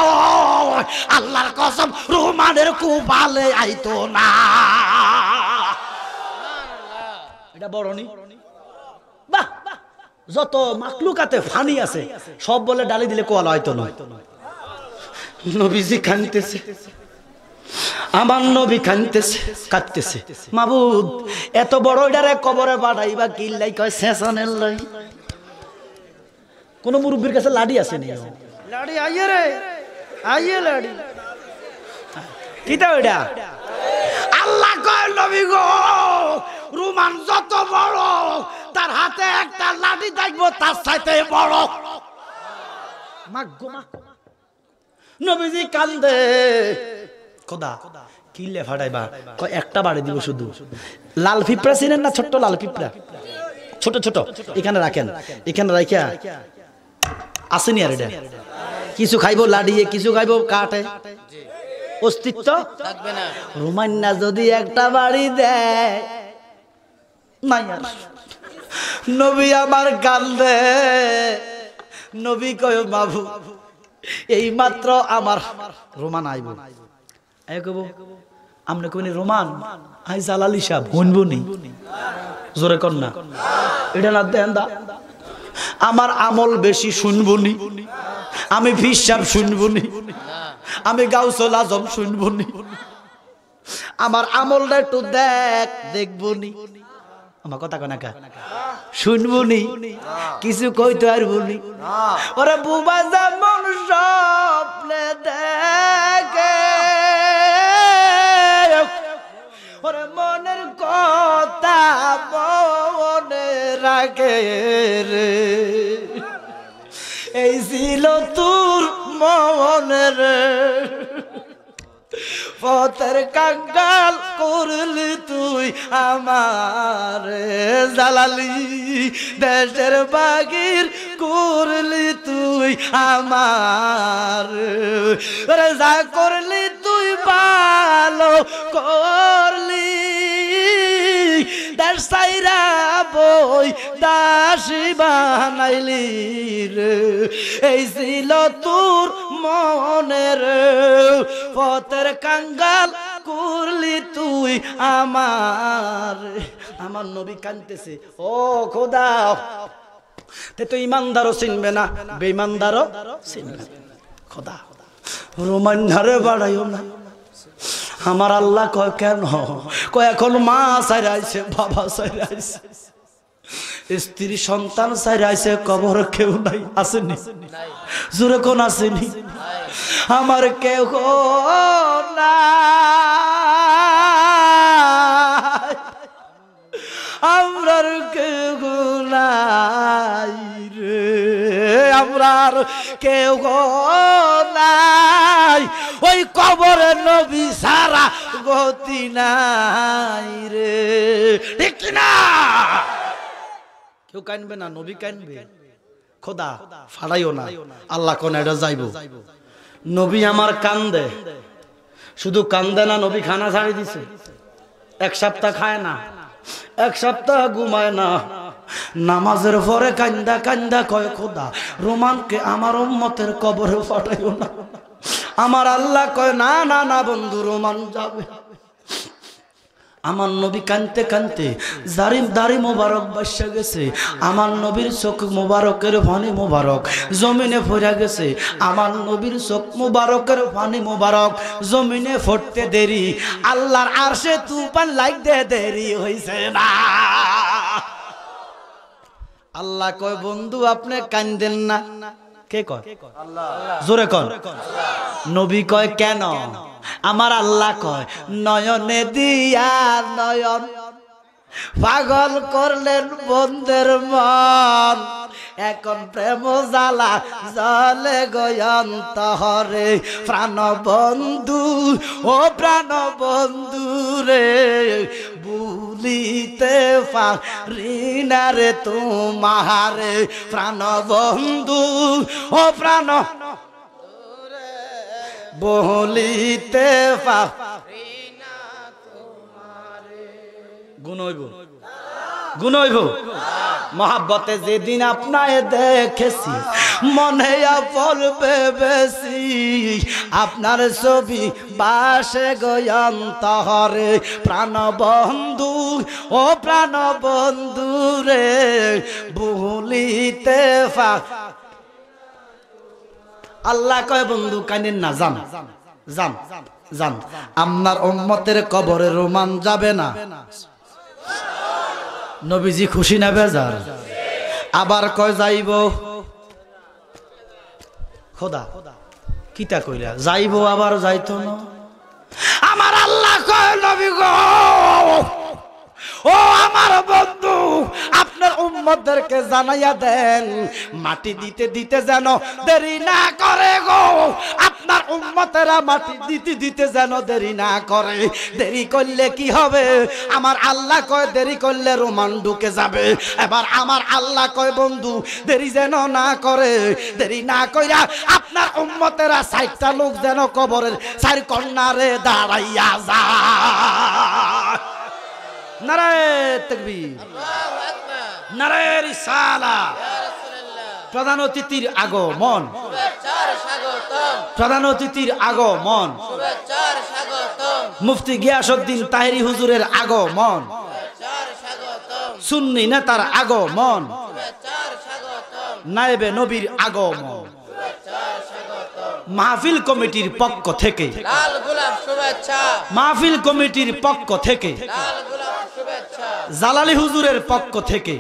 আল্লাহর কসম রুমানের কুপালে আইতো না এটা বড়নি বাহ যত মাকলুকাতে ফানি আছে সব বলে ডালি দিলে কোয়াল হয়তো নয় নবীজি কানতেছে আমার নবী কানতেছে কাঁদতেছে মাবুদ এত বড় ডারে কবরে পাঠাইবা কিল্লাই কয় শেষানের লাই কোন মুরব্বীর কাছে লাড়ি আছে নি লাড়ি আইয়ে রে আইয়ে লাড়ি কিতা ওইটা কয় নবী গো রুমান যত বড় তার হাতে একটা লাঠি তার সাথে বড় মা গোমা নবীজি কান্দে খোদা কয় একটা বাড়ি দিব শুধু লাল পিঁপড়া ছিলেন না ছোট্ট লাল পিঁপড়া ছোট ছোট এখানে রাখেন এখানে রাখিয়া আসেনি আর এটা কিছু খাইবো লাডিয়ে কিছু খাইবো কাঠে অস্তিত্ব থাকবে না রোমান্না যদি একটা বাড়ি দেয় নাই আর নবী আমার গান দে নবী কয় বাবু এই মাত্র আমার রোমান আইব আইব আমরা কবি রোমান আই জালালি সাহেব হনবনি জোরে কন্যা এটা না দেন দা আমার আমল বেশি শুনবনি আমি ফিসাব শুনবনি আমি গাউসল আজম শুনবনি আমার আমলটা একটু দেখ দেখবনি আমার কথা কনাকা শুনবনি কিছু কইতে আর বলি ওরে বুবা যেমন স্বপ্নে দেখ ওরে মনের কথা মনে রাখে রে এই ছিল তোর মনের পথের কাঙ্গাল করলি তুই আমার জালালি দেশের বাগির করলি তুই আমার রেজা করলি তুই ভালো করলি ব্যবসায়ীরা বই দাস বানাইলি রে এই ছিল তোর মনের পথের কাঙ্গাল করলি তুই আমার আমার নবী কানতেছে ও খোদা তে তো ইমানদারও চিনবে না বেইমানদারও চিনবে খোদা রোমান্যারে বাড়াইও না আমার আল্লাহ কয় কেন কয় এখন মা সাইরাইছে বাবা সাইরাইছে স্ত্রী সন্তান সাইরাইছে কবর কেউ নাই আসেনি জুরে কোন আসেনি আমার কেউ না আমরার কেউ নাই আমরার কেউ গো নাই ওই কবরে নবী সারা গতি নাই রে ঠিক না কেউ কানবে না নবী কানবে খোদা ফাড়াইও না আল্লাহ কোন এটা যাইব নবী আমার কান্দে শুধু কান্দে না নবী খানা ছাড়ি দিছে এক সপ্তাহ খায় না এক সপ্তাহ ঘুমায় না নামাজের পরে কান্দা কান্দা কয় খোদা রোমানকে আমার উম্মতের কবরে পাঠাইও না আমার আল্লাহ কয় না না না বন্ধু রোমান যাবে আমার নবী কানতে কানতে জারিম দারি মোবারক বাসা গেছে আমার নবীর চোখ মোবারকের ভানি মোবারক জমিনে ফোরা গেছে আমার নবীর চোখ মোবারকের ভানি মোবারক জমিনে ফটতে দেরি আল্লাহর আর সে তুপান লাগতে দেরি হয়েছে না আল্লাহ কয় বন্ধু আপনি কান্দেন না কে কয় জোরে কন নবী কয় কেন আমার আল্লাহ কয় নয়নে দিয়া নয়ন পাগল করলেন বন্ধের মন এখন প্রেম জ্বালা জলে গয়ন্ত হরে প্রাণ বন্ধু ও প্রাণ বন্ধু রে বুলিতে পারিনা রে তোমারে প্রাণ বন্ধু ও প্রাণ বলিতে পা তোমারে গুণ গুণ মহাব্বতে যেদিন আপনায় দেখেছি মনে পড়বে বেশি আপনার ছবি পাশে বাসে প্রাণ বন্ধু ও বন্ধু রে ফা আল্লাহ কয় বন্ধু কানে না জান জান জান আপনার উম্মতের কবরে রোমান যাবে না নবীজি খুশি না বেজার আবার কয় যাইব খোদা কিতা কইলা যাইব আবার যাইতো না আমার আল্লাহ কয় নবী গো ও আমার বন্ধু আপনার উম্মতদেরকে জানাইয়া দেন মাটি দিতে দিতে যেন দেরি না করে গো আপনার উম্মতেরা মাটি দিতে দিতে যেন দেরি না করে দেরি করলে কি হবে আমার আল্লাহ কয় দেরি করলে রোমান ঢুকে যাবে এবার আমার আল্লাহ কয় বন্ধু দেরি যেন না করে দেরি না কইরা আপনার উম্মতেরা সাইটটা লোক যেন কবরের সাইর কন্যারে দাঁড়াইয়া যা নারায় প্রধান অতিথির আগমন প্রধান অতিথির আগমন মুফতি গিয়াসুদ্দিন তাহেরি হুজুরের আগমন সুন্নি নেতার আগমন নায়বে নবীর আগমন মাহফিল কমিটির পক্ষ থেকে মাহফিল কমিটির পক্ষ থেকে জালালি হুজুরের পক্ষ থেকে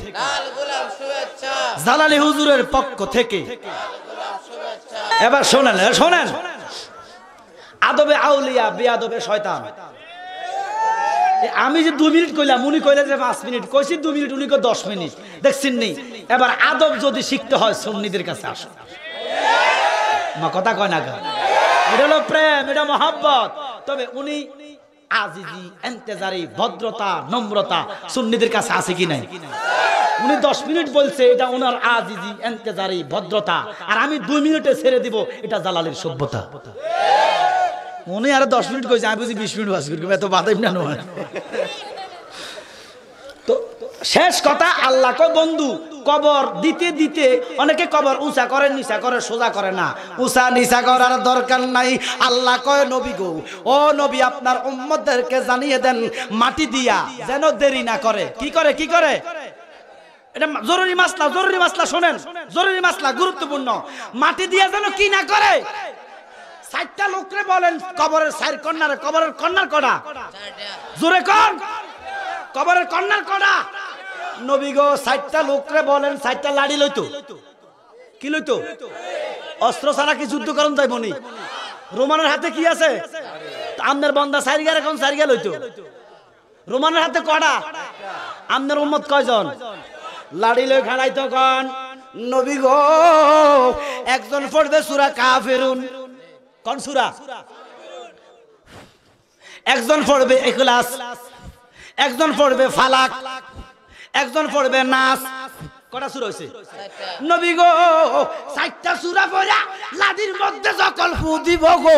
জালালি হুজুরের পক্ষ থেকে এবার শোনেন শোনেন আদবে আউলিয়া বেআবে শয়তান আমি যে দু মিনিট কইলাম উনি কইলেন যে পাঁচ মিনিট কইছি দু মিনিট উনি কো দশ মিনিট দেখছেন নেই এবার আদব যদি শিখতে হয় সন্নিদের কাছে আসো মা কথা কয় না এটা হলো প্রেম এটা মহাব্বত তবে উনি আজিজি এন্তেজারি ভদ্রতা নম্রতা সুন্নিদের কাছে আছে কি নাই উনি দশ মিনিট বলছে এটা ওনার আজিজি এন্তেজারি ভদ্রতা আর আমি দুই মিনিটে ছেড়ে দিব এটা জালালের সভ্যতা উনি আরো দশ মিনিট কইছে আমি বুঝি বিশ মিনিট বাস করি এত বাধাই না নয় তো শেষ কথা আল্লাহ কো বন্ধু কবর দিতে দিতে অনেকে কবর উঁচা করে নিচা করে সোজা করে না উঁচা নিচা করার দরকার নাই আল্লাহ কয় নবী গো ও নবী আপনার উম্মদেরকে জানিয়ে দেন মাটি দিয়া যেন দেরি না করে কি করে কি করে এটা শোনেন মাটি দিয়া কি না বলেন কবরের কন্যার কবরের কড়া কবরের কন্যার কড়া নবী গো ষাটটা লোকরে বলেন ষাটটা লাড়ি লইতো কি লইতো অস্ত্র ছাড়া কি যুদ্ধ করুন যাইব নি রোমানের হাতে কি আছে আমনের বন্দা সারিগার এখন সারিগা লইতো রোমানের হাতে কড়া আমনের উম্মত কয়জন লাড়ি লই খাড়াই তখন নবী গো একজন পড়বে সুরা কাফেরুন কোন সুরা একজন পড়বে এখলাস একজন পড়বে ফালাক একজন পড়বে নাচ কটা সুর হয়েছে নবী গো চারটা সুরা পড়া লাদির মধ্যে সকল দিব গো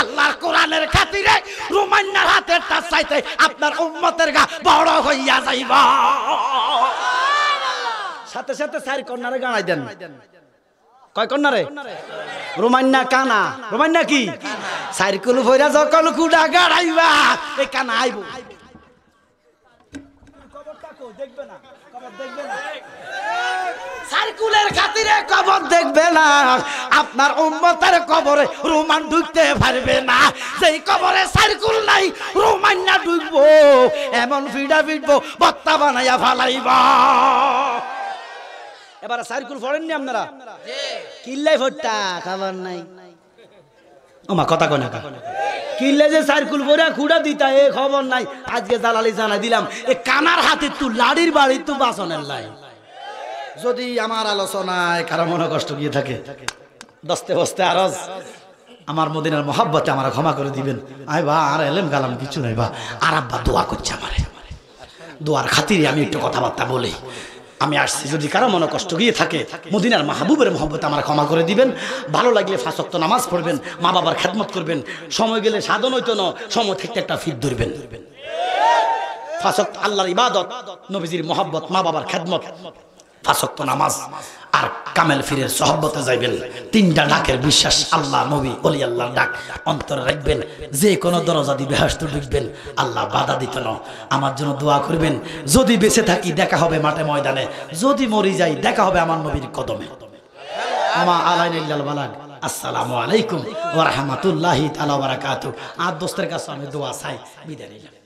আল্লাহর কোরআনের খাতিরে রুমান্নার হাতের তার চাইতে আপনার উম্মতের গা বড় হইয়া যাইব সাথে সাথে চার কন্যারে গানাই দেন কয় কন্যারে রোমান্না কানা রোমান্না কি সাইকেল ভৈরা যখন কুড়া গাড়াইবা এই কানা আইব সার্কুলের খাতিরে কবর দেখবে না আপনার উম্মতের কবরে রোমান ঢুকতে পারবে না সেই কবরে সার্কুল নাই রোমান না ঢুকবো এমন ফিডা ফিটবো বত্তা বানাইয়া ফালাইব এবার সার্কুল পড়েননি আপনারা কিল্লাই ফোরটা খবর নাই ওমা কথা কয় না কিনলে যে সার্কুল পরে খুঁড়া দিতা এ খবর নাই আজকে জালালি জানা দিলাম এ কানার হাতে তু লাড়ির বাড়ি তু বাসনের লাই যদি আমার আলোচনায় কারো মনে কষ্ট গিয়ে থাকে দস্তে বস্তে আরজ আমার মদিনার মহাব্বতে আমার ক্ষমা করে দিবেন আয় বা আর এলেম গালাম কিছু নাই বা আর আব্বা দোয়া করছে আমারে দোয়ার খাতিরে আমি একটু কথাবার্তা বলি আমি আসছি যদি কারো মনে কষ্ট গিয়ে থাকে মদিনার মাহবুবের মহব্বত আমার ক্ষমা করে দিবেন ভালো লাগলে ফাঁসক্ত নামাজ পড়বেন মা বাবার খেদমত করবেন সময় গেলে সাধন হইত না সময় থেকে একটা ফির ধরবেন ফাঁসক্ত আল্লাহর ইবাদত নবীজির মহব্বত মা বাবার খেদমত ফাঁসক্ত নামাজ আর কামেল ফিরের সহব্বতে যাইবেন তিনটা ডাকের বিশ্বাস আল্লাহ নবী অলি আল্লাহ ডাক অন্তরে রাখবেন যে কোনো দরজা দিবে হাসতে ঢুকবেন আল্লাহ বাধা দিত না আমার জন্য দোয়া করবেন যদি বেঁচে থাকি দেখা হবে মাঠে ময়দানে যদি মরি যাই দেখা হবে আমার নবীর কদমে আমার আলাইনাল বালাক আসসালামু আলাইকুম ওয়া তালা তাআলা আর দোস্তের কাছে আমি দোয়া চাই বিদায় নিলাম